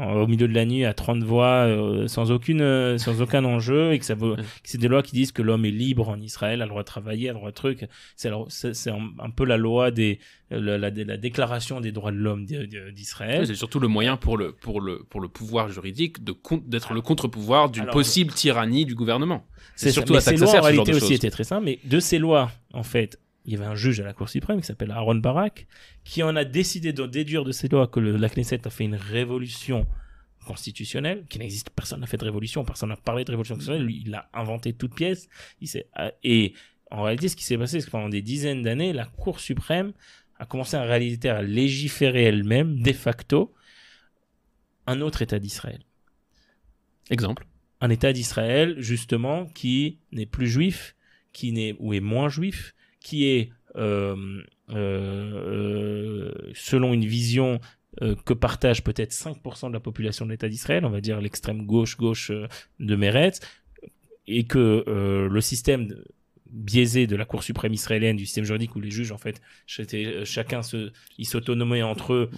euh, au milieu de la nuit à 30 voix euh, sans aucune euh, sans aucun enjeu et que ça veut c'est des lois qui disent que l'homme est libre en Israël a le droit de travailler a le droit de truc c'est c'est un, peu la loi des la, la, déclaration des droits de l'homme d'Israël c'est surtout le moyen pour le pour le pour le pouvoir juridique de d'être le contre-pouvoir d'une possible tyrannie du gouvernement c'est surtout à ça que ça en réalité aussi était très simple mais de ces lois en fait il y avait un juge à la Cour suprême qui s'appelle Aaron Barak, qui en a décidé de déduire de ces lois que le, la Knesset a fait une révolution constitutionnelle, qui n'existe, personne n'a fait de révolution, personne n'a parlé de révolution constitutionnelle, lui, il a inventé toute pièce, il s'est, et en réalité, ce qui s'est passé, c'est que pendant des dizaines d'années, la Cour suprême a commencé en réalité à légiférer elle-même, de facto, un autre État d'Israël. Exemple. Un État d'Israël, justement, qui n'est plus juif, qui n'est, ou est moins juif, qui est euh, euh, euh, selon une vision que partage peut-être 5% de la population de l'État d'Israël, on va dire l'extrême gauche-gauche de Meretz, et que le système biaisé de la Cour suprême israélienne, du système juridique où les juges, en fait, chacun se, s'autonomaient entre eux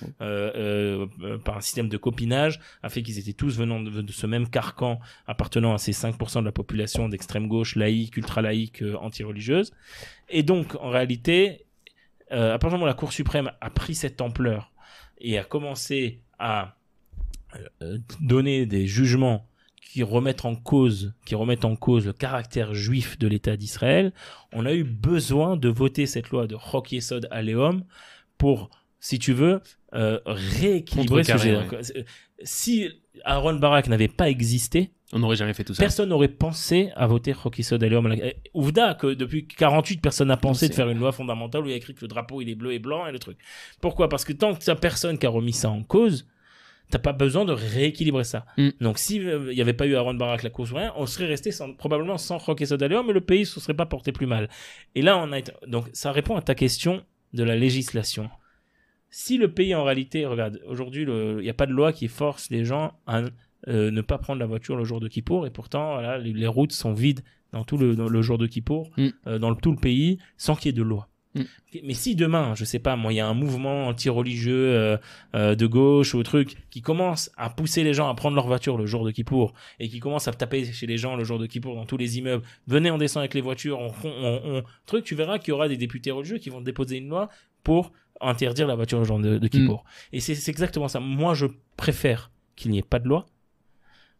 par un système de copinage, a fait qu'ils étaient tous venant de, de, ce même carcan appartenant à ces 5% de la population d'extrême gauche, laïque, ultra-laïque, anti-religieuse. Et donc, en réalité, euh, à partir du moment où la Cour suprême a pris cette ampleur et a commencé à euh, donner des jugements qui remettent en cause, qui remettent en cause le caractère juif de l'État d'Israël, on a eu besoin de voter cette loi de rocky Yesod pour, si tu veux, euh, rééquilibrer ce sujet. Si Aaron Barak n'avait pas existé, on n'aurait jamais fait tout ça. Personne n'aurait pensé à voter Rocky Sodaleo euh, Ouvda, que depuis 48, personne n'a pensé de faire une loi fondamentale où il y a écrit que le drapeau il est bleu et blanc et le truc. Pourquoi Parce que tant que n'as personne qui a remis ça en cause, tu n'as pas besoin de rééquilibrer ça. Mm. Donc s'il euh, n'y avait pas eu Aaron Barak la cause, rien, on serait resté probablement sans Rocky Sodaleo, mais le pays ne se serait pas porté plus mal. Et là, on a Donc ça répond à ta question de la législation. Si le pays en réalité, regarde, aujourd'hui, il n'y a pas de loi qui force les gens à euh, ne pas prendre la voiture le jour de Kippour. Et pourtant, les, routes sont vides dans tout le, jour de Kippour, mm. euh, dans tout le pays, sans qu'il y ait de loi. Mm. Mais si demain, je sais pas, moi, il y a un mouvement anti-religieux euh, de gauche ou truc qui commence à pousser les gens à prendre leur voiture le jour de Kippour et qui commence à taper chez les gens le jour de Kippour dans tous les immeubles, venez, on descend avec les voitures, on, truc, tu verras qu'il y aura des députés religieux qui vont déposer une loi pour interdire la voiture le jour de, mm. Kippour. Et c'est exactement ça. Moi, je préfère qu'il n'y ait pas de loi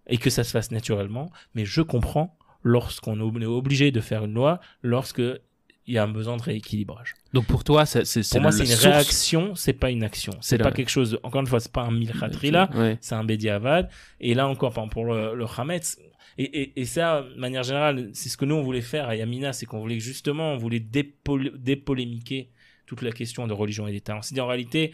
et que ça se fasse naturellement, mais je comprends lorsqu'on est obligé de faire une loi, lorsque il y a un besoin de rééquilibrage. Donc pour toi, c'est moi c'est une réaction, c'est pas une action. C'est pas quelque chose. encore une fois, c'est pas un milchatrila, là, c'est un bedi'avad. Et là encore, pour le, le et, ça, de manière générale, c'est ce que nous on voulait faire à Yamina, c'est qu'on voulait justement, on voulait dépolémiquer toute la question de religion et d'État. cest en réalité,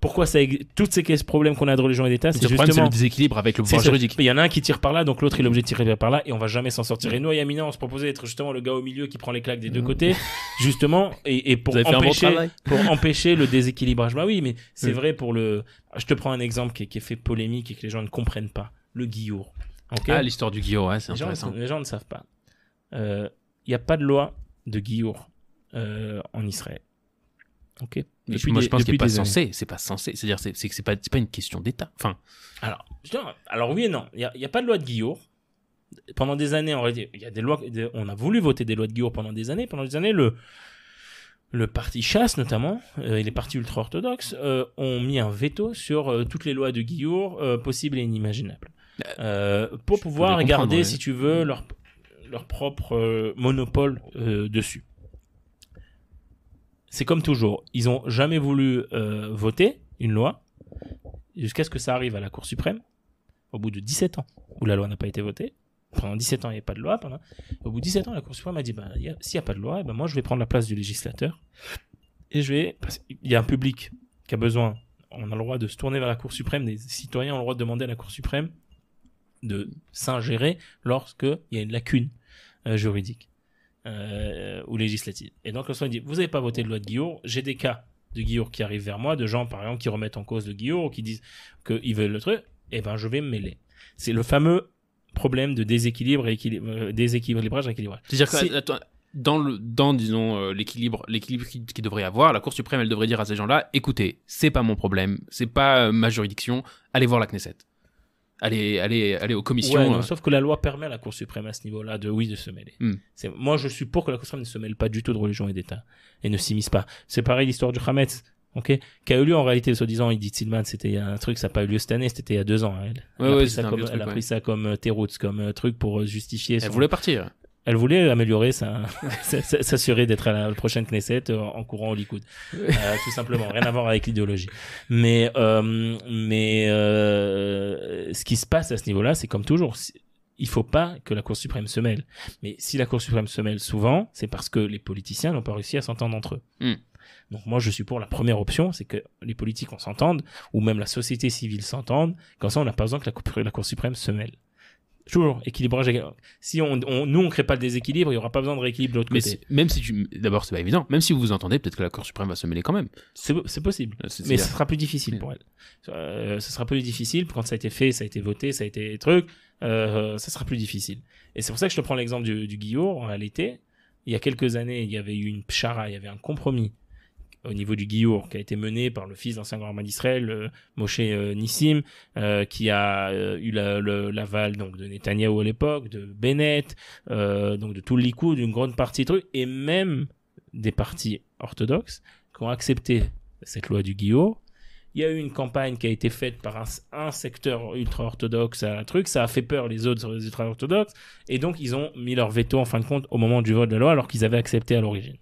pourquoi ça toutes ces problèmes qu'on a de religion et d'État, c'est justement c'est le déséquilibre avec le pouvoir juridique. Il y en a un qui tire par là, donc l'autre il est obligé de tirer par là, et on va jamais s'en sortir. Et nous, à Yamina, on se proposait d'être justement le gars au milieu qui prend les claques des deux mmh. côtés, justement, et, pour empêcher pour empêcher le déséquilibrage. Bah oui, mais c'est vrai pour le. Je te prends un exemple qui, est fait polémique et que les gens ne comprennent pas. Le guillot. Ah, l'histoire du guillot, c'est intéressant. les gens ne savent pas. Il euh, n'y a pas de loi de guillot euh, en Israël. Ok. Mais je, je pense qu'il n'est pas censé. C'est pas censé. C'est-à-dire, c'est que c'est pas, pas une question d'État. Enfin. Alors, alors oui et non. Il n'y a, pas de loi de Guillaume. Pendant des années, on, il y a des lois, on a voulu voter des lois de Guillaume pendant des années. Pendant des années, le, le parti chasse notamment euh, et les partis ultra-orthodoxes euh, ont mis un veto sur euh, toutes les lois de Guillaume possibles et inimaginables. pour pouvoir garder, si tu veux, leur, leur propre monopole dessus c'est comme toujours. Ils ont jamais voulu euh, voter une loi jusqu'à ce que ça arrive à la Cour suprême au bout de 17 ans où la loi n'a pas été votée. Pendant 17 ans, il n'y a pas de loi. Pendant... Au bout de 17 ans, la Cour suprême a dit bah, s'il n'y a pas de loi, eh ben, moi, je vais prendre la place du législateur. Et je vais. Il y a un public qui a besoin. On a le droit de se tourner vers la Cour suprême. Les citoyens ont le droit de demander à la Cour suprême de s'ingérer lorsqu'il y a une lacune euh, juridique. Euh, ou législatives. Et donc, le soin dit, vous n'avez pas voté de loi de Guillaume, j'ai des cas de Guillaume qui arrivent vers moi, de gens, par exemple, qui remettent en cause de Guillaume, qui disent qu'ils veulent le truc, et eh ben, je vais me mêler. C'est le fameux problème de déséquilibre, et équilibre, euh, déséquilibrage, C'est-à-dire que, dans, le, dans disons, euh, l'équilibre, l'équilibre qui, devrait avoir, la Cour suprême, elle devrait dire à ces gens-là, écoutez, c'est pas mon problème, c'est pas ma juridiction, allez voir la Knesset. Allez, allez, allez aux commissions. Euh. Sauf que la loi permet à la Cour suprême à ce niveau-là de, oui, de se mêler. Hmm. moi, je suis pour que la Cour suprême ne se mêle pas du tout de religion et d'État et ne s'immisce pas. C'est pareil l'histoire du Hametz. ok qui a eu lieu en réalité, soi-disant, dit Silman, c'était un truc, ça n'a pas eu lieu cette année, c'était il y a deux ans. Hein. elle, a, pris ça comme, euh, truc, comme un euh, truc pour justifier. Elle voulait partir elle voulait améliorer ça *laughs* s'assurer d'être à la prochaine Knesset euh, en courant au Likoud. Euh, tout simplement, rien à voir avec l'idéologie. Mais, euh, mais ce qui se passe à ce niveau-là, c'est comme toujours, il faut pas que la Cour suprême se mêle. Mais si la Cour suprême se mêle souvent, c'est parce que les politiciens n'ont pas réussi à s'entendre entre eux. Hmm. Donc moi, je suis pour la première option, c'est que les politiques on s'entendent, ou même la société civile s'entende. Comme ça, on n'a pas besoin que la, la Cour suprême se mêle. Toujours équilibrage. Si on, on, nous on crée pas le déséquilibre, il n'y aura pas besoin de rééquilibre de l'autre côté. même si tu, d'abord c'est pas évident. Même si vous vous entendez, peut-être que la Cour suprême va se mêler quand même. C'est possible. Ah, Mais euh, ce sera plus difficile pour elle. ce sera plus difficile quand ça a été fait, ça a été voté, ça a été truc. Euh, ça sera plus difficile. Et c'est pour ça que je te prends l'exemple du, du Guillaume. En il y a quelques années, il y avait eu une pchara, il y avait un compromis au niveau du guillot, qui a été mené par le fils d'ancien grand d'Israël, euh, Moshe euh, Nissim, euh, qui a eu l'aval donc de Netanyahu à l'époque, de Bennett, donc de tout le Likoud, d'une grande partie de trucs, et même des partis orthodoxes qui ont accepté cette loi du guillot. Il y a eu une campagne qui a été faite par un, secteur ultra-orthodoxe à un truc. Ça a fait peur les autres ultra-orthodoxes. Et donc, ils ont mis leur veto, en fin de compte, au moment du vote de la loi, alors qu'ils avaient accepté à l'origine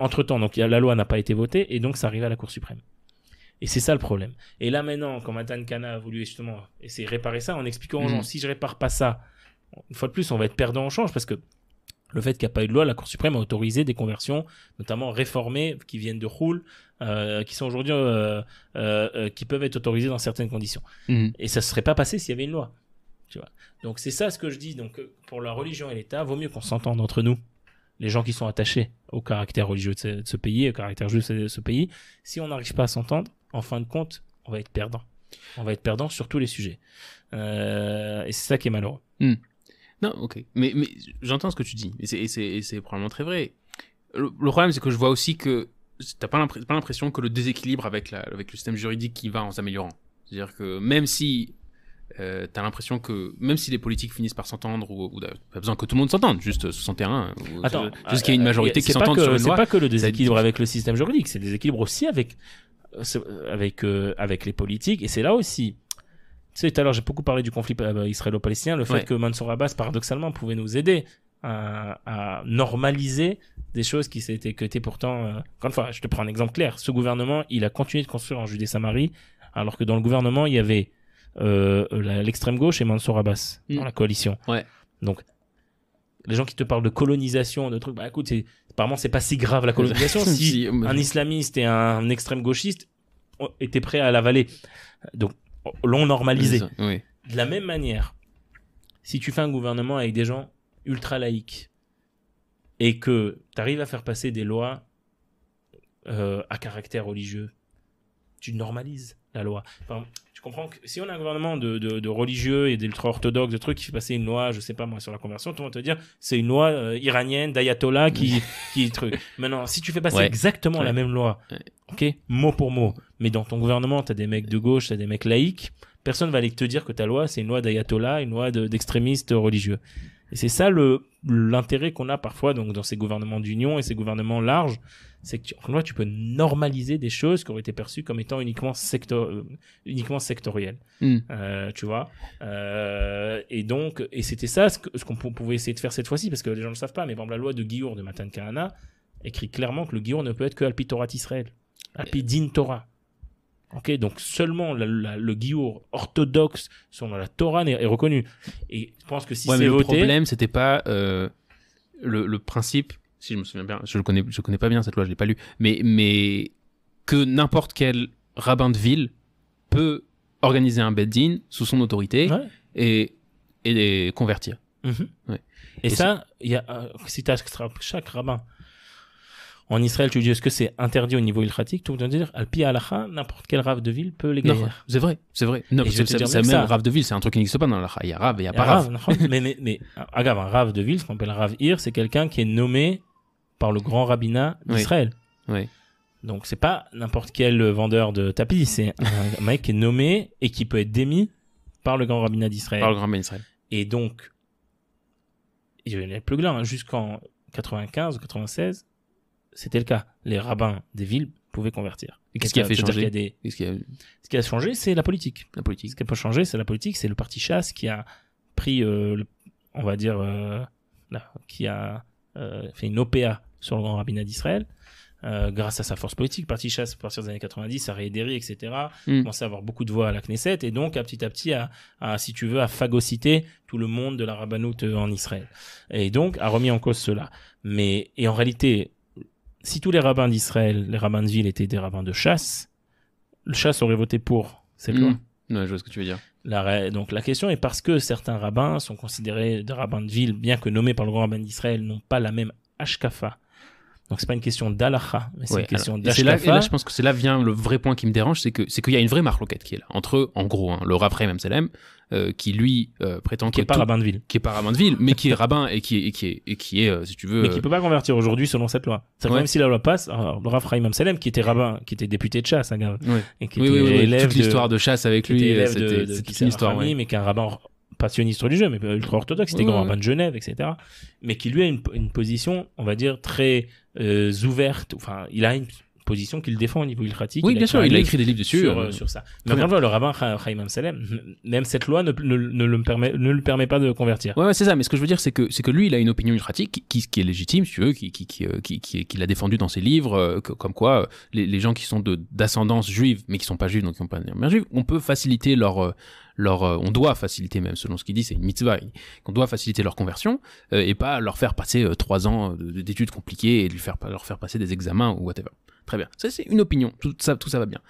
entre temps, donc la loi n'a pas été votée et donc ça arrive à la Cour suprême. Et c'est ça le problème. Et là maintenant, quand Matan Kana a voulu justement essayer de réparer ça, en expliquant aux gens, mm. si je répare pas ça, une fois de plus, on va être perdant en change parce que le fait qu'il n'y a pas eu de loi, la Cour suprême a autorisé des conversions, notamment réformées, qui viennent de Roule, euh, qui sont aujourd'hui, euh, euh, qui peuvent être autorisées dans certaines conditions. Mm. Et ça ne serait pas passé s'il y avait une loi. Donc c'est ça ce que je dis. Donc pour la religion et l'État, vaut mieux qu'on s'entende entre nous les gens qui sont attachés au caractère religieux de ce, pays, au caractère juif de ce pays, si on n'arrive pas à s'entendre, en fin de compte, on va être perdant. On va être perdant sur tous les sujets. Euh, et c'est ça qui est malheureux. Hmm. Non, ok. Mais, j'entends ce que tu dis. Et c'est probablement très vrai. Le, problème, c'est que je vois aussi que t'as pas l'impression que le déséquilibre avec, avec le système juridique qui va en s'améliorant. C'est-à-dire que même si tu euh, t'as l'impression que même si les politiques finissent par s'entendre ou, pas besoin que tout le monde s'entende juste 61 son Attends, euh, juste, qu'il y une euh, majorité qui s'entend sur une loi c'est pas que le déséquilibre avec le système juridique c'est le déséquilibre aussi avec avec avec les politiques et c'est là aussi tu sais, tout à l'heure, j'ai beaucoup parlé du conflit bah, israélo-palestinien, le fait que Mansour Abbas, paradoxalement, pouvait nous aider à, normaliser des choses qui s'étaient que étaient pourtant... encore une fois, je te prends un exemple clair. Ce gouvernement, il a continué de construire en Judée-Samarie, alors que dans le gouvernement, il y avait euh, l'extrême gauche et Mansour Abbas dans hmm. la coalition. Ouais. Donc, les gens qui te parlent de colonisation, de trucs, bah écoute, apparemment c'est pas si grave la colonisation. *laughs* si un islamiste et un extrême gauchiste étaient prêts à l'avaler, donc l'ont normalisé. De la même manière, si tu fais un gouvernement avec des gens ultra laïques et que tu arrives à faire passer des lois euh, à caractère religieux, tu normalises la loi. Enfin, je comprends que si on a un gouvernement de, de, de religieux et d'ultra-orthodoxes, de trucs qui fait passer une loi, je sais pas moi, sur la conversion, tout le monde te dire c'est une loi euh, iranienne d'ayatollah qui, *laughs* qui truc. Maintenant, si tu fais passer exactement la même loi, ok, mot pour mot, mais dans ton gouvernement, t'as des mecs de gauche, t'as des mecs laïcs, personne va aller te dire que ta loi, c'est une loi d'ayatollah, une loi d'extrémiste religieux. Et c'est ça l'intérêt qu'on a parfois donc dans ces gouvernements d'union et ces gouvernements larges, c'est que tu, tu peux normaliser des choses qui auraient été perçues comme étant uniquement sector, euh, sectorielles. Hmm. Euh, tu vois. Euh, et donc et c'était ça ce qu'on pouvait essayer de faire cette fois-ci parce que les gens ne le savent pas, mais par la loi de Guillaume de Matan Kahana écrit clairement que le Guillaume ne peut être que alpitorat Israël, alpidin Torah. Ok, donc seulement le guillot orthodoxe sur la Torah est, reconnu. Et je pense que si c'est voté, le problème c'était pas euh, le, principe, si je me souviens bien, je le connais, je connais pas bien cette loi, je l'ai pas lu, mais mais que n'importe quel rabbin de ville peut organiser un beddin sous son autorité et et les convertir. Mhm. Et, ça, il y a, c'est à chaque rabbin en Israël, tu dis est-ce que c'est interdit au niveau ilhratique Tout le monde dire al pi n'importe quel rave de ville peut les C'est vrai, c'est vrai. Non, c'est même ça... rave de ville, c'est un truc qui n'existe pas dans l'alaha. Il y a rave, il n'y a, pas rave. mais mais mais agave, ah, un rave de ville, ce qu'on appelle rave ir, c'est quelqu'un qui est nommé par le grand rabbinat d'Israël. Oui. ce Donc c'est pas n'importe quel vendeur de tapis, c'est un mec qui est nommé et qui peut être démis par le grand rabbinat d'Israël. Par le grand rabbinat d'Israël. Et donc, il y en plus grand hein, jusqu'en 95 ou 96, c'était le cas. Les rabbins des villes pouvaient convertir. Qu'est-ce qui a fait changer -ce, qui a... changé, c'est la politique. La politique. Ce qui a pas changé, c'est la politique. C'est le parti chasse qui a pris, euh, on va dire, euh, qui a euh, fait une OPA sur le grand rabbinat d'Israël. grâce à sa force politique, parti chasse à partir des années 90, à réédéré, etc., mm. commençait à avoir beaucoup de voix à la Knesset et donc à petit à petit, à, si tu veux, à phagocyter tout le monde de la rabbanoute en Israël. Et donc, a remis en cause cela. Mais, et en réalité, si tous les rabbins d'Israël, les rabbins de ville étaient des rabbins de chasse, le chasse aurait voté pour cette loi. Mmh. je vois ce que tu veux dire. donc la question est parce que certains rabbins sont considérés des rabbins de ville, bien que nommés par le grand rabbin d'Israël, n'ont pas la même ashkafa. Donc c'est pas une question d'alacha, mais c'est une question d'ashkafa. Et, là, je pense que c'est là vient le vrai point qui me dérange, c'est que c'est qu'il y a une vraie marque qui est là entre en gros, hein, le Rav Salem euh, qui lui euh, prétend qu'il est pas rabbin de ville, qui est pas rabbin de ville, mais qui est rabbin et qui est qui est, euh, si tu veux, mais qui peut pas convertir aujourd'hui selon cette loi. C'est même si la loi passe, alors, Raph qui était rabbin, qui était député de chasse, hein, et qui était élève toute l'histoire de chasse avec lui, c'était une histoire, qui mais un rabbin passionniste jeu, mais ultra orthodoxe, c'était grand rabbin de Genève, etc. Mais qui lui a une, position, on va dire très ouverte. Enfin, il a une position qu'il défend au niveau ultratique. Oui, bien sûr, il a écrit des livres Sur, euh, euh, sur ça. Donc, le rabbin Chaim Salem, même cette loi ne, le permet, ne le permet pas de convertir. Ouais, c'est ça, mais ce que je veux dire, c'est que, c'est que lui, il a une opinion ultratique qui, qui est légitime, si tu veux, qui, qui, qui, euh, qui, qui, l'a défendu dans ses livres, comme quoi les, gens qui sont de, d'ascendance juive, mais qui sont pas juifs, donc qui n'ont pas de juive, on peut faciliter leur. leur, on doit faciliter même selon ce qu'il dit c'est une mitzvah qu'on doit faciliter leur conversion et pas leur faire passer trois ans d'études compliquées et lui faire, leur faire passer des examens ou whatever Très bien. Ça, c'est une opinion. Tout ça, tout ça va bien.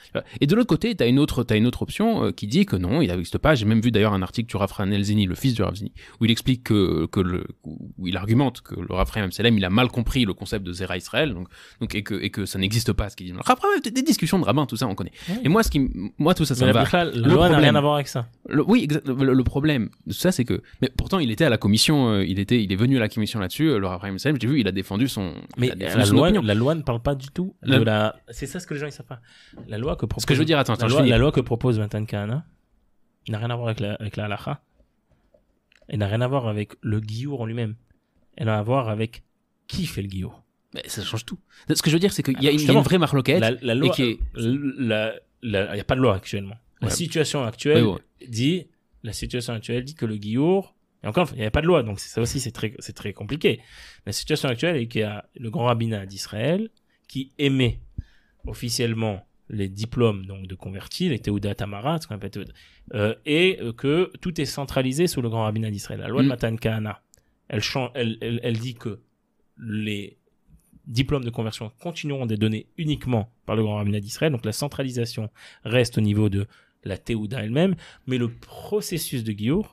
Et de l'autre côté, tu as, une autre, une autre option euh, qui dit que non, il n'existe pas. J'ai même vu d'ailleurs un article du Raphaël Elzini, le fils du Ravzini, où il explique que, que le, où il argumente que le M Selem, il a mal compris le concept de Zera Israël, donc, donc, et, que, et que ça n'existe pas, ce qu'il dit. Le des discussions de rabbins, tout ça, on connaît. Et moi, ce qui, moi tout ça, ça va. La, le loi n'a rien à voir avec ça. oui, le, le, problème, ça, c'est que. Mais pourtant, il était à la commission, euh, il, était, il est venu à la commission là-dessus, euh, le Selem, j'ai vu, il a défendu son. Mais la, loi, la, loi, ne parle pas du tout de la, c'est ça ce que les gens ne savent pas. La loi que propose. Ce que je veux dire, la, loi, que propose Vintan Kahana n'a rien à voir avec la, avec la halacha. Elle n'a rien à voir avec le guiour en lui-même. Elle a à voir avec qui fait le guiour Mais ça change tout. Ce que je veux dire, c'est qu'il y, a une, y vraie marloquette. la Il n'y a pas de loi actuellement. La situation actuelle dit. La situation actuelle dit que le guiour Et encore, il n'y a pas de loi, donc ça aussi c'est très, c'est très compliqué. La situation actuelle est qu'il y a le grand rabbinat d'Israël qui émet officiellement les diplômes donc de convertis, les Théouda Tamara, euh, et euh, que tout est centralisé sous le grand rabbinat d'Israël. La loi de mm. Matan Kahana, elle, elle, dit que les diplômes de conversion continueront d'être donnés uniquement par le grand rabbinat d'Israël, donc la centralisation reste au niveau de la Théouda elle-même, mais le processus de Guillaume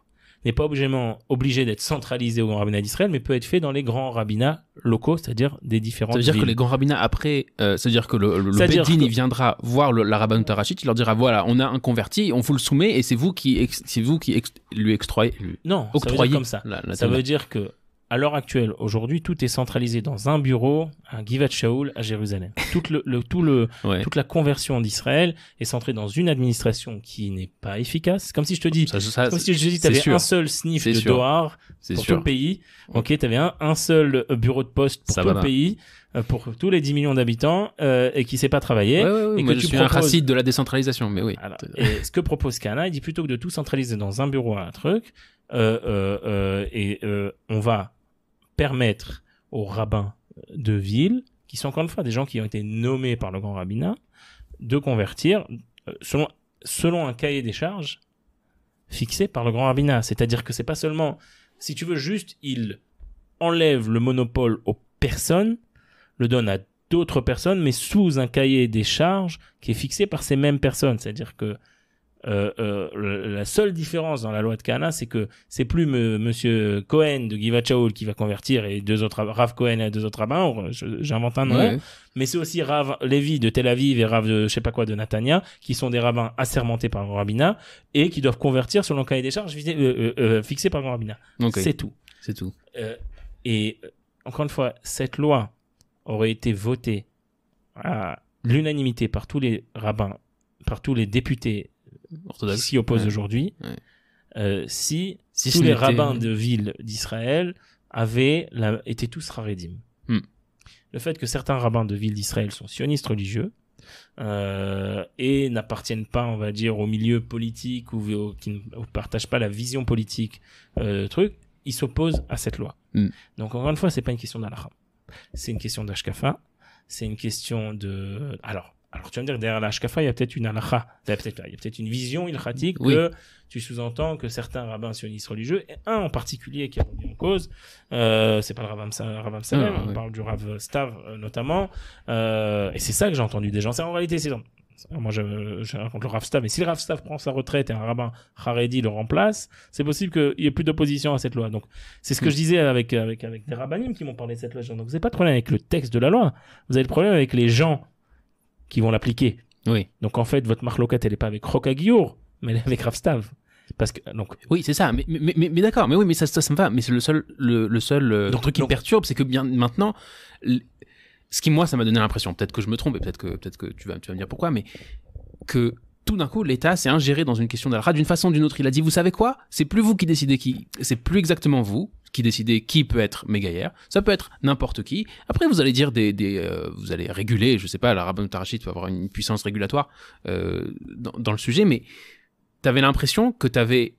n'est pas obligément obligé d'être centralisé au grand rabbinat d'Israël, mais peut être fait dans les grands rabbinats locaux, c'est-à-dire des différents cest à dire que les grands rabbinats après, euh, c'est-à-dire que le, le, viendra voir la rabbin Tarachit, il leur dira voilà, on a un converti, on vous le soumet et c'est vous qui, c'est vous qui lui, extroyez, non, octroyez. Ça comme ça. ça veut dire que à l'heure actuelle, aujourd'hui, tout est centralisé dans un bureau, un Givat Shaul à Jérusalem. *laughs* Tout le, tout le, Toute la conversion d'Israël est centrée dans une administration qui n'est pas efficace. Comme si je te dis, comme si je te un seul sniff de sûr. pour tout le pays. Ok, t'avais un, un seul euh, bureau de poste pour tout le pays euh, pour tous les 10 millions d'habitants euh, et qui sait pas travailler. et que je tu suis un de la décentralisation, mais oui. et ce que propose Kana, il dit plutôt que de tout centraliser dans un bureau à un truc, euh, euh, et on va permettre aux rabbins de ville, qui sont encore une fois des gens qui ont été nommés par le grand rabbinat, de convertir euh, selon, selon un cahier des charges fixé par le grand rabbinat. C'est-à-dire que c'est pas seulement, si tu veux, juste il enlève le monopole aux personnes, le donne à d'autres personnes, mais sous un cahier des charges qui est fixé par ces mêmes personnes. C'est-à-dire que euh, euh, la seule différence dans la loi de Cana, c'est que c'est plus Monsieur Cohen de Chaoul qui va convertir et deux autres Rav Cohen et deux autres rabbins. Euh, j'invente un nom, mais c'est aussi Rav Lévi de Tel Aviv et Rav de je sais pas quoi de Natania qui sont des rabbins assermentés par le rabbinat et qui doivent convertir selon le cahier des charges fixé par le rabbinat. C'est tout. C'est tout. et encore une fois, cette loi aurait été votée à l'unanimité par tous les rabbins, par tous les députés qui s'y oppose aujourd'hui, euh, si, si, les rabbins de ville d'Israël avaient étaient tous haredim. Hmm. Le fait que certains rabbins de ville d'Israël sont sionistes religieux euh, et n'appartiennent pas, on va dire, au milieu politique ou, qui ne partagent pas la vision politique euh, truc, ils s'opposent à cette loi. Hmm. Donc encore une fois, c'est pas une question d'Allah, c'est une question d'Ashkafa, c'est une question de. Alors, alors tu vas me dire, derrière la il y a peut-être une il y a peut-être une vision ilkhatique que tu sous-entends que certains rabbins sionistes religieux, et un en particulier qui a remis en cause, euh, c'est pas le rabbin, ah, on parle du Rav Stav euh, notamment, euh, et c'est ça que j'ai entendu des gens. C'est en réalité, c'est moi, je, raconte le Rav Stav, mais si le Rav Stav prend sa retraite et un rabbin Haredi le remplace, c'est possible qu'il n'y ait plus d'opposition à cette loi. Donc, c'est ce que mm. je disais avec, avec, avec des rabbinim qui m'ont parlé de cette loi. Donc, vous n'avez pas de problème avec le texte de la loi. Vous avez le problème avec les gens qui vont l'appliquer. Oui. Donc en fait, votre marque elle n'est pas avec Rocaguillor, mais avec Ravstav. Parce que, donc... Oui, c'est ça, mais, mais, mais, d'accord, mais oui, mais ça, ça, me va, mais c'est le seul, le, seul euh, truc qui me perturbe, c'est que bien maintenant, ce qui moi, ça m'a donné l'impression, peut-être que je me trompe, et peut-être que, peut être que tu, vas, tu vas me dire pourquoi, mais que tout d'un coup, l'État s'est ingéré dans une question d'Alra d'une façon ou d'une autre. Il a dit, vous savez quoi C'est plus vous qui décidez qui, c'est plus exactement vous qui décidait qui peut être mégaillère. Ça peut être n'importe qui. Après, vous allez dire des, des euh, vous allez réguler, je sais pas, la Rabban Tarachit peut avoir une puissance régulatoire euh, dans, le sujet, mais t'avais l'impression que t'avais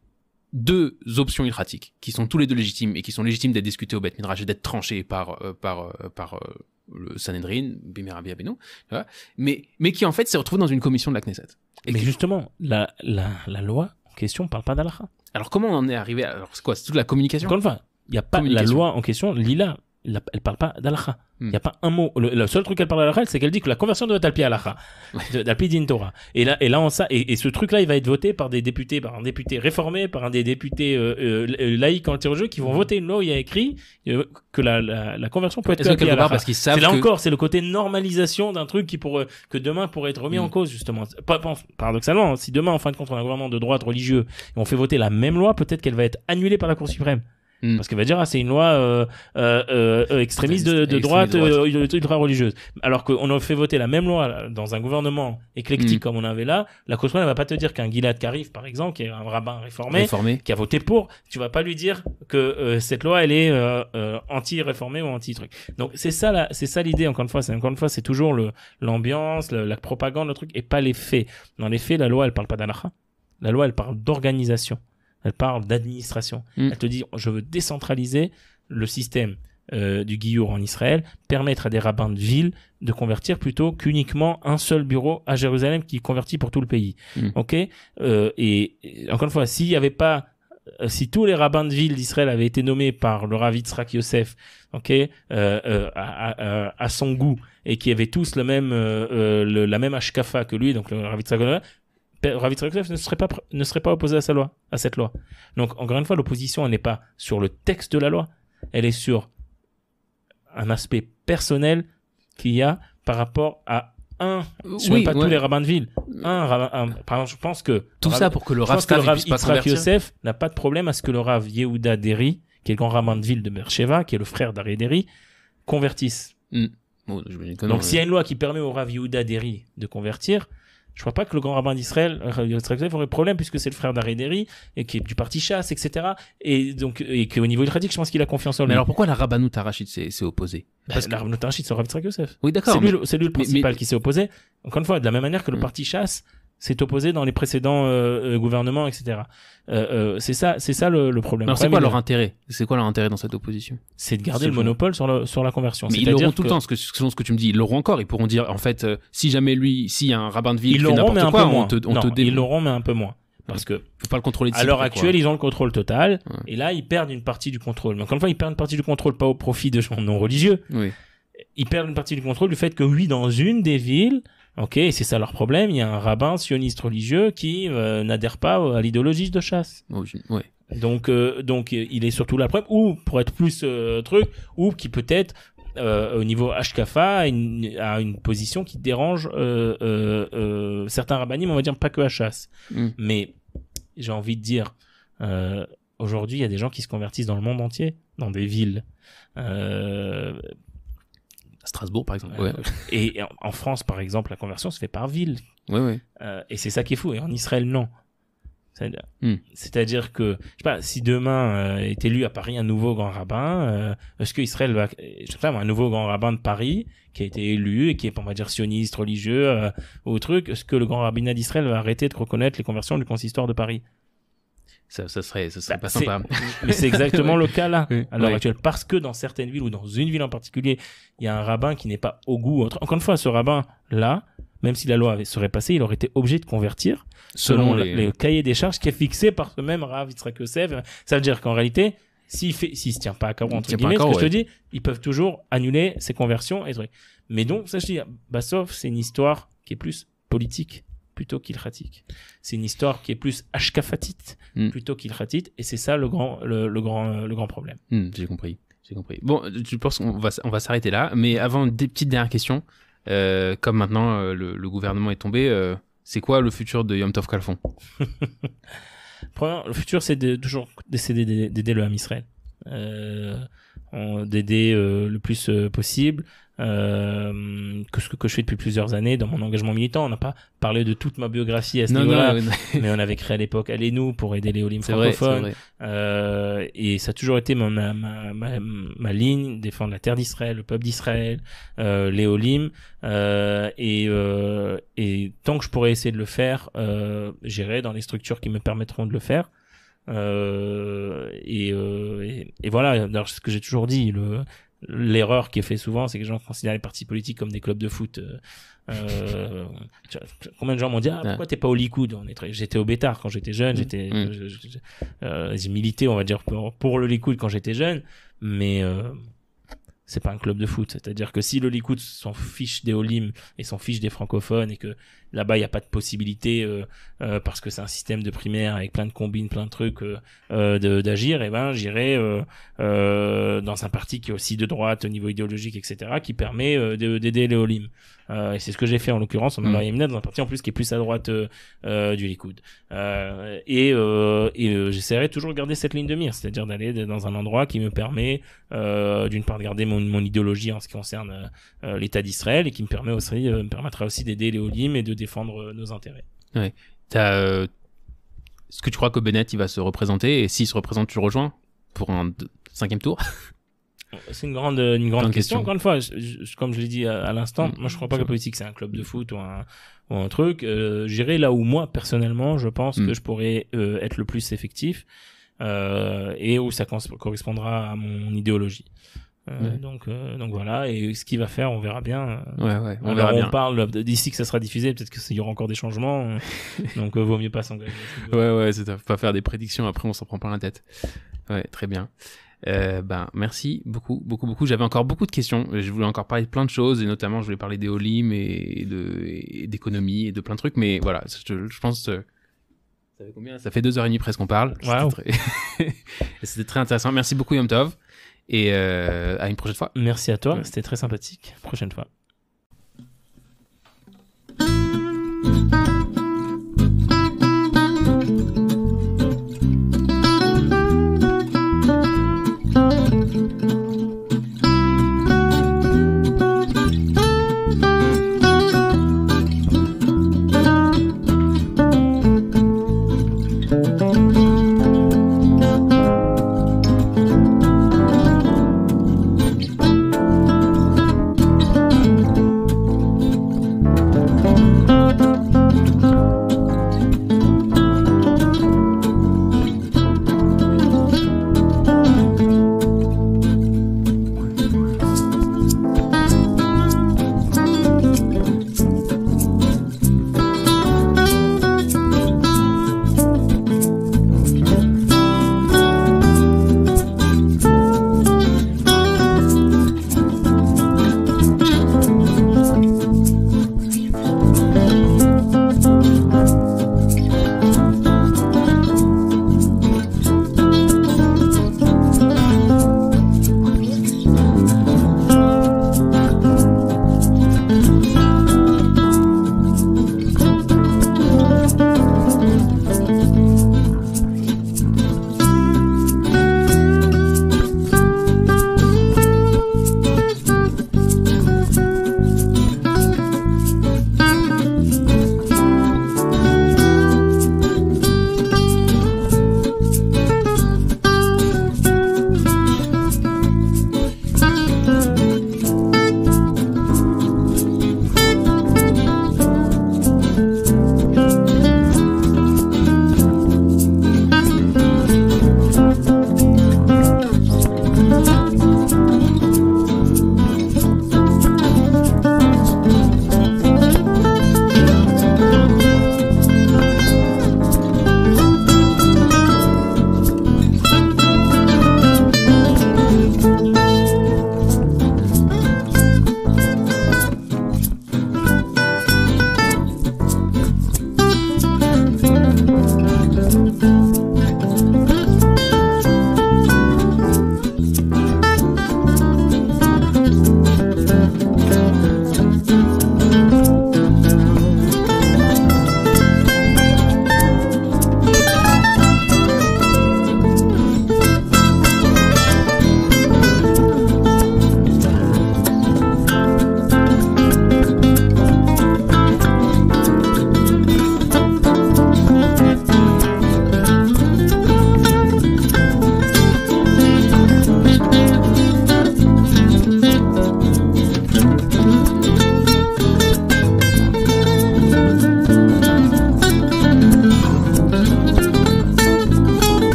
deux options ilratiques qui sont tous les deux légitimes et qui sont légitimes d'être discutées au Beth Midrash et d'être tranchées par euh, par par le Sanhedrin, tu Abeno, mais mais qui en fait se retrouvent dans une commission de la Knesset. Et mais justement, la, la, loi en question parle pas d'Alaha. Alors comment on en est arrivé Alors c'est quoi C'est toute la communication il y a pas la loi en question, Lila, elle parle pas d'Alaha. Il y n'y a hmm. pas un mot. Le, seul truc qu'elle parle d'Alaha, c'est qu'elle dit que la conversion doit être à à l'Alaha, d'alpi Et là, et là, on, ça, et, ce truc-là, il va être voté par des députés, par un député réformé, par un des députés euh, euh, laïcs anti jeu qui vont hmm. voter une loi il y a écrit euh, que la, conversion peut être à Parce qu'ils savent. Là encore, c'est le côté normalisation d'un truc qui pour que demain pourrait être remis en hmm. cause justement. paradoxalement, hein, si demain en fin de compte on a un gouvernement de droite religieux et on fait voter la même loi, peut-être qu'elle va être annulée par la Cour suprême. Mm. Parce qu'elle va dire ah c'est une loi euh, euh, euh, extrémiste de, de droite, ultra religieuse. Alors qu'on a fait voter la même loi dans un gouvernement éclectique mm. comme on avait là, la elle ne va pas te dire qu'un Gilad Karif par exemple, qui est un rabbin réformé, qui a voté pour, tu vas pas lui dire que cette loi elle est anti-réformée ou anti-truc. Donc c'est ça c'est ça l'idée encore une fois, c'est encore une fois c'est toujours le l'ambiance, la, propagande, le truc et pas les faits. Dans les faits, la loi elle parle pas d'anacha. La loi elle parle d'organisation elle parle d'administration. Mm. Elle te dit, je veux décentraliser le système euh, du guillot en Israël, permettre à des rabbins de ville de convertir plutôt qu'uniquement un seul bureau à Jérusalem qui convertit pour tout le pays. Mm. Ok euh, et, encore une fois, s'il n'y avait pas euh, si tous les rabbins de ville d'Israël avaient été nommés par le Rav Yitzhak Yosef, ok, à, son goût et qui avaient tous le même, la même ashkafa que lui, donc le Rav Yitzhak Rav Trakov ne serait pas ne serait pas opposé à sa loi, à cette loi. Donc encore une fois, l'opposition n'est pas sur le texte de la loi, elle est sur un aspect personnel qu'il y a par rapport à un, je oui, pas tous les rabbins de ville. Euh, un, rabbin, par exemple, je pense que tout ça pour que le rabbin Yitzhak Yosef n'a pas de problème à ce que le rabbin Yehuda Deri, qui est le grand rabbin de ville de Bercheva, qui est le frère d'Ari Deri, convertisse. Hmm. Donc, s'il y a une loi qui permet au Rav Yehuda Deri de convertir, je crois pas que le grand rabbin d'Israël, Yosef euh, aurait problème puisque c'est le frère d'Arédéry et qui est du parti chasse, etc. Et donc, et qu'au niveau ilchadique, je pense qu'il a confiance en lui. Mais alors pourquoi la rabbanout Tarachid s'est opposée bah, Parce que la rabbanout Tarachid c'est rabbin Yosef. Oui, d'accord. C'est lui, lui, le principal qui s'est opposé. Encore une fois, de la même manière que le hmm. parti chasse s'est opposé dans les précédents euh, euh, gouvernements, etc. Euh, c'est ça, c'est ça le, problème. Alors c'est quoi leur intérêt C'est quoi leur intérêt dans cette opposition C'est de garder le monopole sur, sur la conversion. Mais ils l'auront tout le temps, ce selon ce que tu me dis, ils l'auront encore. Ils pourront dire, en fait, si jamais lui, s'il y a un rabbin de ville ils qui fait n'importe quoi, on te, on Ils l'auront, mais un peu moins. Parce que faut pas le contrôler. À l'heure actuelle, ils ont le contrôle total, et là, ils perdent une partie du contrôle. Mais encore une fois, ils perdent une partie du contrôle pas au profit de gens non religieux. Ils perdent une partie du contrôle du fait que oui, dans une des villes, Ok, c'est ça leur problème. Il y a un rabbin sioniste religieux qui euh, n'adhère pas à l'idéologie de chasse. Donc, euh, donc, euh, il est surtout la preuve, ou pour être plus truc, ou qui peut-être au niveau HKFA a une, position qui dérange certains mais on va dire pas que à chasse. Mm. Mais j'ai envie de dire, aujourd'hui, il y a des gens qui se convertissent dans le monde entier, dans des villes. Strasbourg, par exemple. Et en France, par exemple, la conversion se fait par ville. Euh, et c'est ça qui est fou. Et en Israël, non. C'est-à-dire hmm. que, je sais pas, si demain euh, est élu à Paris un nouveau grand rabbin, euh, est-ce qu'Israël va, je sais pas, un nouveau grand rabbin de Paris qui a été élu et qui est, on va dire, sioniste, religieux ou ou truc, est-ce que le grand rabbinat d'Israël va arrêter de reconnaître les conversions du consistoire de Paris ça, serait, ça bah, pas sympa. Mais c'est exactement *laughs* le cas là, à l'heure actuelle. Parce que dans certaines villes ou dans une ville en particulier, il y a un rabbin qui n'est pas au goût. Encore une fois, ce rabbin là, même si la loi serait passée, il aurait été obligé de convertir selon, les... le, cahier des charges qui est fixé par ce même Rav que Ça veut dire qu'en réalité, s'il fait, se tient pas à carreau, entre guillemets, ce que je te dis, ils peuvent toujours annuler ses conversions et Mais donc, ça, je dis, bah, sauf, c'est une histoire qui est plus politique plutôt pratique. C'est une histoire qui est plus ashkafatite hmm. plutôt qu'il pratique. et c'est ça le grand, le, grand, le grand problème. Hmm, j'ai compris. J'ai compris. Bon, je pense qu'on va, on va s'arrêter là, mais avant, des petites dernières questions. Euh, comme maintenant euh, le, gouvernement est tombé, euh, c'est quoi le futur de Yom Tov Kalfon *laughs* Le futur, c'est toujours d'essayer d'aider le Ham Israël. d'aider le plus possible, euh, que ce que, que je fais depuis plusieurs années dans mon engagement militant. On n'a pas parlé de toute ma biographie à ce niveau-là, mais on avait créé à l'époque Allez-nous pour aider les Olympes francophones. euh, et ça a toujours été ma, ma, ma, ma ligne, défendre la terre d'Israël, le peuple d'Israël, euh, les Olim. Euh, et, euh, et tant que je pourrais essayer de le faire, euh, j'irai dans les structures qui me permettront de le faire. Euh, et, euh, et, et, voilà, alors, ce que j'ai toujours dit, le, l'erreur qui est faite souvent, c'est que les gens considèrent les partis politiques comme des clubs de foot. Euh, euh, *laughs* combien de gens m'ont dit ah, pourquoi t'es pas au Likoud J'étais au Bétard quand j'étais jeune, mm. j'étais, mm. Euh, j'ai milité, on va dire, pour, le Likoud quand j'étais jeune, mais c'est pas un club de foot. C'est-à-dire que si le Likoud s'en fiche des Olim et s'en fiche des francophones et que Là-bas, il n'y a pas de possibilité euh, euh, parce que c'est un système de primaire avec plein de combines, plein de trucs euh, d'agir. Et ben, j'irai dans un parti qui est aussi de droite au niveau idéologique, etc., qui permet d'aider les Olim. et c'est ce que j'ai fait en l'occurrence en mmh. dans un parti en plus qui est plus à droite du Likoud. et j'essaierai toujours de garder cette ligne de mire, c'est-à-dire d'aller dans un endroit qui me permet d'une part de garder mon, mon idéologie en ce qui concerne l'État d'Israël et qui me permet aussi permettra aussi d'aider les Olim et de défendre euh, nos intérêts. Ouais. As, euh, Est-ce que tu crois que Bennett il va se représenter et s'il se représente, tu le rejoins pour un cinquième tour euh, C'est une grande, une grande question. Encore une fois, comme je l'ai dit à, l'instant, mm. moi je crois pas que la politique c'est un club de foot ou un, truc. J'irai là où moi personnellement je pense mm. que je pourrais être le plus effectif et où ça correspondra à mon idéologie. Euh, donc, euh, donc voilà, et ce qu'il va faire, on verra bien. Euh, ouais, ouais, on, verra on bien. parle d'ici que ça sera diffusé, peut-être qu'il y aura encore des changements. *laughs* donc vaut mieux pas s'engager. Ouais, ouais, c'est pas faire des prédictions, après on s'en prend plein la tête. Ouais, très bien. Euh, ben merci beaucoup beaucoup beaucoup j'avais encore beaucoup de questions je voulais encore parler de plein de choses et notamment je voulais parler des et de d'économie et de plein de trucs mais voilà je, pense ça fait combien ça fait deux heures et demie presque qu'on parle wow. *laughs* c'était très... intéressant merci beaucoup Yomtov et euh, à une prochaine fois. Merci à toi, c'était très sympathique. Prochaine fois.